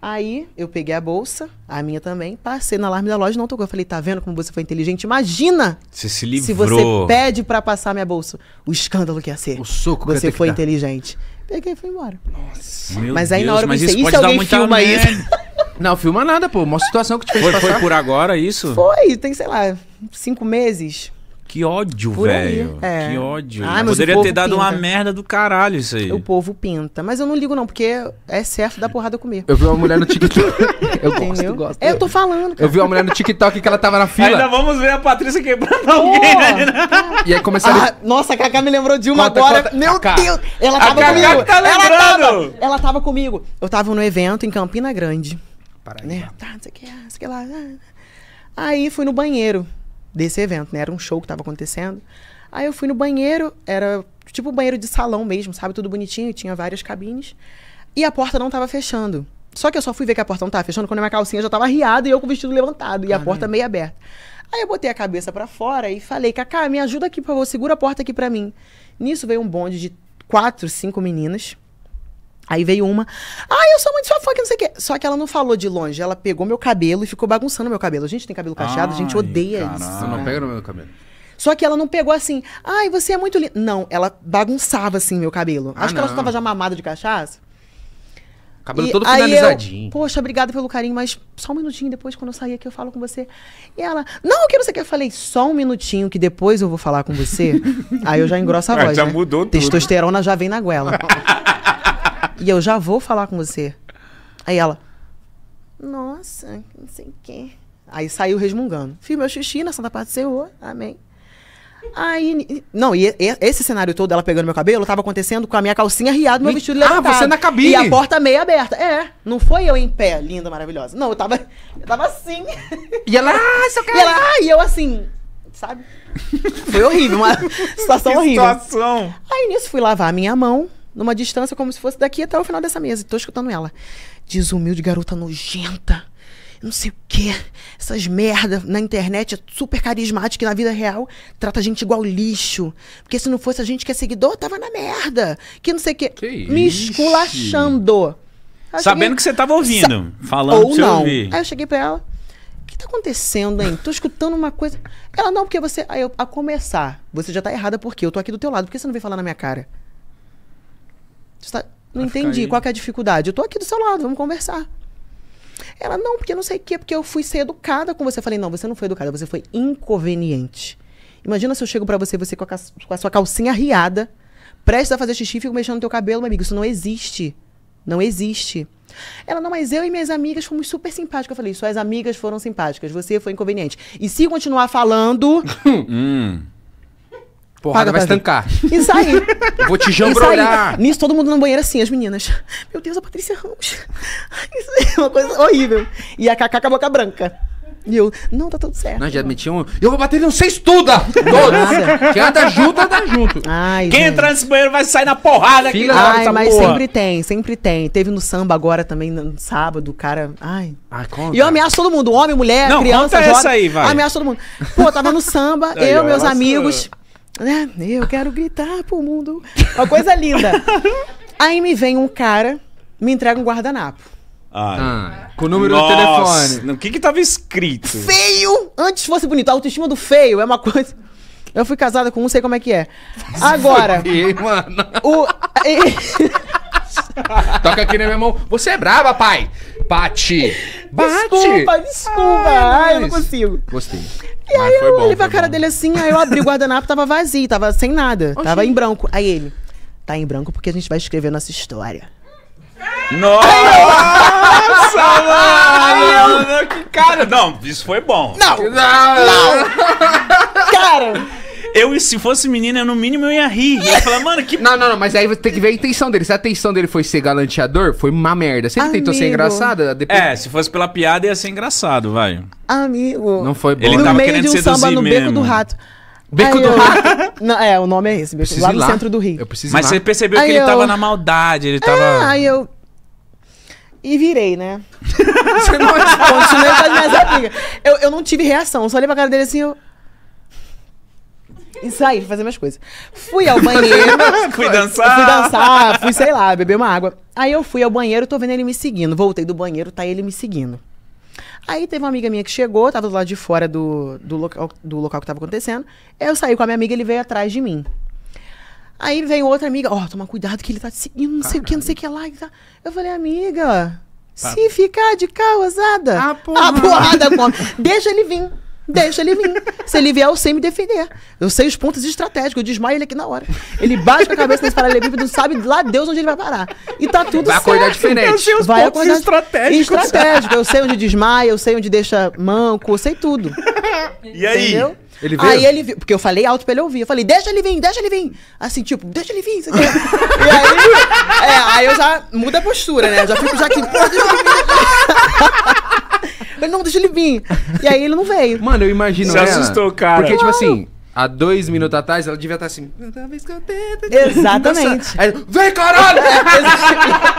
Aí eu peguei a bolsa, a minha também, passei no alarme da loja, não tocou. Eu falei, tá vendo como você foi inteligente? Imagina! Você se livrou. Se você pede para passar minha bolsa, o escândalo que ia ser. O soco Você que foi inteligente. Peguei e fui embora. Nossa. Meu mas aí Deus, na hora eu pensei, isso, isso alguém filma isso? Não, filma nada, pô. Uma situação que te fez foi, passar. Foi por agora isso? Foi, tem, sei lá, cinco meses. Que ódio, velho. É. Que ódio. Ai, Poderia ter dado pinta. uma merda do caralho isso aí. O povo pinta. Mas eu não ligo, não, porque é certo dar porrada comer. Eu vi uma mulher no TikTok. eu gosto, eu gosto. Eu tô falando. Cara. Eu vi uma mulher no TikTok que ela tava na fila. Ainda vamos ver a Patrícia quebrando alguém, né? E aí começaram. Ah, nossa, a Cacá me lembrou de uma conta, agora. Conta. Meu Cacá. Deus! Ela tava a comigo. Tá ela, tava, ela tava comigo. Eu tava no evento em Campina Grande. Paraíba. Né? Tá, não sei o que, não sei o que lá. Ah. Aí fui no banheiro desse evento, né? Era um show que estava acontecendo. Aí eu fui no banheiro, era tipo banheiro de salão mesmo, sabe? Tudo bonitinho, tinha várias cabines. E a porta não estava fechando. Só que eu só fui ver que a porta não estava fechando quando a minha calcinha já estava riada e eu com o vestido levantado. E a porta meio aberta. Aí eu botei a cabeça para fora e falei, Cacá, me ajuda aqui, por favor, segura a porta aqui para mim. Nisso veio um bonde de quatro, cinco meninas Aí veio uma, ah, eu sou muito sua fã, que não sei o quê. Só que ela não falou de longe, ela pegou meu cabelo e ficou bagunçando meu cabelo. A gente tem cabelo cacheado, a gente odeia isso. Você não pega no meu cabelo. Só que ela não pegou assim, ai, você é muito linda. Não, ela bagunçava assim meu cabelo. Ah, Acho que não. ela só tava já mamada de cachaça. Cabelo e todo finalizadinho. Eu, Poxa, obrigada pelo carinho, mas só um minutinho depois, quando eu sair aqui, eu falo com você. E ela, não, o que não sei o que. Eu falei, só um minutinho que depois eu vou falar com você. Aí eu já engrosso a voz. Já né? mudou Testosterona tudo. Testosterona já vem na guela. e eu já vou falar com você. Aí ela, nossa, não sei o quê. Aí saiu resmungando. Fiz meu xixi na Santa Paz do Senhor, amém. Aí, não, e, e esse cenário todo, ela pegando meu cabelo, tava acontecendo com a minha calcinha riada, meu vestido levantado. Ah, você na cabine. E a porta meio aberta. É, não foi eu em pé, linda, maravilhosa. Não, eu tava, eu tava assim. E ela, ah, seu cara. E ela, ah, e eu assim, sabe? Foi horrível, uma situação horrível. Situação. Aí nisso fui lavar a minha mão, numa distância como se fosse daqui até o final dessa mesa. Estou escutando ela. Desumilde garota nojenta. Não sei o quê. Essas merdas na internet é super carismática e na vida real trata a gente igual lixo. Porque se não fosse a gente que é seguidor, tava na merda. Que não sei o quê. Que Me esculachando. Sabendo que você tava ouvindo. Sa... Falando Ou não. Ouvir. Aí eu cheguei pra ela. O que tá acontecendo, hein? Tô escutando uma coisa. Ela, não, porque você. Aí eu, a começar, você já tá errada porque eu tô aqui do teu lado. Por que você não veio falar na minha cara? Tá... Não vai entendi. Qual é a dificuldade? Eu tô aqui do seu lado, vamos conversar. Ela, não, porque não sei o quê, porque eu fui ser educada com você. Eu falei, não, você não foi educada, você foi inconveniente. Imagina se eu chego para você, você com a, com a, sua calcinha riada, prestes a fazer xixi e fico mexendo no teu cabelo, meu amigo. Isso não existe. Não existe. Ela, não, mas eu e minhas amigas fomos super simpáticas. Eu falei, suas amigas foram simpáticas, você foi inconveniente. E se continuar falando. Hum. Porrada vai estancar. Isso aí. vou te jambrolhar. Nisso, todo mundo no banheiro assim, as meninas. Meu Deus, a Patrícia Ramos. Isso é uma coisa horrível. E a Cacá com a boca branca. E eu, não, tá tudo certo. Nós já metiam. Eu vou bater, não sei, estuda! Todos! Quem anda junto, anda junto. Ai, Quem entrar nesse banheiro vai sair na porrada aqui. Filha Ai, mas porra. sempre tem, sempre tem. Teve no samba agora também, no sábado, o cara. Ai. Ai e eu ameaço todo mundo, homem, mulher, não, criança. Conta essa aí, vai. Ameaço todo mundo. Pô, tava no samba, eu, meus amigos. Sua. É, eu quero gritar pro mundo. Uma coisa linda. Aí me vem um cara, me entrega um guardanapo. Ah, com o número Nossa, do telefone. O que que tava escrito? Feio! Antes fosse bonito. A autoestima do feio é uma coisa. Eu fui casada com um, sei como é que é. Agora. Foi, mano. O... Toca aqui na minha mão. Você é brava, pai! Bate! Bate! Desculpa, desculpa! Ah, Ai, eu não consigo. Gostei. E Mas aí eu olhei pra cara bom. dele assim, aí eu abri o guardanapo, tava vazio, tava sem nada. Oxi. Tava em branco. Aí ele, tá em branco porque a gente vai escrever nossa história. Nossa, mano! Que cara! Não, isso foi bom. Não! Não! não. Cara! eu, se fosse menina, no mínimo eu ia rir. Eu ia falar, mano, que. Não, não, não, mas aí você tem que ver a intenção dele. Se a intenção dele foi ser galanteador, foi uma merda. Se ele Amigo. tentou ser engraçado, é, depois. É, se fosse pela piada, ia ser engraçado, vai. Amigo. Não foi bom. Ele no tava meio de um samba no mesmo. beco do rato. Beco do Rato? Não, é, o nome é esse, Beco, lá no centro do Rio. Mas você percebeu que eu... ele tava na maldade, ele é, tava. É, aí eu. E virei, né? Continuei com as minhas amigas. Eu, eu não tive reação, só olhei pra cara dele assim, eu ensaios, fazer minhas coisas. Fui ao banheiro. fui dançar. Fui dançar, fui, sei lá, beber uma água. Aí eu fui ao banheiro, tô vendo ele me seguindo. Voltei do banheiro, tá ele me seguindo. Aí teve uma amiga minha que chegou, tava tá do lado de fora do, do, local, do local que tava acontecendo. Eu saí com a minha amiga, ele veio atrás de mim. Aí veio outra amiga, ó, oh, toma cuidado que ele tá te seguindo, não Caralho. sei o que, não sei o que lá. Eu falei, amiga, tá. se ficar de cá, ousada, a porrada, a porrada deixa ele vir. Deixa ele vir. Se ele vier, eu sei me defender. Eu sei os pontos estratégicos. Eu desmaio ele aqui na hora. Ele bate com a cabeça nesse paralelepípedo, Ele sabe lá Deus onde ele vai parar. E tá tudo vai certo. Vai acordar diferente. Eu sei os vai pontos acordar estratégicos. Estratégico. Eu sei onde desmaia, eu sei onde deixa manco, eu sei tudo. E aí? Entendeu? Ele veio? Aí ele viu, porque eu falei alto pra ele ouvir. Eu falei, deixa ele vir, deixa ele vir. Assim, tipo, deixa ele vir. e aí, é, aí eu já muda a postura, né? Eu já fico já aqui, pô, deixa ele vir. Falei, não, deixa ele vir. E aí ele não veio. Mano, eu imagino. Se assustou, cara. Porque, tipo assim, há dois minutos atrás, ela devia estar assim. Exatamente. Aí, Vem, caralho! É,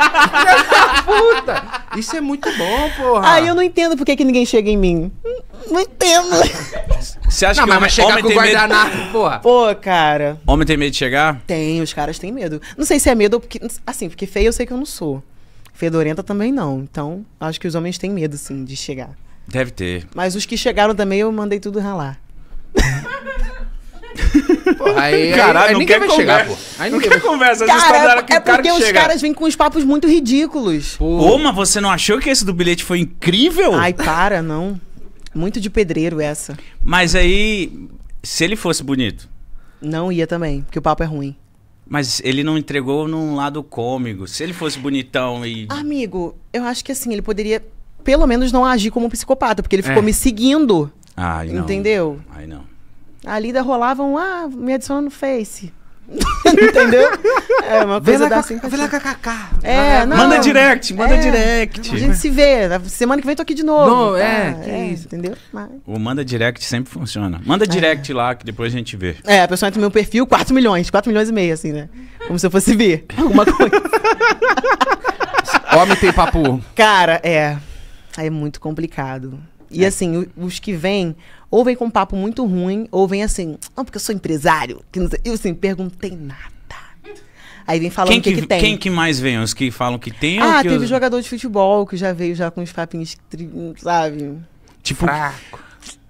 puta! Isso é muito bom, porra. Aí eu não entendo por que, que ninguém chega em mim. Não entendo. Você acha não, que vai chegar com o guardanapo, porra. Pô, cara. Homem tem medo de chegar? Tem, os caras têm medo. Não sei se é medo ou porque. Assim, porque feio eu sei que eu não sou. Fedorenta também não. Então, acho que os homens têm medo, sim, de chegar. Deve ter. Mas os que chegaram também, eu mandei tudo ralar. Porra, aí, Caralho, aí, não quer vai chegar, pô. Aí não quer conversa, essa história é que é o cara porque que os chega. caras vêm com uns papos muito ridículos. Pô. pô, mas você não achou que esse do bilhete foi incrível? Ai, para, não. Muito de pedreiro essa. Mas aí, se ele fosse bonito? Não ia também, porque o papo é ruim. Mas ele não entregou num lado cômico. Se ele fosse bonitão e. Amigo, eu acho que assim, ele poderia pelo menos não agir como um psicopata, porque ele ficou é. me seguindo. Ah, não. Entendeu? aí não. Ali rolava um, ah, me adiciona no Face. Entendeu? É uma coisa da assim. Vem lá kkk. É, não, manda direct, manda é, direct. A gente se vê. Semana que vem tô aqui de novo. Não, tá? é, é, isso. Entendeu? Mas... O manda direct sempre funciona. Manda é. direct é. lá, que depois a gente vê. É, a pessoa entra no meu perfil, 4 milhões, 4 milhões e meio, assim, né? Como se eu fosse ver alguma coisa. Homem tem papo. Cara, é. É muito complicado. E é. assim, os que vêm, ou vêm com um papo muito ruim, ou vêm assim, não, porque eu sou empresário. E Eu assim, perguntei nada. Aí vem falando o que, que, que, tem. Quem que mais vem? Os que falam que tem ah, ou que teve os... jogador de futebol que já veio já com os papinhos, sabe? Tipo, Fraco.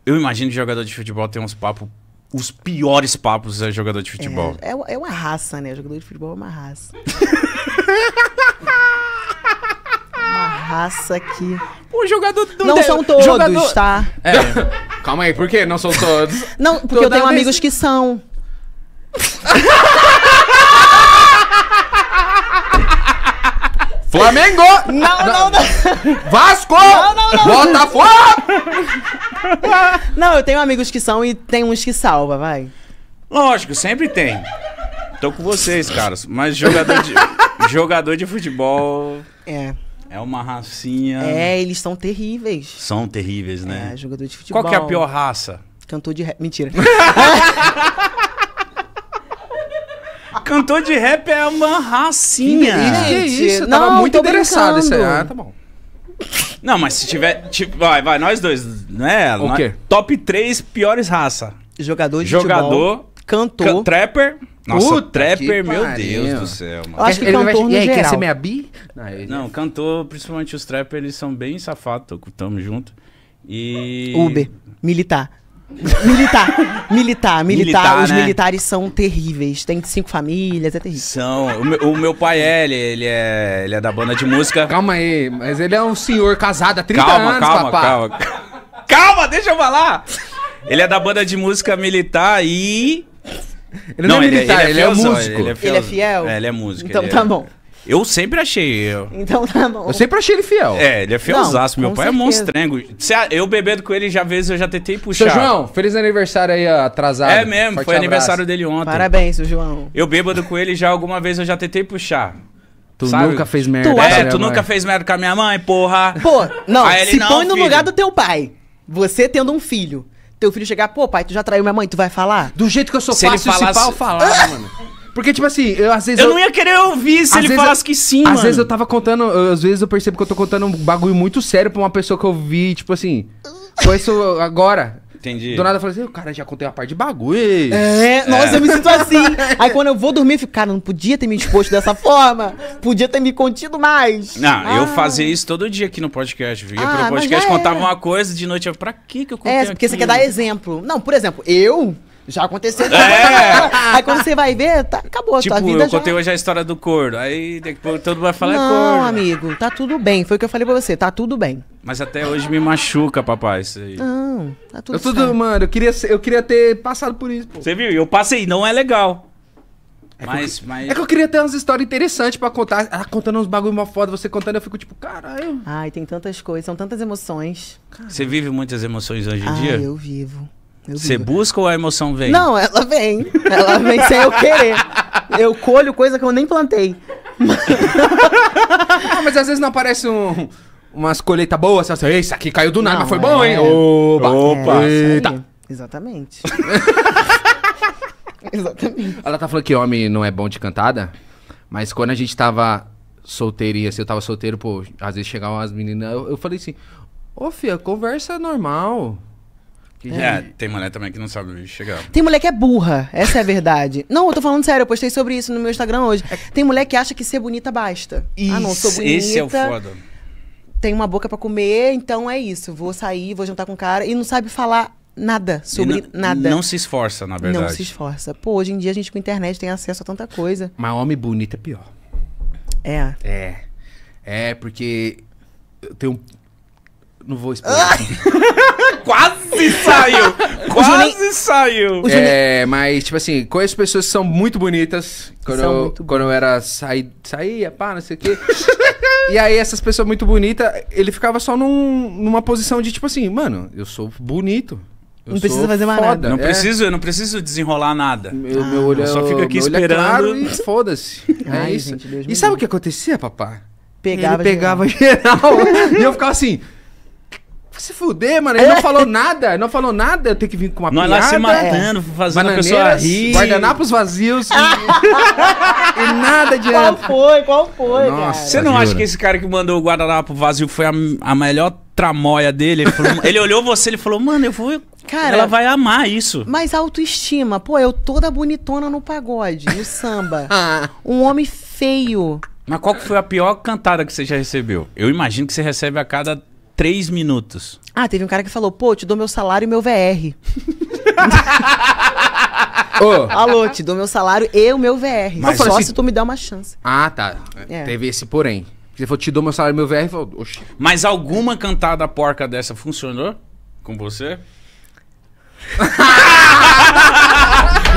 eu imagino que jogador de futebol tem uns papos, os piores papos é jogador de futebol. É, é, é uma raça, né? Jogador de futebol é uma raça. raça aqui. O jogador do Não são todos, jogador... tá? É. Calma aí, por que não são todos? Não, porque Toda eu tenho vez... amigos que são. Flamengo! Não, não, não. Vasco! Não, não, não. Botafogo! Não, eu tenho amigos que são e tem uns que salva, vai. Lógico, sempre tem. Tô com vocês, caras. Mas jogador de, jogador de futebol. É. É uma racinha. É, eles são terríveis. São terríveis, né? É, jogador de futebol. Qual que é a pior raça? Cantor de rap. Mentira. Cantor de rap é uma racinha. Gente, que isso? Eu tava muito interessado isso aí. Ah, tá bom. Não, mas se tiver. Tipo, vai, vai, nós dois, né? O quê? Top 3 piores raça. Jogador de Jogador, futebol. Jogador. Cantor. Trapper. Nossa, Puta tá Trapper, meu Deus do céu, mano. Eu acho que ele cantor vai... no e aí, geral. quer ser minha bi? Não, ele... Não, cantor, principalmente os Trapper, eles são bem safados, tamo junto. E... Uber, militar. Militar, militar, militar, militar. Os né? militares são terríveis. Tem cinco famílias, é terrível. São. O meu, o meu pai é ele, ele é, ele é da banda de música. Calma aí, mas ele é um senhor casado há 30 calma, anos, calma, Calma, calma. Calma, deixa eu falar. Ele é da banda de música militar e ele não, não é ele, é- militar, ele, é ele é, músico. Ele é, fiel. ele é fiel? É, ele é músico. Então tá é. bom. Eu sempre achei. Eu... Então tá bom. Eu sempre achei ele fiel. É, ele é fielzaço. Meu pai certeza. é monstrengo. Eu bebendo com ele já vezes eu já tentei puxar. Seu João, feliz aniversário aí atrasado. É mesmo, Forte foi abraço. aniversário dele ontem. Parabéns, seu João. Eu bêbado com ele já alguma vez eu já tentei puxar. Tu Sabe? nunca fez merda. Tu, é, tu mãe. nunca fez merda com a minha mãe, porra. Pô, não, ele, se não, põe filho. no lugar do teu pai. Você tendo um filho. Teu filho chegar, pô, pai, tu já traiu minha mãe, tu vai falar? Do jeito que eu sou se fácil, falasse... se pau falar, ah! mano. Porque, tipo assim, eu às vezes. Eu, eu... não ia querer ouvir se às ele falasse eu... que sim, às mano. Às vezes eu tava contando, eu, às vezes eu percebo que eu tô contando um bagulho muito sério pra uma pessoa que eu vi, tipo assim. foi isso agora. Entendi. Do nada eu falo assim, cara, já contei uma parte de bagulho. É, é. nossa, eu me sinto assim. Aí quando eu vou dormir, eu fico, cara, não podia ter me exposto dessa forma. Podia ter me contido mais. Não, eu ah. fazia isso todo dia aqui no podcast. Eu ia ah, pro podcast, é. contava uma coisa, de noite eu, pra que que eu contei É, porque aquilo? você quer dar exemplo. Não, por exemplo, eu já aconteceu. É. Aí quando você vai ver, tá, acabou tipo, a tua tipo, vida. Eu já... contei hoje a história do corno. Aí depois todo mundo vai falar é Não, é corno. Não, amigo, tá tudo bem. Foi o que eu falei pra você, tá tudo bem. Mas até hoje me machuca, papai, isso aí. Não, tá tudo, tudo certo. Mano, eu queria, eu queria ter passado por isso, Você viu? Eu passei, não é legal. É mas, que eu, mas... é que eu queria ter umas histórias interessantes para contar. Ela ah, contando uns bagulho mó foda, você contando, eu fico tipo, caralho. Ai, tem tantas coisas, são tantas emoções. Caralho. Você vive muitas emoções hoje em Ai, dia? Eu vivo. Você busca ou a emoção vem? Não, ela vem. Ela vem sem eu querer. Eu colho coisa que eu nem plantei. ah, mas às vezes não aparece um, umas colheitas boas, assim, isso aqui caiu do nada, não, mas foi é... bom, hein? Opa! É, Opa! É, Eita. Tá. Exatamente. Exatamente. Ela tá falando que homem não é bom de cantada, mas quando a gente tava solteiro e assim, eu tava solteiro, pô, às vezes chegavam as meninas, eu, eu falei assim, ô oh, fia, conversa normal. Que é, tem mulher também que não sabe chegar. Tem mulher que é burra, essa é a verdade. não, eu tô falando sério, eu postei sobre isso no meu Instagram hoje. É. Tem mulher que acha que ser bonita basta. Isso, ah, não, sou bonita. Esse é o foda. Tem uma boca para comer, então é isso. Vou sair, vou jantar com o cara e não sabe falar nada sobre não, nada. Não se esforça, na verdade. Não se esforça. Pô, hoje em dia a gente com internet tem acesso a tanta coisa. Mas homem bonito é pior. É. É. É, porque eu tenho não vou expor. Quase saiu! Quase Juninho... saiu! É, mas, tipo assim, conheço pessoas que são muito bonitas. Quando, são eu, muito quando eu era saí, saía, pá, não sei o quê. e aí, essas pessoas muito bonitas, ele ficava só num, numa posição de, tipo assim, mano, eu sou bonito. Eu não precisa fazer mais nada. Não é. preciso, eu não preciso desenrolar nada. Meu, ah, meu olho eu só é fico aqui é esperando. É claro e foda-se. É isso. Gente, e sabe o que acontecia, papá? Pegava ele pegava geral. geral e eu ficava assim, se fuder, mano. Ele é. não falou nada, não falou nada. Eu tenho que vir com uma Nós piada. Nós se matando, é. fazendo a pessoa rir. Guardanapos vazios. e nada de Qual foi? Qual foi? Nossa, cara? Você não jura. acha que esse cara que mandou o guardanapo vazio foi a, a melhor tramóia dele? Ele, falou, ele olhou você e falou, mano, eu vou. Cara, ela vai amar isso. Mas autoestima, pô, eu toda bonitona no pagode, no samba. ah. um homem feio. Mas qual foi a pior cantada que você já recebeu? Eu imagino que você recebe a cada três minutos. Ah, teve um cara que falou, pô, te dou meu salário e meu VR. Ô. Alô, te dou meu salário e o meu VR. Mas só se- se tu me der uma chance. Ah, tá. É. Teve esse porém. Você falou, te dou meu salário, meu VR, falou, oxi. Mas alguma cantada porca dessa funcionou com você?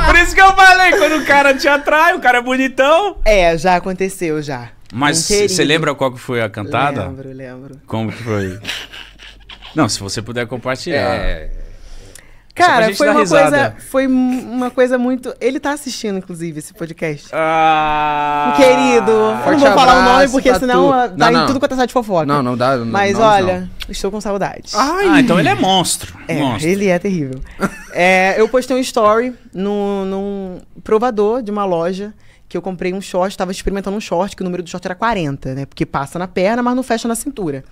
Por isso que eu falei, quando o cara te atrai, o cara é bonitão. É, já aconteceu já. Mas você lembra qual que foi a cantada? Lembro, lembro. Como que foi? Não, se você puder compartilhar. É. é. Cara, foi uma coisa, foi uma coisa muito. Ele tá assistindo, inclusive, esse podcast. Ah, querido. Eu não vou falar o nome porque senão tu... dá não, tá em não. tudo quanto é de fofoca. Não, não dá. Não, Mas olha, estou com saudades. Ah, Ai. Ah, então ele é monstro. É, monstro. ele é terrível. é, eu postei um story no num provador de uma loja que eu comprei um short, estava experimentando um short, que o número do short era 40, né? Porque passa na perna, mas não fecha na cintura.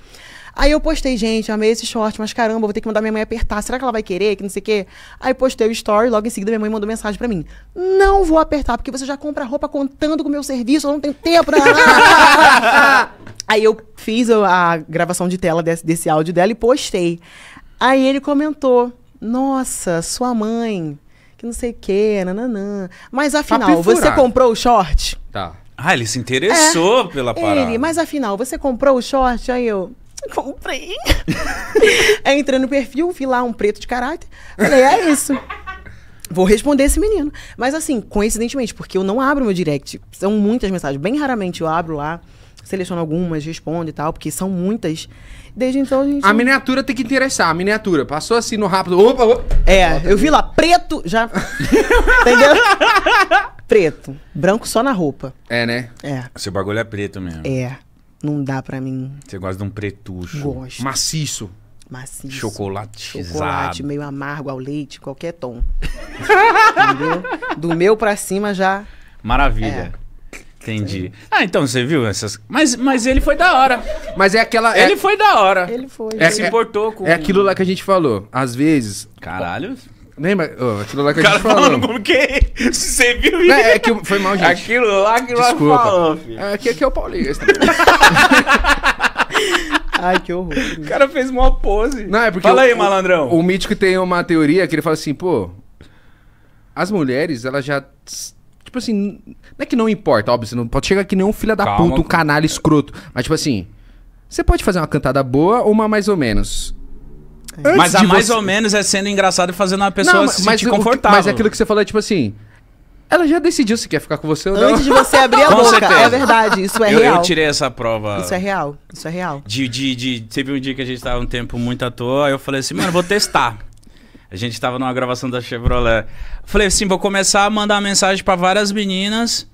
Aí eu postei, gente, amei esse short, mas caramba, vou ter que mandar minha mãe apertar. Será que ela vai querer? Que não sei o quê. Aí postei o story, logo em seguida minha mãe mandou mensagem para mim. Não vou apertar, porque você já compra roupa contando com o meu serviço, eu não tenho tempo. Aí eu fiz a gravação de tela desse, desse áudio dela e postei. Aí ele comentou: Nossa, sua mãe não sei o quê, nananã. Mas tá afinal, você comprou o short? Tá. Ah, ele se interessou é, pela parada. Ele, mas afinal, você comprou o short? Aí eu, comprei. Aí entrei no perfil, vi lá um preto de caráter. Falei, é isso. Vou responder esse menino. Mas assim, coincidentemente, porque eu não abro meu direct. São muitas mensagens. Bem raramente eu abro lá, seleciono algumas, respondo e tal, porque são muitas. Desde então a gente. A miniatura tem que interessar, a miniatura. Passou assim no rápido. Opa, opa. É, eu vi lá, preto, já. Entendeu? preto. Branco só na roupa. É, né? É. Seu bagulho é preto mesmo. É. Não dá pra mim. Você gosta de um pretucho. Gosto. Maciço. Maciço. Chocolatizado. Chocolate meio amargo ao leite, qualquer tom. Entendeu? Do meu pra cima já. Maravilha. É. Entendi. Ah, então você viu essas. Mas, mas ele foi da hora. Mas é aquela. É... Ele foi da hora. Ele foi. É, se é, importou com. É aquilo lá que a gente falou. Às vezes. Caralho. Lembra? Oh, aquilo lá que a gente falou. falando como que? Você viu isso? É, é, que foi mal, gente. Aquilo lá que nós falamos, filho. É, aqui, aqui é o Paulista. Ai, que horror. O cara fez uma pose. Não, é porque Fala o, aí, malandrão. O, o Mítico tem uma teoria que ele fala assim, pô... As mulheres, elas já tipo assim, não é que não importa, óbvio, você não pode chegar que nem um filho da Calma. puta, um canalha escroto. Mas, tipo assim, você pode fazer uma cantada boa ou uma mais ou menos. É. Antes mas a mais você... ou menos é sendo engraçado e fazendo a pessoa não, se sentir confortável. Que, mas é aquilo que você falou é tipo assim. Ela já decidiu se quer ficar com você ou não. Antes de você abrir a boca. Certeza. É verdade, isso é eu, real. Eu tirei essa prova. Isso é real, isso é real. De, de, de, teve um dia que a gente tava um tempo muito à toa, eu falei assim, mano, vou testar. A gente estava numa gravação da Chevrolet. Falei assim, vou começar a mandar mensagem para várias meninas.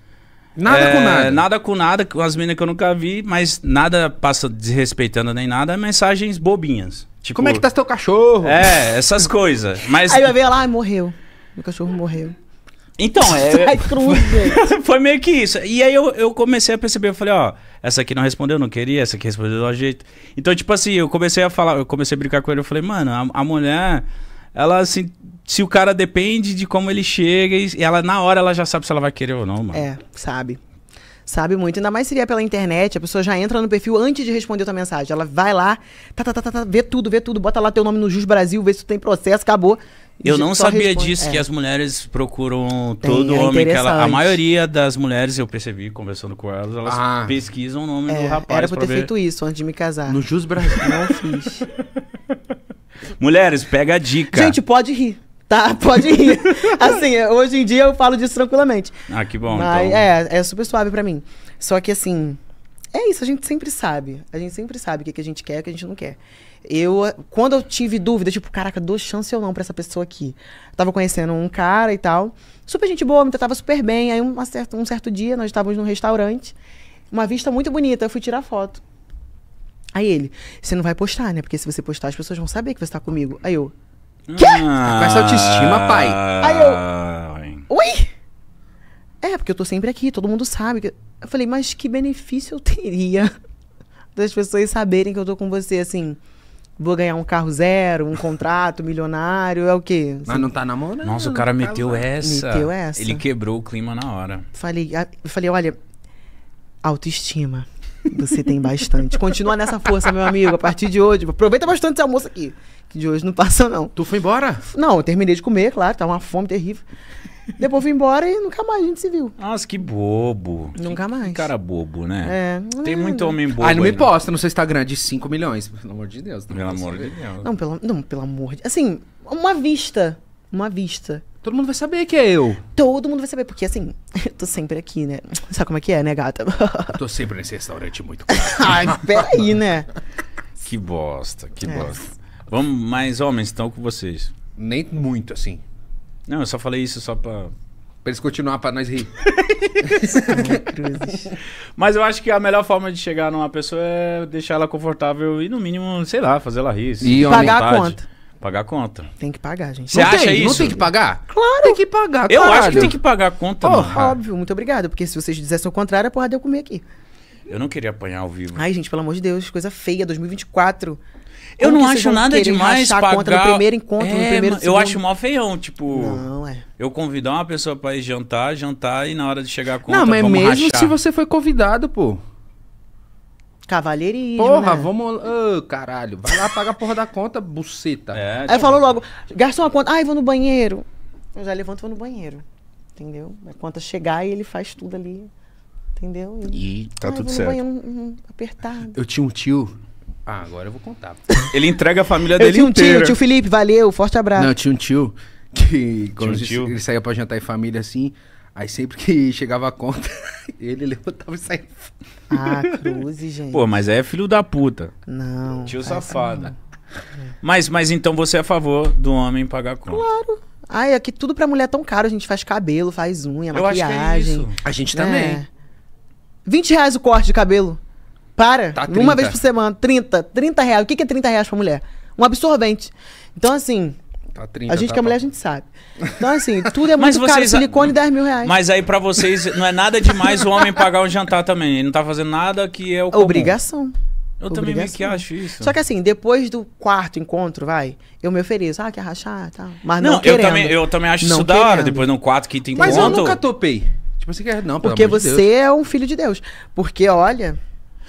Nada é, com nada. Nada com nada, com as meninas que eu nunca vi, mas nada passa desrespeitando nem nada, é mensagens bobinhas. Tipo, como é que tá seu cachorro? É, essas coisas. Mas... Aí vai ver lá, morreu. Meu cachorro morreu. Então, é. Sai cruz, Foi meio que isso. E aí eu, eu comecei a perceber, eu falei, ó, essa aqui não respondeu, não queria, essa aqui respondeu de um jeito. Então, tipo assim, eu comecei a falar, eu comecei a brincar com ele, eu falei, mano, a, a mulher ela assim, se o cara depende de como ele chega e ela na hora ela já sabe se ela vai querer ou não, mano. É, sabe. Sabe muito. Ainda mais seria pela internet, a pessoa já entra no perfil antes de responder outra mensagem. Ela vai lá, tá, tá, tá, tá, vê tudo, vê tudo, bota lá teu nome no Jus Brasil, vê se tu tem processo, acabou. Eu não sabia responde. disso, é. que as mulheres procuram todo é homem que ela. A maioria das mulheres, eu percebi, conversando com elas, elas ah. pesquisam o nome é, do rapaz. Era pra eu ter ver. feito isso antes de me casar. No Jus Brasil. Não fiz. Mulheres, pega a dica. Gente, pode rir. Tá, pode rir. assim, hoje em dia eu falo disso tranquilamente. Ah, que bom. Mas, então... É, é super suave para mim. Só que assim, é isso, a gente sempre sabe. A gente sempre sabe o que, que a gente quer e o que a gente não quer. Eu, quando eu tive dúvida, tipo, caraca, dou chance ou não pra essa pessoa aqui. Eu tava conhecendo um cara e tal. Super gente boa, me tratava super bem. Aí um certo, um certo dia nós estávamos num restaurante, uma vista muito bonita, eu fui tirar foto. Aí ele, você não vai postar, né? Porque se você postar, as pessoas vão saber que você tá comigo. Aí eu, quê? Com essa autoestima, pai. Aí eu, ui? É, porque eu tô sempre aqui, todo mundo sabe. Que... Eu falei, mas que benefício eu teria das pessoas saberem que eu tô com você, assim vou ganhar um carro zero, um contrato milionário, é o quê? Assim, Mas não tá namorando. Nossa, o cara meteu tá essa. Meteu essa. Ele quebrou o clima na hora. Falei, falei, olha, autoestima. Você tem bastante. Continua nessa força, meu amigo. A partir de hoje, aproveita bastante esse almoço aqui. Que de hoje não passa, não. Tu foi embora? Não, eu terminei de comer, claro. Tava uma fome terrível. Depois fui embora e nunca mais a gente se viu. Nossa, que bobo. Nunca que, mais. Que cara bobo, né? É. Tem muito homem bobo. Ai, não aí, me né? posta no seu Instagram de 5 milhões. Pelo amor de Deus. Pelo amor de Deus. Não, pelo, não, pelo amor de... Assim, uma vista. Uma vista. Todo mundo vai saber que é eu. Todo mundo vai saber, porque assim, eu tô sempre aqui, né? Sabe como é que é, né, gata? tô sempre nesse restaurante muito caro. Ai, peraí, né? Que bosta, que é. bosta. Vamos, mais homens estão com vocês. Nem muito, assim. Não, eu só falei isso só pra. Pra eles continuar pra nós rir. Mas eu acho que a melhor forma de chegar numa pessoa é deixar ela confortável e, no mínimo, sei lá, fazer ela rir. E pagar a conta. Pagar a conta. Tem que pagar, gente. Você acha tem, isso? Não tem que pagar? Claro. Tem que pagar, Eu caralho. acho que tem que pagar a conta, oh, Óbvio, muito obrigado. Porque se vocês dissessem o contrário, a porra deu comer aqui. Eu não queria apanhar ao vivo. Ai, gente, pelo amor de Deus, coisa feia, 2024. Eu Como não acho nada demais pagar... conta no primeiro encontro, é, no primeiro Eu acho mó feião, tipo... Não, é. Eu convidar uma pessoa pra ir jantar, jantar e na hora de chegar a conta, Não, mas mesmo rachar. se você foi convidado, pô cavalheirismo. Porra, né? vamos. Oh, caralho, vai lá pagar a porra da conta, buceta. É, aí tipo- falou logo: garçom, a conta. Ai, vou no banheiro. Eu já levanto e vou no banheiro. Entendeu? A conta chegar e ele faz tudo ali. Entendeu? E, e tá ai, tudo certo. Banheiro, um, uhum, um, uhum, apertado. Eu tinha um tio. Ah, agora eu vou contar. ele entrega a família dele eu tinha um inteira. tio, tio Felipe, valeu, forte abraço. Não, eu tinha um tio que quando tio. ele saía pra jantar em família assim, Aí sempre que chegava a conta, ele levantava e saía. Ah, cruzes, gente. Pô, mas é filho da puta. Não. Tio safado. É. Mas, mas então você é a favor do homem pagar conta? Claro. Ai, aqui tudo pra mulher é tão caro. A gente faz cabelo, faz unha, Eu maquiagem. Acho que é isso. A gente também. É. também. 20 reais o corte de cabelo. Para. Tá uma vez por semana. 30. 30 reais. O que é 30 reais pra mulher? Um absorvente. Então, assim, Tá 30, a gente tá que é mulher, a gente sabe. Então, assim, tudo é muito caro. Silicone, 10 mil reais. Mas aí, pra vocês, não é nada demais o homem pagar um jantar também. Ele não tá fazendo nada que é o comum. Obrigação. Eu Obrigação. também meio que acho isso. Só que assim, depois do quarto encontro, vai, eu me ofereço. Ah, quer rachar? Tá. Mas não, não eu também Eu também acho não isso querendo. da hora. Depois de um quarto, quinto encontro... Mas eu nunca topei. Tipo, você assim, quer... É, não, Porque você Deus. é um filho de Deus. Porque, olha...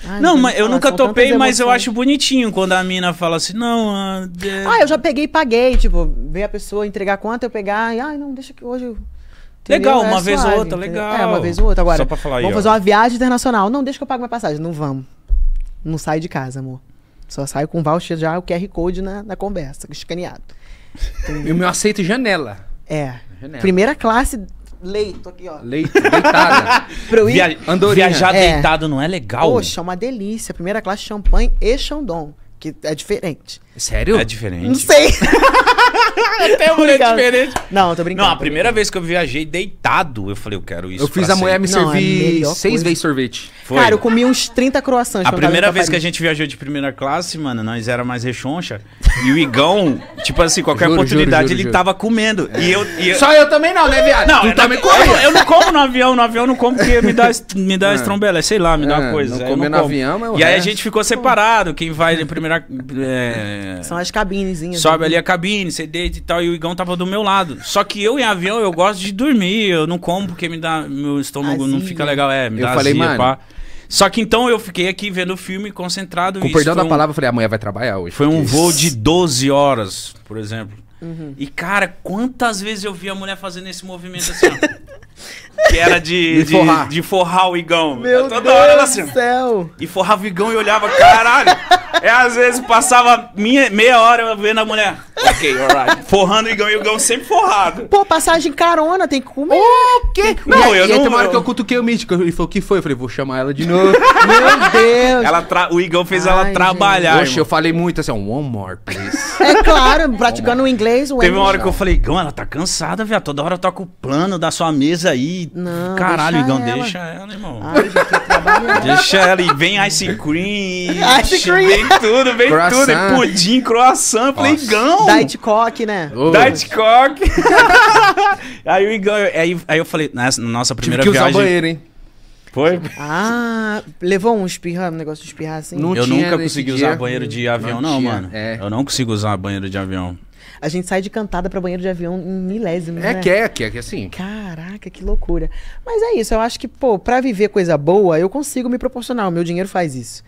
Ai, não, mas eu nunca topei, mas eu acho bonitinho quando a mina fala assim, não. Ah, é... ah eu já peguei e paguei. Tipo, ver a pessoa entregar quanto eu pegar. E, ai, não, deixa que hoje. Legal, é uma é vez ou outra, entendeu? legal. É, uma vez ou outra. Agora, Só pra falar vamos aí, fazer ó. uma viagem internacional. Não, deixa que eu pago minha passagem. Não vamos. Não sai de casa, amor. Só sai com voucher já o QR Code na, na conversa, escaneado. Então, e o meu aceito janela. É. Janela. Primeira classe leito aqui, ó. Leito, deitada. pra eu ir. Viajar é. deitado não é legal? Poxa, é uma delícia. Primeira classe champanhe e chandon, que é diferente. Sério? É diferente. Não sei. Até a mulher Obrigado. diferente. Não, tô brincando. Não, a primeira vez que eu viajei deitado, eu falei, eu quero isso. Eu fiz a mulher me Não, é servir seis vezes sorvete. Foi. Cara, eu comi uns 30 croissants. A primeira vez que a gente viajou de primeira classe, mano, nós era mais rechoncha. E o Igão, tipo assim, qualquer Juro, oportunidade juro, ele juro. tava comendo. E eu. e eu- Só eu também não, né, viado? Não, eu, também tá como. eu, eu não como no avião, no avião eu não como porque me dá, me dá é. estrombela, sei lá, me dá é, uma coisa. não aí comer no como. avião, mas é E aí a gente ficou separado, quem vai de primeira. é, São as cabinezinhas. Sobe né? ali a cabine, você e tal, e o Igão tava do meu lado. Só que eu em avião, eu gosto de dormir, eu não como porque me dá, meu estômago Azia. não fica legal, é, me eu dá falei, azia, mano, pá. Só que então eu fiquei aqui vendo o filme concentrado. Com perdão da um- palavra, eu falei, amanhã vai trabalhar hoje. Foi um voo de 12 horas, por exemplo. Uhum. E, cara, quantas vezes eu vi a mulher fazendo esse movimento assim, ó. que era de, de, forrar. de, forrar o igão. É Meu Toda Deus hora ela assim, céu. E forrava o igão e olhava, caralho. é, às vezes passava minha, meia hora vendo a mulher. Ok, alright. Forrando o igão e o igão sempre forrado. Pô, passagem carona, tem que comer. O quê? Não, não eu e não. tem uma hora que eu cutuquei o mítico. Ele falou, o que foi? Eu falei, vou chamar ela de novo. Meu Deus. Ela tra... O igão fez Ai, ela trabalhar. Poxa, eu falei muito assim, one more, please. É claro, praticando o inglês. O Teve uma hora que eu falei, igão, ela tá cansada, viado. Toda hora toca o plano da sua mesa aí não, Caralho, deixa Igão, ela. deixa ela, irmão. Ai, deixa ela e vem ice cream. Ice cream. Vem tudo, vem croissant. tudo. pudim, croissant. Falei, Igão. Diet Coke, né? Oh. Diet Coke. aí o Igão, aí, aí eu falei, nessa, nossa primeira Tive que viagem. Usar o banheiro, hein? Foi? Ah, levou um espirra, um negócio de espirrar assim? Não eu nunca consegui dia. usar banheiro de avião, não, não mano. É. Eu não consigo usar banheiro de avião. A gente sai de cantada para banheiro de avião em milésimos, é né? Que é, que é, que é assim. Caraca, que loucura. Mas é isso, eu acho que, pô, pra viver coisa boa, eu consigo me proporcionar, o meu dinheiro faz isso.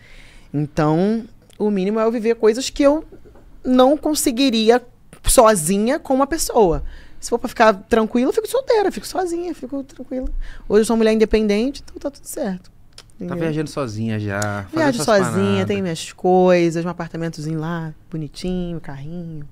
Então, o mínimo é eu viver coisas que eu não conseguiria sozinha com uma pessoa. Se for pra ficar tranquila, eu fico solteira, fico sozinha, fico tranquila. Hoje eu sou uma mulher independente, então tá tudo certo. Tá viajando sozinha já. Viajo sozinha, paradas. tenho minhas coisas, um apartamentozinho lá, bonitinho, carrinho.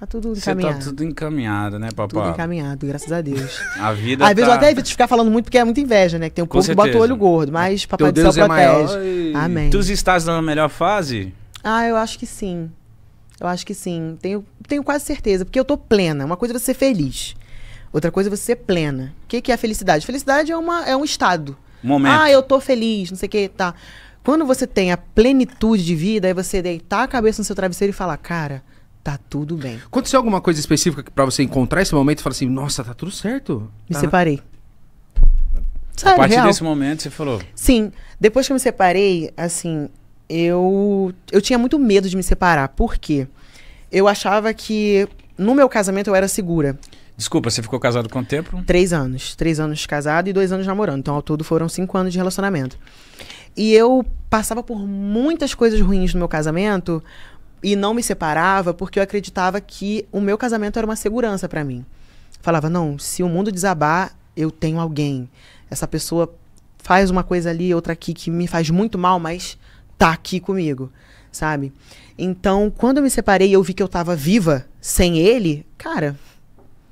Tá tudo tá encaminhado. Você tá tudo encaminhado, né, papai? Tudo encaminhado, graças a Deus. a vida Às tá... vezes eu tá até evito ficar falando muito porque é muita inveja, né? Que tem um corpo, que bota o olho gordo, mas é. papai Teu do Deus céu é protege. Maior e... Amém. Tu estás na melhor fase? Ah, eu acho que sim. Eu acho que sim. Tenho, tenho quase certeza, porque eu tô plena. Uma coisa é você ser feliz. Outra coisa é você ser plena. O que, que é felicidade? Felicidade é, uma, é um estado. Momento. Ah, eu tô feliz, não sei o que, tá. Quando você tem a plenitude de vida, é você deitar a cabeça no seu travesseiro e falar, cara, tá tudo bem. Aconteceu alguma coisa específica para você encontrar esse momento e falar assim, nossa, tá tudo certo? Me tá... separei. Sério, a partir real. desse momento você falou. Sim, depois que eu me separei, assim, eu eu tinha muito medo de me separar, porque eu achava que no meu casamento eu era segura. Desculpa, você ficou casado quanto tempo? Três anos. Três anos casado e dois anos namorando. Então, ao todo, foram cinco anos de relacionamento. E eu passava por muitas coisas ruins no meu casamento e não me separava porque eu acreditava que o meu casamento era uma segurança para mim. Falava, não, se o mundo desabar, eu tenho alguém. Essa pessoa faz uma coisa ali, outra aqui que me faz muito mal, mas tá aqui comigo, sabe? Então, quando eu me separei e eu vi que eu tava viva sem ele, cara,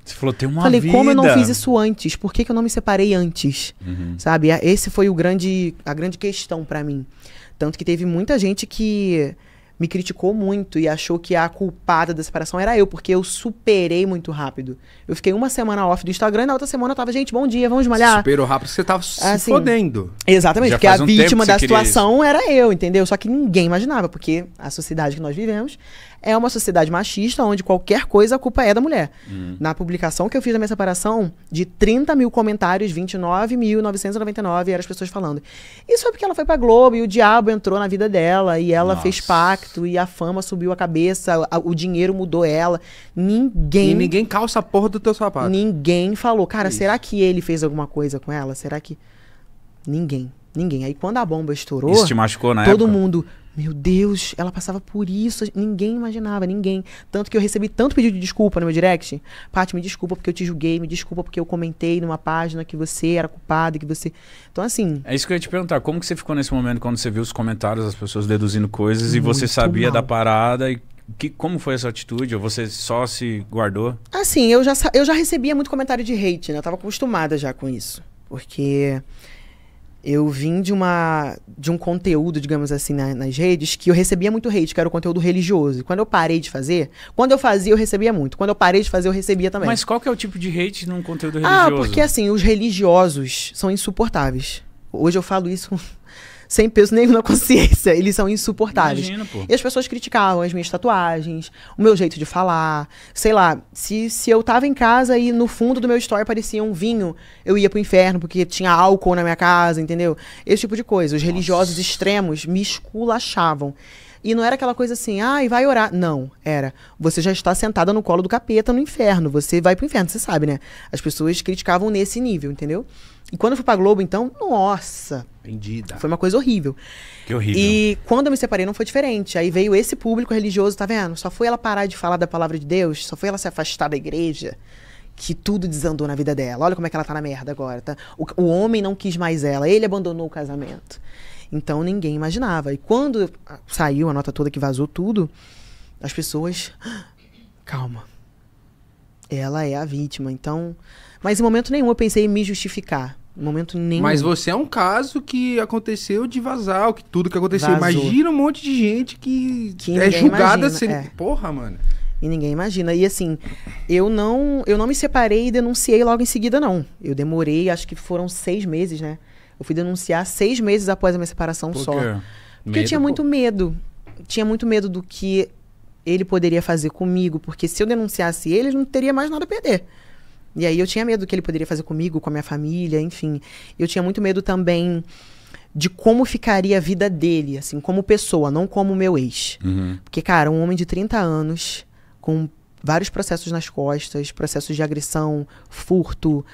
você falou, tem uma Falei, vida. como eu não fiz isso antes? Por que, que eu não me separei antes? Uhum. Sabe? Esse foi o grande, a grande questão para mim. Tanto que teve muita gente que me criticou muito e achou que a culpada da separação era eu, porque eu superei muito rápido. Eu fiquei uma semana off do Instagram e na outra semana eu tava, gente, bom dia, vamos malhar. Superou rápido, você tava assim, se fodendo. Exatamente, Já porque a um vítima da situação isso. era eu, entendeu? Só que ninguém imaginava, porque a sociedade que nós vivemos é uma sociedade machista onde qualquer coisa a culpa é da mulher. Uhum. Na publicação que eu fiz da minha separação, de 30 mil comentários, 29.999 eram as pessoas falando. Isso foi porque ela foi pra Globo e o diabo entrou na vida dela e ela Nossa. fez pacto e a fama subiu a cabeça, a, o dinheiro mudou ela. Ninguém. E ninguém calça a porra do teu sapato. Ninguém falou. Cara, Isso. será que ele fez alguma coisa com ela? Será que. Ninguém. Ninguém. Aí quando a bomba estourou. Isso te machucou né? Todo época? mundo. Meu Deus, ela passava por isso. Ninguém imaginava, ninguém. Tanto que eu recebi tanto pedido de desculpa no meu direct. Paty, me desculpa porque eu te julguei, me desculpa porque eu comentei numa página que você era culpado, que você. Então, assim. É isso que eu ia te perguntar. Como que você ficou nesse momento quando você viu os comentários das pessoas deduzindo coisas e você sabia mal. da parada e que, como foi essa atitude? Ou você só se guardou? Assim, eu já, eu já recebia muito comentário de hate, né? Eu tava acostumada já com isso. Porque eu vim de uma de um conteúdo, digamos assim, na, nas redes que eu recebia muito hate, que era o conteúdo religioso. Quando eu parei de fazer, quando eu fazia eu recebia muito. Quando eu parei de fazer eu recebia também. Mas qual que é o tipo de hate num conteúdo ah, religioso? Ah, porque assim, os religiosos são insuportáveis. Hoje eu falo isso sem peso nenhum na consciência. Eles são insuportáveis. Imagina, pô. E as pessoas criticavam as minhas tatuagens, o meu jeito de falar. Sei lá, se, se eu tava em casa e no fundo do meu story aparecia um vinho, eu ia pro inferno porque tinha álcool na minha casa, entendeu? Esse tipo de coisa. Os Nossa. religiosos extremos me esculachavam. E não era aquela coisa assim, ah, e vai orar. Não, era. Você já está sentada no colo do capeta no inferno. Você vai pro inferno, você sabe, né? As pessoas criticavam nesse nível, entendeu? E quando eu fui pra Globo, então, nossa. Vendida. Foi uma coisa horrível. Que horrível. E quando eu me separei, não foi diferente. Aí veio esse público religioso, tá vendo? Só foi ela parar de falar da palavra de Deus, só foi ela se afastar da igreja, que tudo desandou na vida dela. Olha como é que ela tá na merda agora, tá? O, o homem não quis mais ela, ele abandonou o casamento. Então ninguém imaginava. E quando saiu a nota toda que vazou tudo, as pessoas. Ah, calma. Ela é a vítima. Então. Mas em momento nenhum eu pensei em me justificar momento nenhum. Mas você é um caso que aconteceu de vazar, que tudo que aconteceu. Vazou. Imagina um monte de gente que, que é julgada assim, é. Porra, mano. E ninguém imagina. E assim, eu não, eu não me separei e denunciei logo em seguida, não. Eu demorei, acho que foram seis meses, né? Eu fui denunciar seis meses após a minha separação Por só. Quê? Porque medo, eu tinha muito pô... medo. Tinha muito medo do que ele poderia fazer comigo, porque se eu denunciasse ele, ele não teria mais nada a perder. E aí eu tinha medo do que ele poderia fazer comigo, com a minha família, enfim. Eu tinha muito medo também de como ficaria a vida dele, assim, como pessoa, não como meu ex. Uhum. Porque, cara, um homem de 30 anos, com vários processos nas costas, processos de agressão, furto.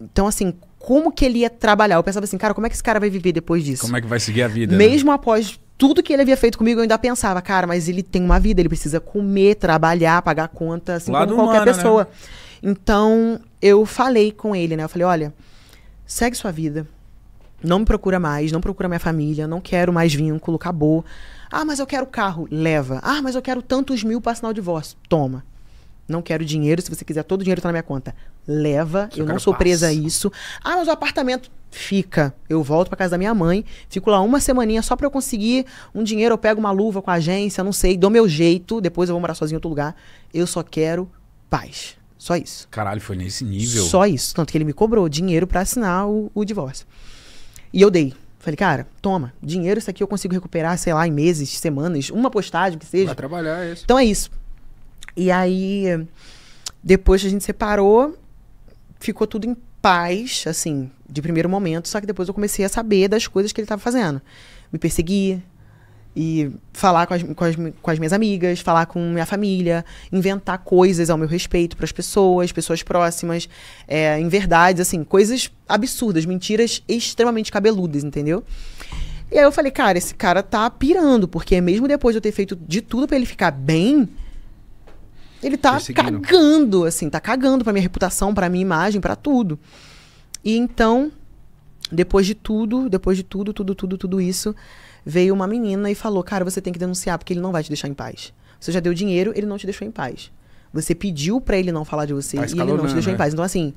Então, assim, como que ele ia trabalhar? Eu pensava assim, cara, como é que esse cara vai viver depois disso? Como é que vai seguir a vida? Né? Mesmo né? após tudo que ele havia feito comigo, eu ainda pensava, cara, mas ele tem uma vida, ele precisa comer, trabalhar, pagar conta, assim Lado como qualquer humano, né? pessoa. Né? Então, eu falei com ele, né? Eu falei: olha, segue sua vida. Não me procura mais, não procura minha família, não quero mais vínculo, acabou. Ah, mas eu quero carro, leva. Ah, mas eu quero tantos mil para assinar o divórcio. Toma. Não quero dinheiro, se você quiser, todo o dinheiro tá na minha conta. Leva, que eu, não sou presa a isso. Ah, mas o apartamento fica. Eu volto para casa da minha mãe, fico lá uma semaninha só para eu conseguir um dinheiro, eu pego uma luva com a agência, não sei, dou meu jeito, depois eu vou morar sozinho em outro lugar. Eu só quero paz. Só isso. Caralho, foi nesse nível. Só isso. Tanto que ele me cobrou dinheiro para assinar o, o divórcio. E eu dei. Falei, cara, toma, dinheiro isso aqui eu consigo recuperar, sei lá, em meses, semanas, uma postagem que seja. Vai trabalhar é isso. Então é isso. E aí, depois a gente separou, ficou tudo em paz, assim, de primeiro momento, só que depois eu comecei a saber das coisas que ele estava fazendo. Me perseguia, e falar com as, com, as, com as, minhas amigas, falar com minha família, inventar coisas ao meu respeito para as pessoas, pessoas próximas, é, em verdades, assim, coisas absurdas, mentiras extremamente cabeludas, entendeu? E aí eu falei, cara, esse cara tá pirando, porque mesmo depois de eu ter feito de tudo para ele ficar bem, ele tá cagando, assim, tá cagando pra minha reputação, pra minha imagem, para tudo. E então depois de tudo, depois de tudo, tudo, tudo, tudo isso, veio uma menina e falou: Cara, você tem que denunciar, porque ele não vai te deixar em paz. Você já deu dinheiro, ele não te deixou em paz. Você pediu para ele não falar de você tá e ele não te deixou em né? paz. Então, assim,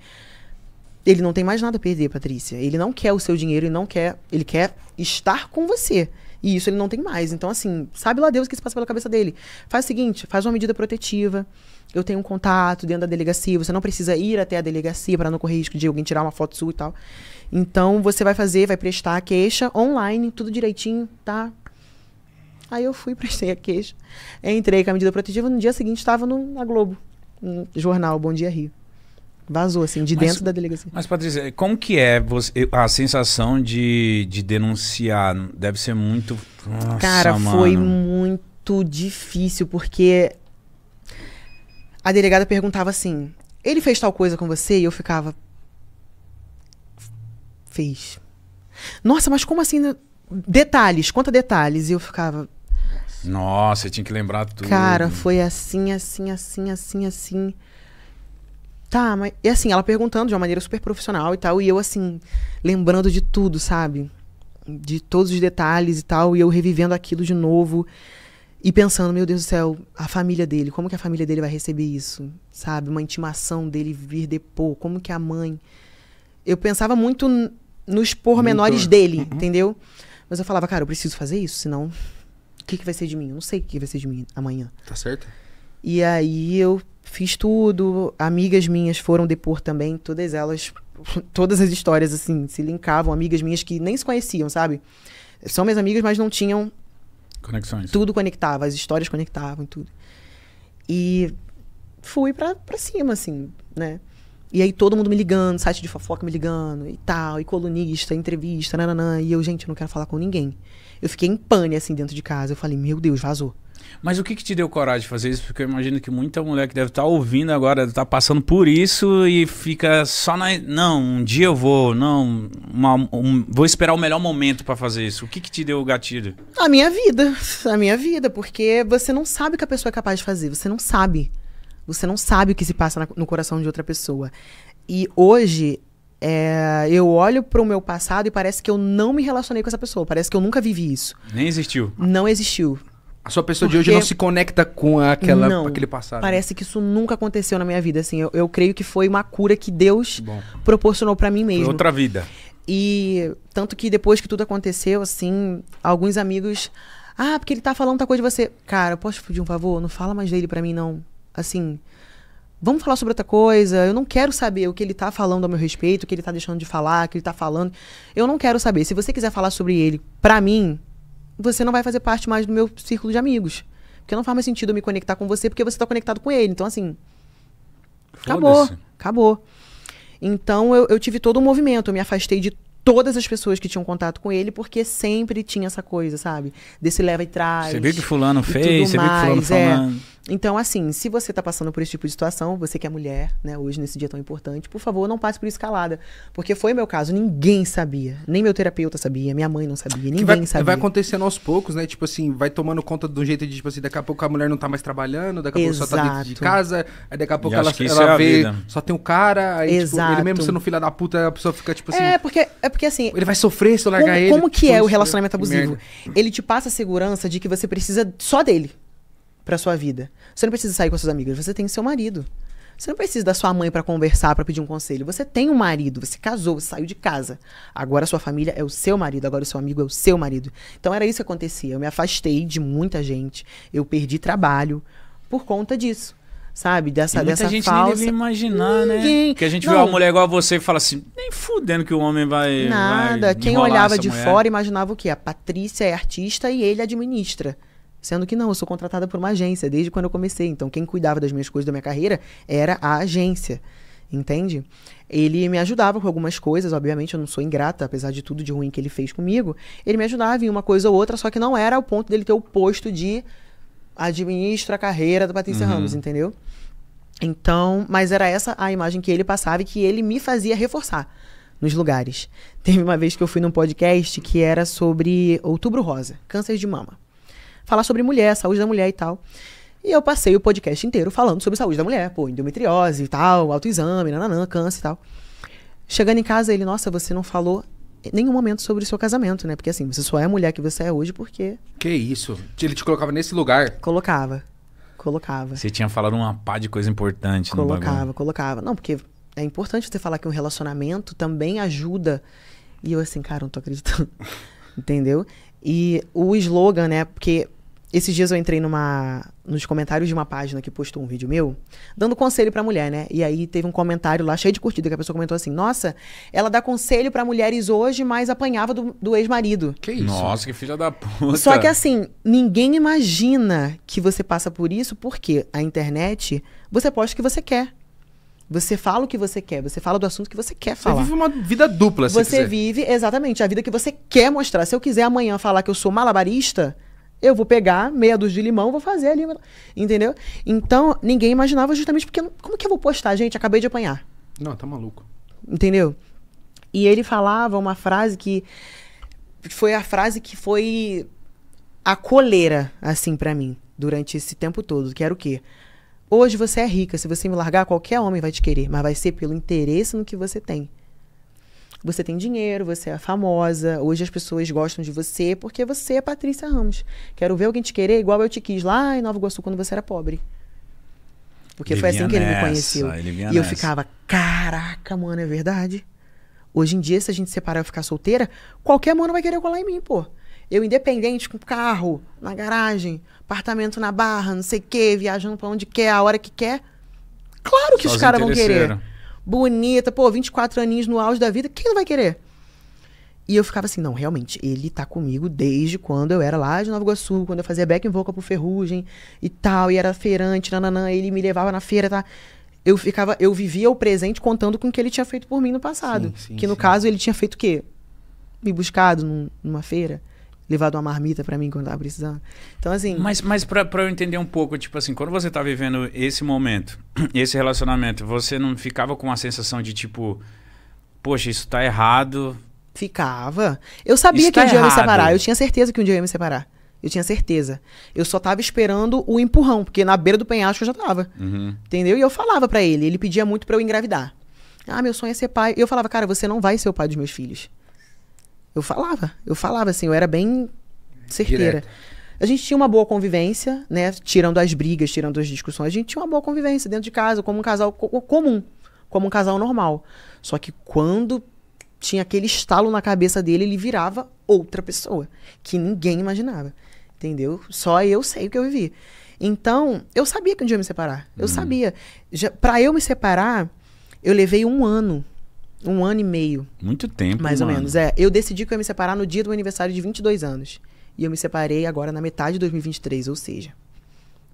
ele não tem mais nada a perder, Patrícia. Ele não quer o seu dinheiro, e não quer. Ele quer estar com você. E isso ele não tem mais. Então, assim, sabe lá Deus o que se passa pela cabeça dele. Faz o seguinte: faz uma medida protetiva. Eu tenho um contato dentro da delegacia. Você não precisa ir até a delegacia para não correr risco de alguém tirar uma foto sua e tal. Então você vai fazer, vai prestar a queixa online, tudo direitinho, tá? Aí eu fui, prestei a queixa, entrei com a medida protetiva, no dia seguinte estava na Globo, no jornal Bom Dia Rio. Vazou, assim, de mas, dentro da delegacia. Mas, Patrícia, como que é você, a sensação de, de denunciar? Deve ser muito. Nossa, Cara, mano. foi muito difícil, porque a delegada perguntava assim: ele fez tal coisa com você? E eu ficava, fez. Nossa, mas como assim? Detalhes, conta detalhes. E eu ficava. Nossa, eu tinha que lembrar tudo. Cara, foi assim, assim, assim, assim, assim. Tá, mas. E assim, ela perguntando de uma maneira super profissional e tal. E eu, assim, lembrando de tudo, sabe? De todos os detalhes e tal. E eu revivendo aquilo de novo. E pensando, meu Deus do céu, a família dele, como que a família dele vai receber isso? Sabe? Uma intimação dele vir depor, como que a mãe. Eu pensava muito nos pormenores Muito. dele, uhum. entendeu? Mas eu falava, cara, eu preciso fazer isso, senão o que, que vai ser de mim? Eu não sei o que vai ser de mim amanhã. Tá certo. E aí eu fiz tudo, amigas minhas foram depor também, todas elas, todas as histórias assim, se linkavam, amigas minhas que nem se conheciam, sabe? São minhas amigas, mas não tinham conexões. Tudo conectava, as histórias conectavam e tudo. E fui para cima assim, né? E aí todo mundo me ligando, site de fofoca me ligando e tal, e colunista, entrevista, nananã. E eu, gente, não quero falar com ninguém. Eu fiquei em pane, assim, dentro de casa. Eu falei, meu Deus, vazou. Mas o que, que te deu coragem de fazer isso? Porque eu imagino que muita mulher que deve estar tá ouvindo agora, deve estar tá passando por isso e fica só na. Não, um dia eu vou, não. Uma, um, vou esperar o melhor momento para fazer isso. O que, que te deu o gatilho? A minha vida. A minha vida. Porque você não sabe o que a pessoa é capaz de fazer. Você não sabe. Você não sabe o que se passa na, no coração de outra pessoa. E hoje, é, eu olho para o meu passado e parece que eu não me relacionei com essa pessoa. Parece que eu nunca vivi isso. Nem existiu. Não existiu. A sua pessoa Porque... de hoje não se conecta com aquela, não, aquele passado. Parece que isso nunca aconteceu na minha vida. Assim, eu, eu creio que foi uma cura que Deus Bom, proporcionou para mim mesmo. outra vida. E tanto que depois que tudo aconteceu, assim, alguns amigos. Ah, porque ele tá falando tal coisa de você. Cara, posso pedir um favor? Não fala mais dele para mim, não assim, vamos falar sobre outra coisa, eu não quero saber o que ele está falando a meu respeito, o que ele está deixando de falar, o que ele está falando. Eu não quero saber. Se você quiser falar sobre ele para mim, você não vai fazer parte mais do meu círculo de amigos. Porque não faz mais sentido eu me conectar com você, porque você está conectado com ele. Então, assim. Acabou. Acabou. Então, eu, eu tive todo um movimento. Eu me afastei de todas as pessoas que tinham contato com ele, porque sempre tinha essa coisa, sabe? Desse leva e traz. Você viu que fulano fez, você viu que fulano é. falando. É. Então, assim, se você está passando por esse tipo de situação, você que é mulher, né, hoje nesse dia tão importante, por favor, não passe por isso calada. Porque foi o meu caso, ninguém sabia. Nem meu terapeuta sabia, minha mãe não sabia, ninguém vai, sabia. Vai acontecendo aos poucos, né? Tipo assim, vai tomando conta de um jeito de, tipo assim, daqui a pouco a mulher não tá mais trabalhando, daqui a pouco Exato. só tá dentro de casa, aí daqui a pouco e ela, ela é vê, vida. só tem o um cara, aí Exato. Tipo, ele mesmo sendo filha da puta, a pessoa fica tipo assim. É, porque, é porque assim. Ele vai sofrer se eu largar como, ele. Como que é o relacionamento abusivo? Ele te passa a segurança de que você precisa só dele para sua vida. Você não precisa sair com seus amigos, você tem seu marido. Você não precisa da sua mãe para conversar, para pedir um conselho. Você tem um marido, você casou, você saiu de casa. Agora a sua família é o seu marido, agora o seu amigo é o seu marido. Então era isso que acontecia. Eu me afastei de muita gente, eu perdi trabalho por conta disso. Sabe? Dessa, e muita dessa gente falsa. Nem imaginar, né? Ninguém. né? Que a gente não. vê uma mulher igual a você e fala assim, nem fudendo que o homem vai. Nada. Vai Quem olhava de mulher. fora imaginava o quê? A Patrícia é artista e ele administra. Sendo que não, eu sou contratada por uma agência desde quando eu comecei. Então, quem cuidava das minhas coisas, da minha carreira, era a agência. Entende? Ele me ajudava com algumas coisas, obviamente eu não sou ingrata, apesar de tudo de ruim que ele fez comigo. Ele me ajudava em uma coisa ou outra, só que não era o ponto dele ter o posto de administra a carreira da Patrícia uhum. Ramos, entendeu? Então, mas era essa a imagem que ele passava e que ele me fazia reforçar nos lugares. Teve uma vez que eu fui num podcast que era sobre outubro rosa, câncer de mama falar sobre mulher, saúde da mulher e tal. E eu passei o podcast inteiro falando sobre saúde da mulher, pô, endometriose e tal, autoexame, nananã, câncer e tal. Chegando em casa, ele, nossa, você não falou em nenhum momento sobre o seu casamento, né? Porque assim, você só é a mulher que você é hoje porque. Que isso? Ele te colocava nesse lugar? Colocava. Colocava. Você tinha falado uma pá de coisa importante, Colocava, colocava. Não, porque é importante você falar que um relacionamento também ajuda. E eu assim, cara, não tô acreditando. Entendeu? E o slogan, né? Porque esses dias eu entrei numa, nos comentários de uma página que postou um vídeo meu, dando conselho pra mulher, né? E aí teve um comentário lá cheio de curtida que a pessoa comentou assim: Nossa, ela dá conselho pra mulheres hoje, mas apanhava do, do ex-marido. Que isso? Nossa, que filha da puta. Só que assim, ninguém imagina que você passa por isso, porque a internet, você posta o que você quer. Você fala o que você quer, você fala do assunto que você quer falar. Você vive uma vida dupla, se Você quiser. vive, exatamente, a vida que você quer mostrar. Se eu quiser amanhã falar que eu sou malabarista, eu vou pegar meia dúzia de limão, vou fazer ali, entendeu? Então, ninguém imaginava justamente porque... Como que eu vou postar, gente? Acabei de apanhar. Não, tá maluco. Entendeu? E ele falava uma frase que... Foi a frase que foi a coleira, assim, para mim, durante esse tempo todo. Que era o quê? Hoje você é rica. Se você me largar, qualquer homem vai te querer, mas vai ser pelo interesse no que você tem. Você tem dinheiro, você é famosa. Hoje as pessoas gostam de você porque você é Patrícia Ramos. Quero ver alguém te querer igual eu te quis lá em Nova Iguaçu quando você era pobre. Porque ele foi assim que ele me é conheceu. Ele e nessa. eu é ficava, caraca, mano, é verdade. Hoje em dia, se a gente separar e ficar solteira, qualquer mano vai querer colar em mim, pô. Eu independente, com carro, na garagem apartamento na barra, não sei o quê, viajando pra onde quer, a hora que quer. Claro que Só os caras vão querer. Bonita, pô, 24 aninhos no auge da vida, quem não vai querer? E eu ficava assim, não, realmente, ele tá comigo desde quando eu era lá de Nova Iguaçu, quando eu fazia back and vocal pro Ferrugem e tal, e era feirante, nananã, ele me levava na feira, tá? Eu ficava, eu vivia o presente contando com o que ele tinha feito por mim no passado. Sim, sim, que no sim. caso ele tinha feito o quê? Me buscado num, numa feira levado uma marmita para mim quando tava precisando. Então, assim. Mas, mas pra, eu entender um pouco, tipo assim, quando você tá vivendo esse momento, esse relacionamento, você não ficava com a sensação de tipo, poxa, isso tá errado. Ficava. Eu sabia isso que tá um dia errado. eu ia me separar. Eu tinha certeza que um dia eu ia me separar. Eu tinha certeza. Eu só tava esperando o empurrão, porque na beira do penhasco eu já tava. Uhum. Entendeu? E eu falava para ele. Ele pedia muito para eu engravidar. Ah, meu sonho é ser pai. Eu falava, cara, você não vai ser o pai dos meus filhos. Eu falava, eu falava assim, eu era bem certeira. A gente tinha uma boa convivência, né? Tirando as brigas, tirando as discussões, a gente tinha uma boa convivência dentro de casa, como um casal co comum, como um casal normal. Só que quando tinha aquele estalo na cabeça dele, ele virava outra pessoa, que ninguém imaginava. Entendeu? Só eu sei o que eu vivi. Então, eu sabia que um dia eu ia me separar. Eu hum. sabia. Já, pra eu me separar, eu levei um ano um ano e meio. Muito tempo. Mais mano. ou menos, é. Eu decidi que eu ia me separar no dia do meu aniversário de 22 anos. E eu me separei agora na metade de 2023, ou seja,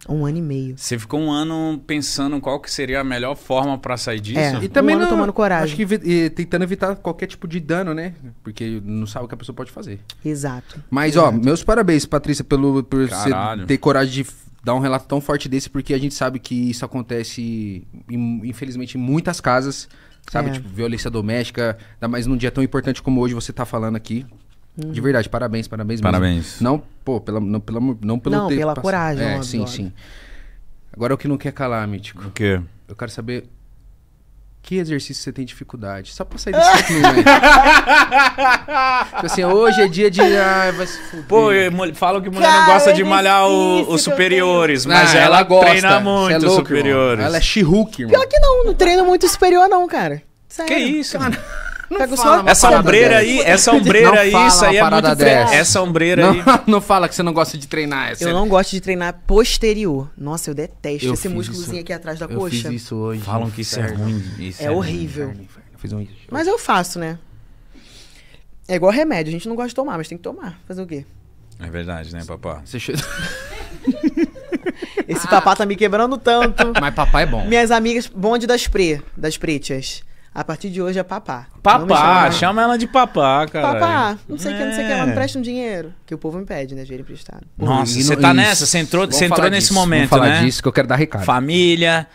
um ano e meio. Você ficou um ano pensando qual que seria a melhor forma para sair é, disso? É, e também um ano não, tomando coragem. Acho que e, tentando evitar qualquer tipo de dano, né? Porque não sabe o que a pessoa pode fazer. Exato. Mas, Exato. ó, meus parabéns, Patrícia, pelo, por você ter coragem de dar um relato tão forte desse, porque a gente sabe que isso acontece, infelizmente, em muitas casas. Sabe, é. tipo, violência doméstica, ainda mais num dia tão importante como hoje você tá falando aqui. Uhum. De verdade, parabéns, parabéns mesmo. Parabéns. Não, pô, pela, não, pela, não pelo Não, pela coragem. É, sim, sim. Agora o que não quer calar, Mítico. O quê? Eu quero saber que exercício você tem dificuldade? Só pra sair desse número. tipo assim, hoje é dia de. Ai, vai se fuder. Pô, falam que mulher Cara, não gosta é de malhar os superiores, ah, mas ah, ela, ela gosta. treina é muito é louco, os superiores. Irmão. Ela é she mano. Pior que não, não treina muito superior, não, cara. Sério. Que isso, cara. Não Pega só essa ombreira aí, essa ombreira aí, isso aí é muito dessa. Essa ombreira não, aí. Não fala que você não gosta de treinar. Essa. É eu não gosto de treinar posterior. Nossa, eu detesto eu esse músculozinho isso. aqui atrás da eu coxa. Eu fiz isso hoje. Falam que isso é ruim. Isso é, é horrível. Eu fiz um... Mas eu faço, né? É igual remédio. A gente não gosta de tomar, mas tem que tomar. Fazer o quê? É verdade, né, papá? Você... Esse ah. papá tá me quebrando tanto. Mas papá é bom. Minhas amigas, bonde das pre, das pretias. A partir de hoje é papá. Papá, chama ela de papá, cara. Papá, não sei o é. que, não sei o que, ela me é. presta um dinheiro. Que o povo me pede, né? Dinheiro emprestado. Nossa, você tá isso. nessa, você entrou, você entrou nesse disso. momento, Vamos falar né? disso que eu quero dar recado. Família,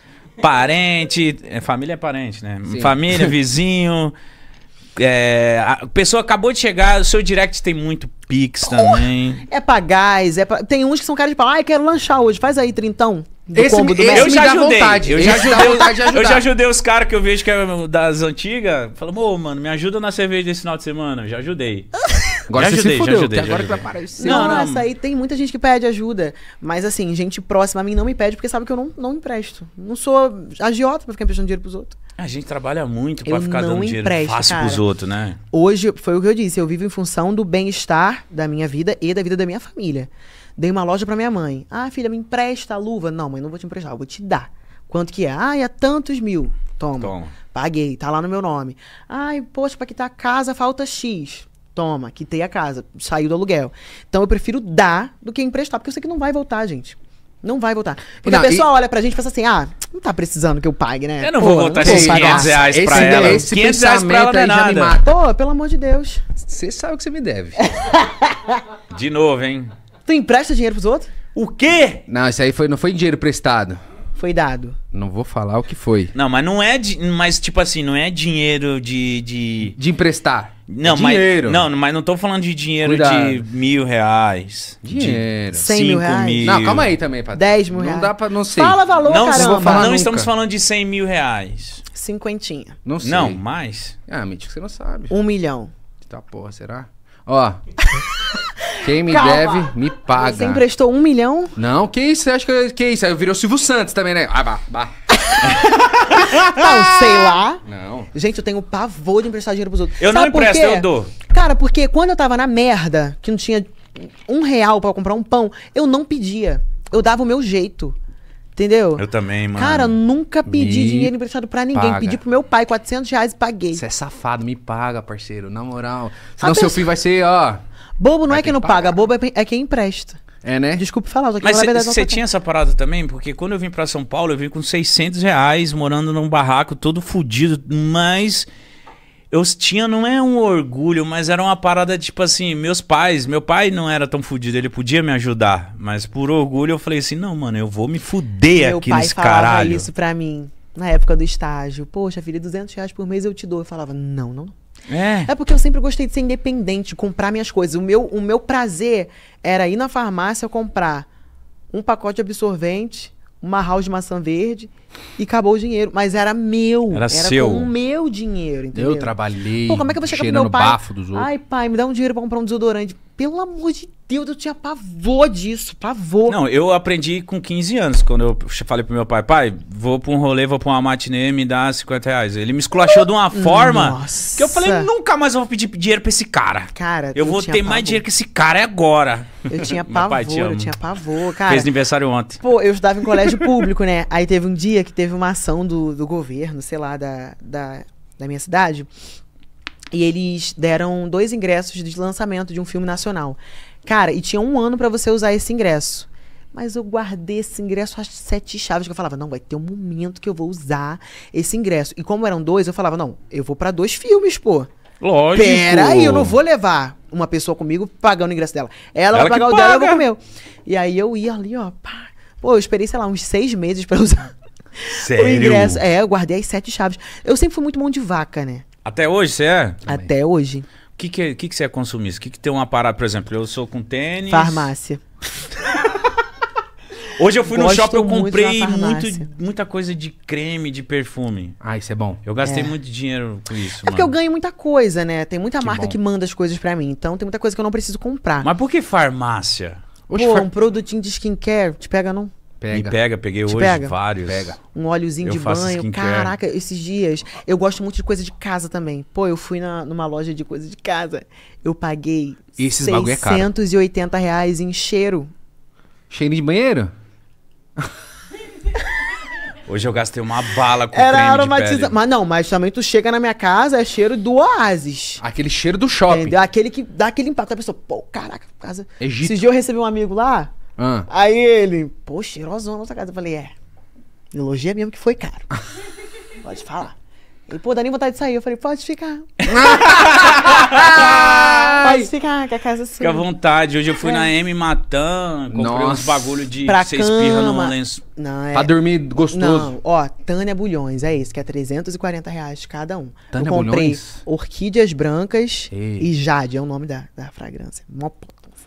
parente. É, família é parente, né? Sim. Família, vizinho. É, a pessoa acabou de chegar, o seu direct tem muito Pix também. É pra gás, é pra... tem uns que são caras de "ai, ah, quero lanchar hoje, faz aí, trintão. Esse, combo, esse, eu já ajudei. Vontade. Eu, já ajudei vontade eu já ajudei os caras que eu vejo que é das antigas. Falou, ô, mano, me ajuda na cerveja desse final de semana. Já ajudei. Agora já você ajudei, se fudeu, já ajudei, agora já que vai parar isso. Não, não, essa aí tem muita gente que pede ajuda. Mas assim, gente próxima a mim não me pede porque sabe que eu não, não empresto. Não sou agiota pra ficar emprestando dinheiro pros outros. A gente trabalha muito pra eu ficar dando dinheiro fácil cara. pros outros, né? Hoje, foi o que eu disse, eu vivo em função do bem-estar da minha vida e da vida da minha família. Dei uma loja para minha mãe. Ah, filha, me empresta a luva. Não, mãe, não vou te emprestar, eu vou te dar. Quanto que é? Ah, é tantos mil. Toma. Toma. Paguei, tá lá no meu nome. Ai, poxa, pra quitar a casa falta X. Toma, quitei a casa, saiu do aluguel. Então eu prefiro dar do que emprestar, porque eu sei que não vai voltar, gente. Não vai voltar. Porque não, a pessoa e... olha pra gente e fala assim: ah, não tá precisando que eu pague, né? Eu não Pô, vou voltar esses 500 reais pra esse, ela. Esse 500 reais pra ela não é nada. Pô, pelo amor de Deus. Você sabe o que você me deve. de novo, hein? Tu empresta dinheiro pros outros? O quê? Não, isso aí foi, não foi dinheiro prestado. Foi dado. Não vou falar o que foi. Não, mas não é. de, Mas, tipo assim, não é dinheiro de. De, de emprestar. É não, mas. Dinheiro. Não, mas não tô falando de dinheiro Cuidado. de mil reais. Dinheiro. Cem mil reais. Mil. Não, calma aí também, Padre. Dez mil não reais. Não dá pra. Não sei. Fala valor, não, caramba. Falar, não nunca. estamos falando de cem mil reais. Cinquentinha. Não sei. Não, mais. Ah, mentira que você não sabe. Um milhão. Tá porra, será? Ó. Quem me Calma. deve, me paga. Você emprestou um milhão? Não, que isso? Você acha que, eu, que isso? Aí virou Silvio Santos também, né? Ah, bah, bah. não, sei lá. Não. Gente, eu tenho pavor de emprestar dinheiro pros outros. Eu Sabe não empresto, eu dou. Cara, porque quando eu tava na merda, que não tinha um real para comprar um pão, eu não pedia. Eu dava o meu jeito. Entendeu? Eu também, mano. Cara, nunca pedi me dinheiro emprestado pra ninguém. Paga. Pedi pro meu pai 400 reais e paguei. Você é safado, me paga, parceiro. Na moral. Senão seu filho vai ser, ó. Bobo não é, é quem não paga, bobo é quem empresta. É, né? Desculpe falar, só que Mas você tá tinha essa parada também? Porque quando eu vim pra São Paulo, eu vim com 600 reais, morando num barraco, todo fudido, mas eu tinha, não é um orgulho, mas era uma parada tipo assim, meus pais, meu pai não era tão fudido, ele podia me ajudar, mas por orgulho eu falei assim, não, mano, eu vou me fuder meu aqui pai falava isso pra mim, na época do estágio, poxa filha, 200 reais por mês eu te dou, eu falava, não, não, é. é porque eu sempre gostei de ser independente, comprar minhas coisas. O meu, o meu prazer era ir na farmácia comprar um pacote de absorvente, uma house de maçã verde e acabou o dinheiro. Mas era meu. Era, era seu. Era o meu dinheiro, entendeu? Eu trabalhei. Pô, como é que eu vou chegar pro meu pai? bafo dos outros. Ai, pai, me dá um dinheiro pra comprar um desodorante. Pelo amor de Deus, eu tinha pavor disso, pavor. Não, eu aprendi com 15 anos, quando eu falei pro meu pai, pai, vou pra um rolê, vou pra uma matinê, me dá 50 reais. Ele me esculachou de uma forma Nossa. que eu falei, nunca mais eu vou pedir dinheiro pra esse cara. Cara, eu, eu vou ter pavor. mais dinheiro que esse cara agora. Eu tinha pavor, eu tinha pavor, cara. Fez aniversário ontem. Pô, eu estudava em colégio público, né? Aí teve um dia que teve uma ação do, do governo, sei lá, da, da, da minha cidade, e eles deram dois ingressos de lançamento de um filme nacional. Cara, e tinha um ano para você usar esse ingresso. Mas eu guardei esse ingresso às sete chaves, que eu falava, não, vai ter um momento que eu vou usar esse ingresso. E como eram dois, eu falava, não, eu vou para dois filmes, pô. Lógico. Peraí, eu não vou levar uma pessoa comigo pagando o ingresso dela. Ela, ela vai pagar o paga. dela, eu vou com o meu. E aí eu ia ali, ó, pá. Pô, eu esperei, sei lá, uns seis meses para usar Sério? o ingresso. É, eu guardei as sete chaves. Eu sempre fui muito mão de vaca, né? Até hoje você é? Também. Até hoje. O que, que, é, que, que você é consumista? O que, que tem uma parada, por exemplo, eu sou com tênis. Farmácia. Hoje eu fui Gosto no shopping, eu comprei muito, muita coisa de creme, de perfume. Ah, isso é bom. Eu gastei é. muito dinheiro com isso. É mano. porque eu ganho muita coisa, né? Tem muita que marca bom. que manda as coisas para mim. Então tem muita coisa que eu não preciso comprar. Mas por que farmácia? Pô, um produtinho de skincare, te pega não? Pega. Me pega, peguei Te hoje pega? vários. Pega. Um óleozinho de banho. Caraca, esses dias. Eu gosto muito de coisa de casa também. Pô, eu fui na, numa loja de coisa de casa. Eu paguei esses 680 é reais em cheiro. Cheiro de banheiro? Hoje eu gastei uma bala com Era aromatizado. Mas não, mas também tu chega na minha casa, é cheiro do oásis. Aquele cheiro do shopping. Entendeu? Aquele que dá aquele impacto. A pessoa, pô, caraca, casa. Egito. Esses dias eu recebi um amigo lá, ah. Aí ele, pô, cheirosão nossa casa. Eu falei, é. Elogia é mesmo que foi caro. Pode falar. Ele, pô, dá nem vontade de sair. Eu falei, pode ficar. pode ficar, que a casa é sua. Fica à vontade. Hoje eu fui é. na M Matan, comprei Nossa. uns bagulho de pra você espirra numa lenço. Não, é... Pra dormir gostoso. Não, ó, Tânia Bulhões, é esse, que é 340 reais cada um. Tânia eu comprei Bulhões? orquídeas brancas Ei. e jade, é o nome da, da fragrância. Mó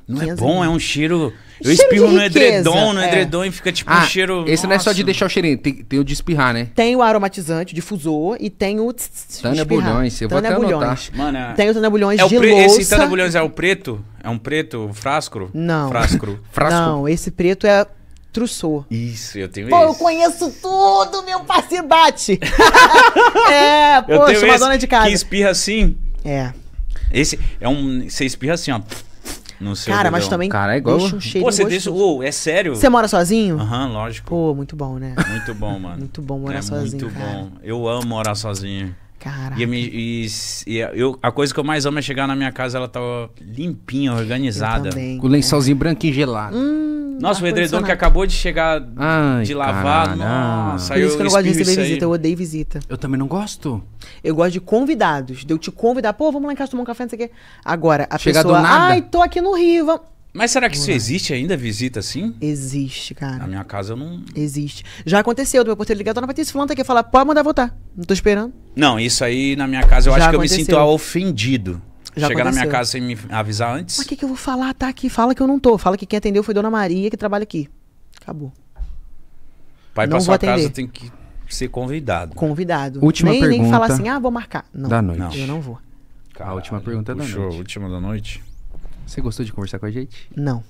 não é bom, é um cheiro. Eu espirro no edredom, no é. edredom e fica tipo ah, um cheiro. Esse Nossa. não é só de deixar o cheirinho, tem, tem, o de espirrar, né? Tem o aromatizante, o difusor e tem o. Tânia Bulhões, eu Tânia vou até anotar. Mano, tem o Tânia Bulhões é de pre... louça. Esse Tânia Bulhões é o preto? É um preto, frasco? Não. Frasco. frasco. Não, esse preto é trussô. Isso, eu tenho pô, isso. Pô, eu conheço tudo, meu parceiro bate. é, pô, eu tenho sou uma dona de casa. Que espirra assim. É. Esse é um. Você espirra assim, ó. No seu Cara, mas também Cara, é igual- deixa um cheiro Pô, você deixa. gostoso. é sério? Você mora sozinho? Aham, lógico. Pô, muito bom, né? Muito bom, mano. Muito bom morar é sozinho, muito cara. bom. Eu amo morar sozinho. Caraca. E, e- e eu, a coisa que eu mais amo é chegar na minha casa, ela tá limpinha, organizada. também. Com o lençolzinho e gelado. Hum, Hum, nossa, o edredom que acabou de chegar Ai, de lavar. Caralho. Nossa, Por isso eu que eu não gosto de receber visita, eu odeio visita. Eu também não gosto. Eu gosto de convidados. De eu te convidar, pô, vamos lá em casa tomar um café, não sei o quê. Agora, a Chega pessoa. nada. Ai, tô aqui no Rio. Vamos... Mas será que isso existe ainda, visita assim? Existe, cara. Na minha casa eu não. Existe. Já aconteceu, do meu porteiro ligar, dona Patrícia, falando tá aqui, falar, pode mandar voltar. Não tô esperando. Não, isso aí na minha casa eu Já acho que eu me sinto ofendido. Chegar aconteceu. na minha casa sem me avisar antes? Mas o que, que eu vou falar? Tá aqui, fala que eu não tô. Fala que quem atendeu foi Dona Maria, que trabalha aqui. Acabou. Pai pra sua casa tem que ser convidado. Convidado. Última nem, pergunta. Nem falar assim, ah, vou marcar. Não. Da noite. Não. Eu não vou. Caralho, a última pergunta é puxou, da noite. Última da noite. Você gostou de conversar com a gente? Não.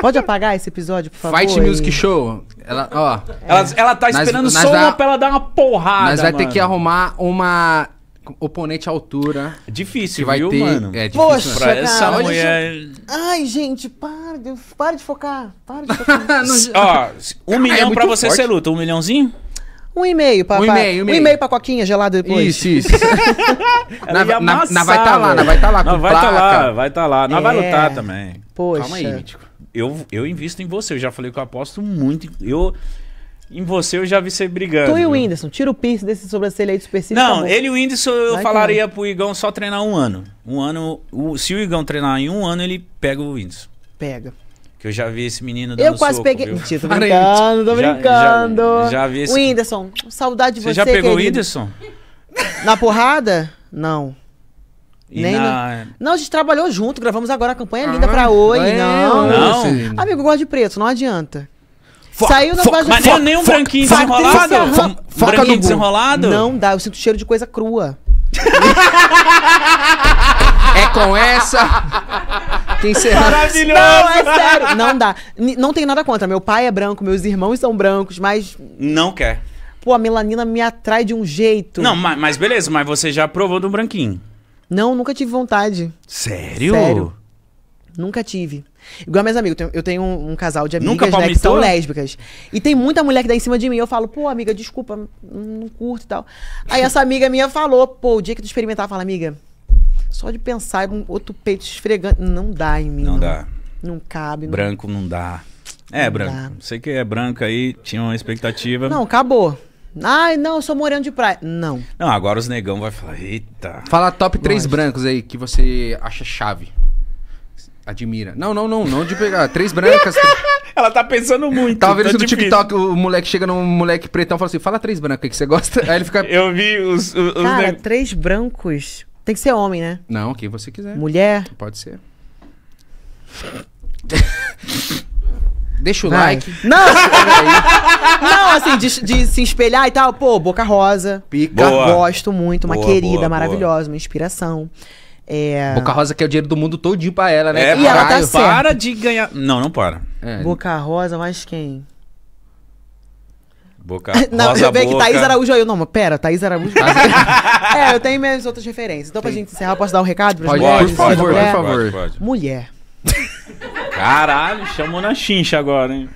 Pode apagar esse episódio, por favor? Fight Music e... Show. Ela, ó, é. ela, ela tá esperando nós, só dá, uma pra ela dar uma porrada. Mas vai mano. ter que arrumar uma oponente à altura. Difícil, vai viu, ter, mano? É difícil. Poxa, pra essa olha, mulher... Ai, gente, para, de... para de focar. Para de focar. Ó, um é milhão é pra você, ser você luta. Um milhãozinho? Um e-mail para um e-mail, um e-mail. Um e-mail pra coquinha gelada depois. Isso, isso. na, amassar, tá na, vai tá lá, na vai tá lá. vai estar tá lá, vai tá lá. Na é. vai lutar também. Poxa. Calma aí, Mítico. Eu, eu invisto em você. Eu já falei que eu aposto muito. Eu, em você eu já vi você brigando. Tu e o Whindersson, tira o piercing desse sobrancelha aí de específico. Não, ele e o Whindersson eu Vai falaria pro Igão só treinar um ano. Um ano. O, se o Igão treinar em um ano, ele pega o Whindersson. Pega. Que eu já vi esse menino dando Eu quase soco, peguei. Mentira, tô brincando, tô brincando. Já, já, vi esse. Whindersson, saudade de você. Você já pegou querido. o Whindersson? Na porrada? Não. E Nem na... no... Não, a gente trabalhou junto, gravamos agora a campanha ah, linda pra hoje. É, não, não. Amigo, gosta de preto, não adianta. Foca, Saiu no foca, Mas nem, um branquinho foca, desenrolado. foca branquinho no desenrolado. Não dá, eu sinto cheiro de coisa crua. é com essa Maravilhoso! Não, é sério. Não dá. N não tem nada contra. Meu pai é branco, meus irmãos são brancos, mas... Não quer. Pô, a melanina me atrai de um jeito. Não, mas, mas beleza. Mas você já provou do branquinho. Não, nunca tive vontade. Sério? Sério. Nunca tive. Igual meus amigos, eu tenho um, um casal de amigas né, que são lésbicas. E tem muita mulher que dá em cima de mim. Eu falo, pô, amiga, desculpa, não curto e tal. Aí essa amiga minha falou, pô, o dia que tu experimentar, fala, amiga, só de pensar um outro peito esfregando, não dá em mim. Não, não. dá. Não cabe. Não... Branco não dá. É, não branco. Dá. Sei que é branca aí, tinha uma expectativa. Não, acabou. Ai, não, eu sou moreno de praia. Não. Não, agora os negão vai falar, eita. Fala top 3 Nossa. brancos aí que você acha chave. Admira. Não, não, não, não de pegar. Três brancas. Ela tá pensando muito. Tava vendo tá no TikTok, o moleque chega num moleque pretão e fala assim: fala três brancas que você gosta. Aí ele fica. Eu vi os. os Cara, três brancos. Tem que ser homem, né? Não, quem você quiser. Mulher? Pode ser. Deixa o Vai. like. Não! não, assim, de, de, se espelhar e tal. Pô, Boca Rosa. Pica. Boa. Gosto muito. Uma boa, querida, boa, maravilhosa, uma inspiração. É... Boca Rosa quer é o dinheiro do mundo todinho pra ela, né? É, e ela tá para de ganhar. Não, não para. É. Boca Rosa, mais quem? Boca Não, Rosa, eu vejo que Thaís Araújo aí. Não, mas pera, Thaís Araújo. é, eu tenho minhas outras referências. Então, pra gente encerrar, posso dar um recado pode, Por favor, por favor. Mulher. Caralho, chamou na chincha agora, hein?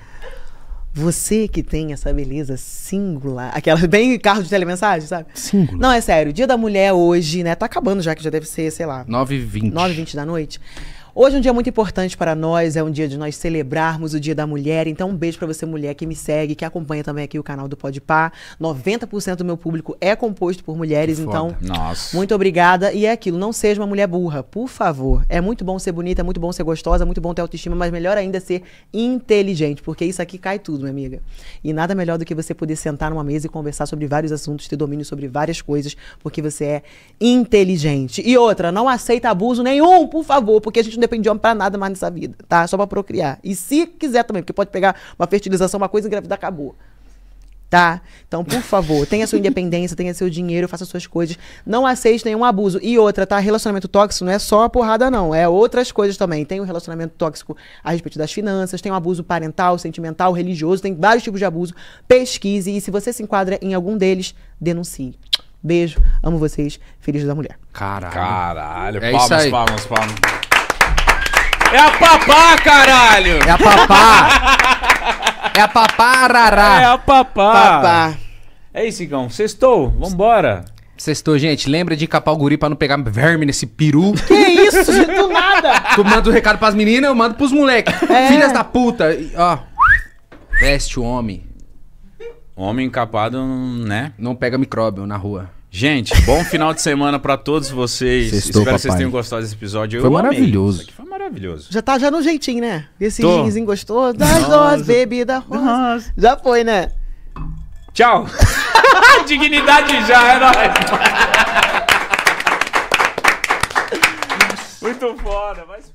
Você que tem essa beleza singular. Aquela bem carro de telemensagem, sabe? Singular. Não, é sério. Dia da mulher hoje, né? Tá acabando já, que já deve ser, sei lá. 9h20. 9h20 da noite. Hoje é um dia muito importante para nós, é um dia de nós celebrarmos o Dia da Mulher. Então, um beijo para você, mulher, que me segue, que acompanha também aqui o canal do Pode Par. 90% do meu público é composto por mulheres, então. Nossa. Muito obrigada. E é aquilo, não seja uma mulher burra, por favor. É muito bom ser bonita, é muito bom ser gostosa, é muito bom ter autoestima, mas melhor ainda ser inteligente, porque isso aqui cai tudo, minha amiga. E nada melhor do que você poder sentar numa mesa e conversar sobre vários assuntos, ter domínio sobre várias coisas, porque você é inteligente. E outra, não aceita abuso nenhum, por favor, porque a gente não depende de homem para nada mais nessa vida, tá? Só para procriar. E se quiser também, porque pode pegar uma fertilização, uma coisa, e engravidar, acabou. Tá? Então, por favor, tenha sua independência, tenha seu dinheiro, faça suas coisas. Não aceite nenhum abuso. E outra, tá? Relacionamento tóxico não é só a porrada, não. É outras coisas também. Tem o um relacionamento tóxico a respeito das finanças, tem o um abuso parental, sentimental, religioso, tem vários tipos de abuso. Pesquise e se você se enquadra em algum deles, denuncie. Beijo, amo vocês. Feliz da mulher. Caralho. Caralho. É palmas, palmas, palmas, palmas. É a papá, caralho! É a papá! é a papá arará! É a papá! papá. É isso, Igão. Sextou, vambora! Sextou, gente. Lembra de capar o guri pra não pegar verme nesse peru. Que isso, do nada! Tu manda o um recado pras meninas, eu mando pros moleques. É. Filhas da puta! ó. Veste o homem. Homem encapado, né? Não pega micróbio na rua. Gente, bom final de semana para todos vocês. Espero que vocês tenham gostado desse episódio. Foi Eu maravilhoso. Amei. foi maravilhoso. Já tá já no jeitinho, né? Esse ginzinho gostoso. Das duas bebidas rosa. Já foi, né? Tchau. Dignidade já, é nóis. Muito foda, mas...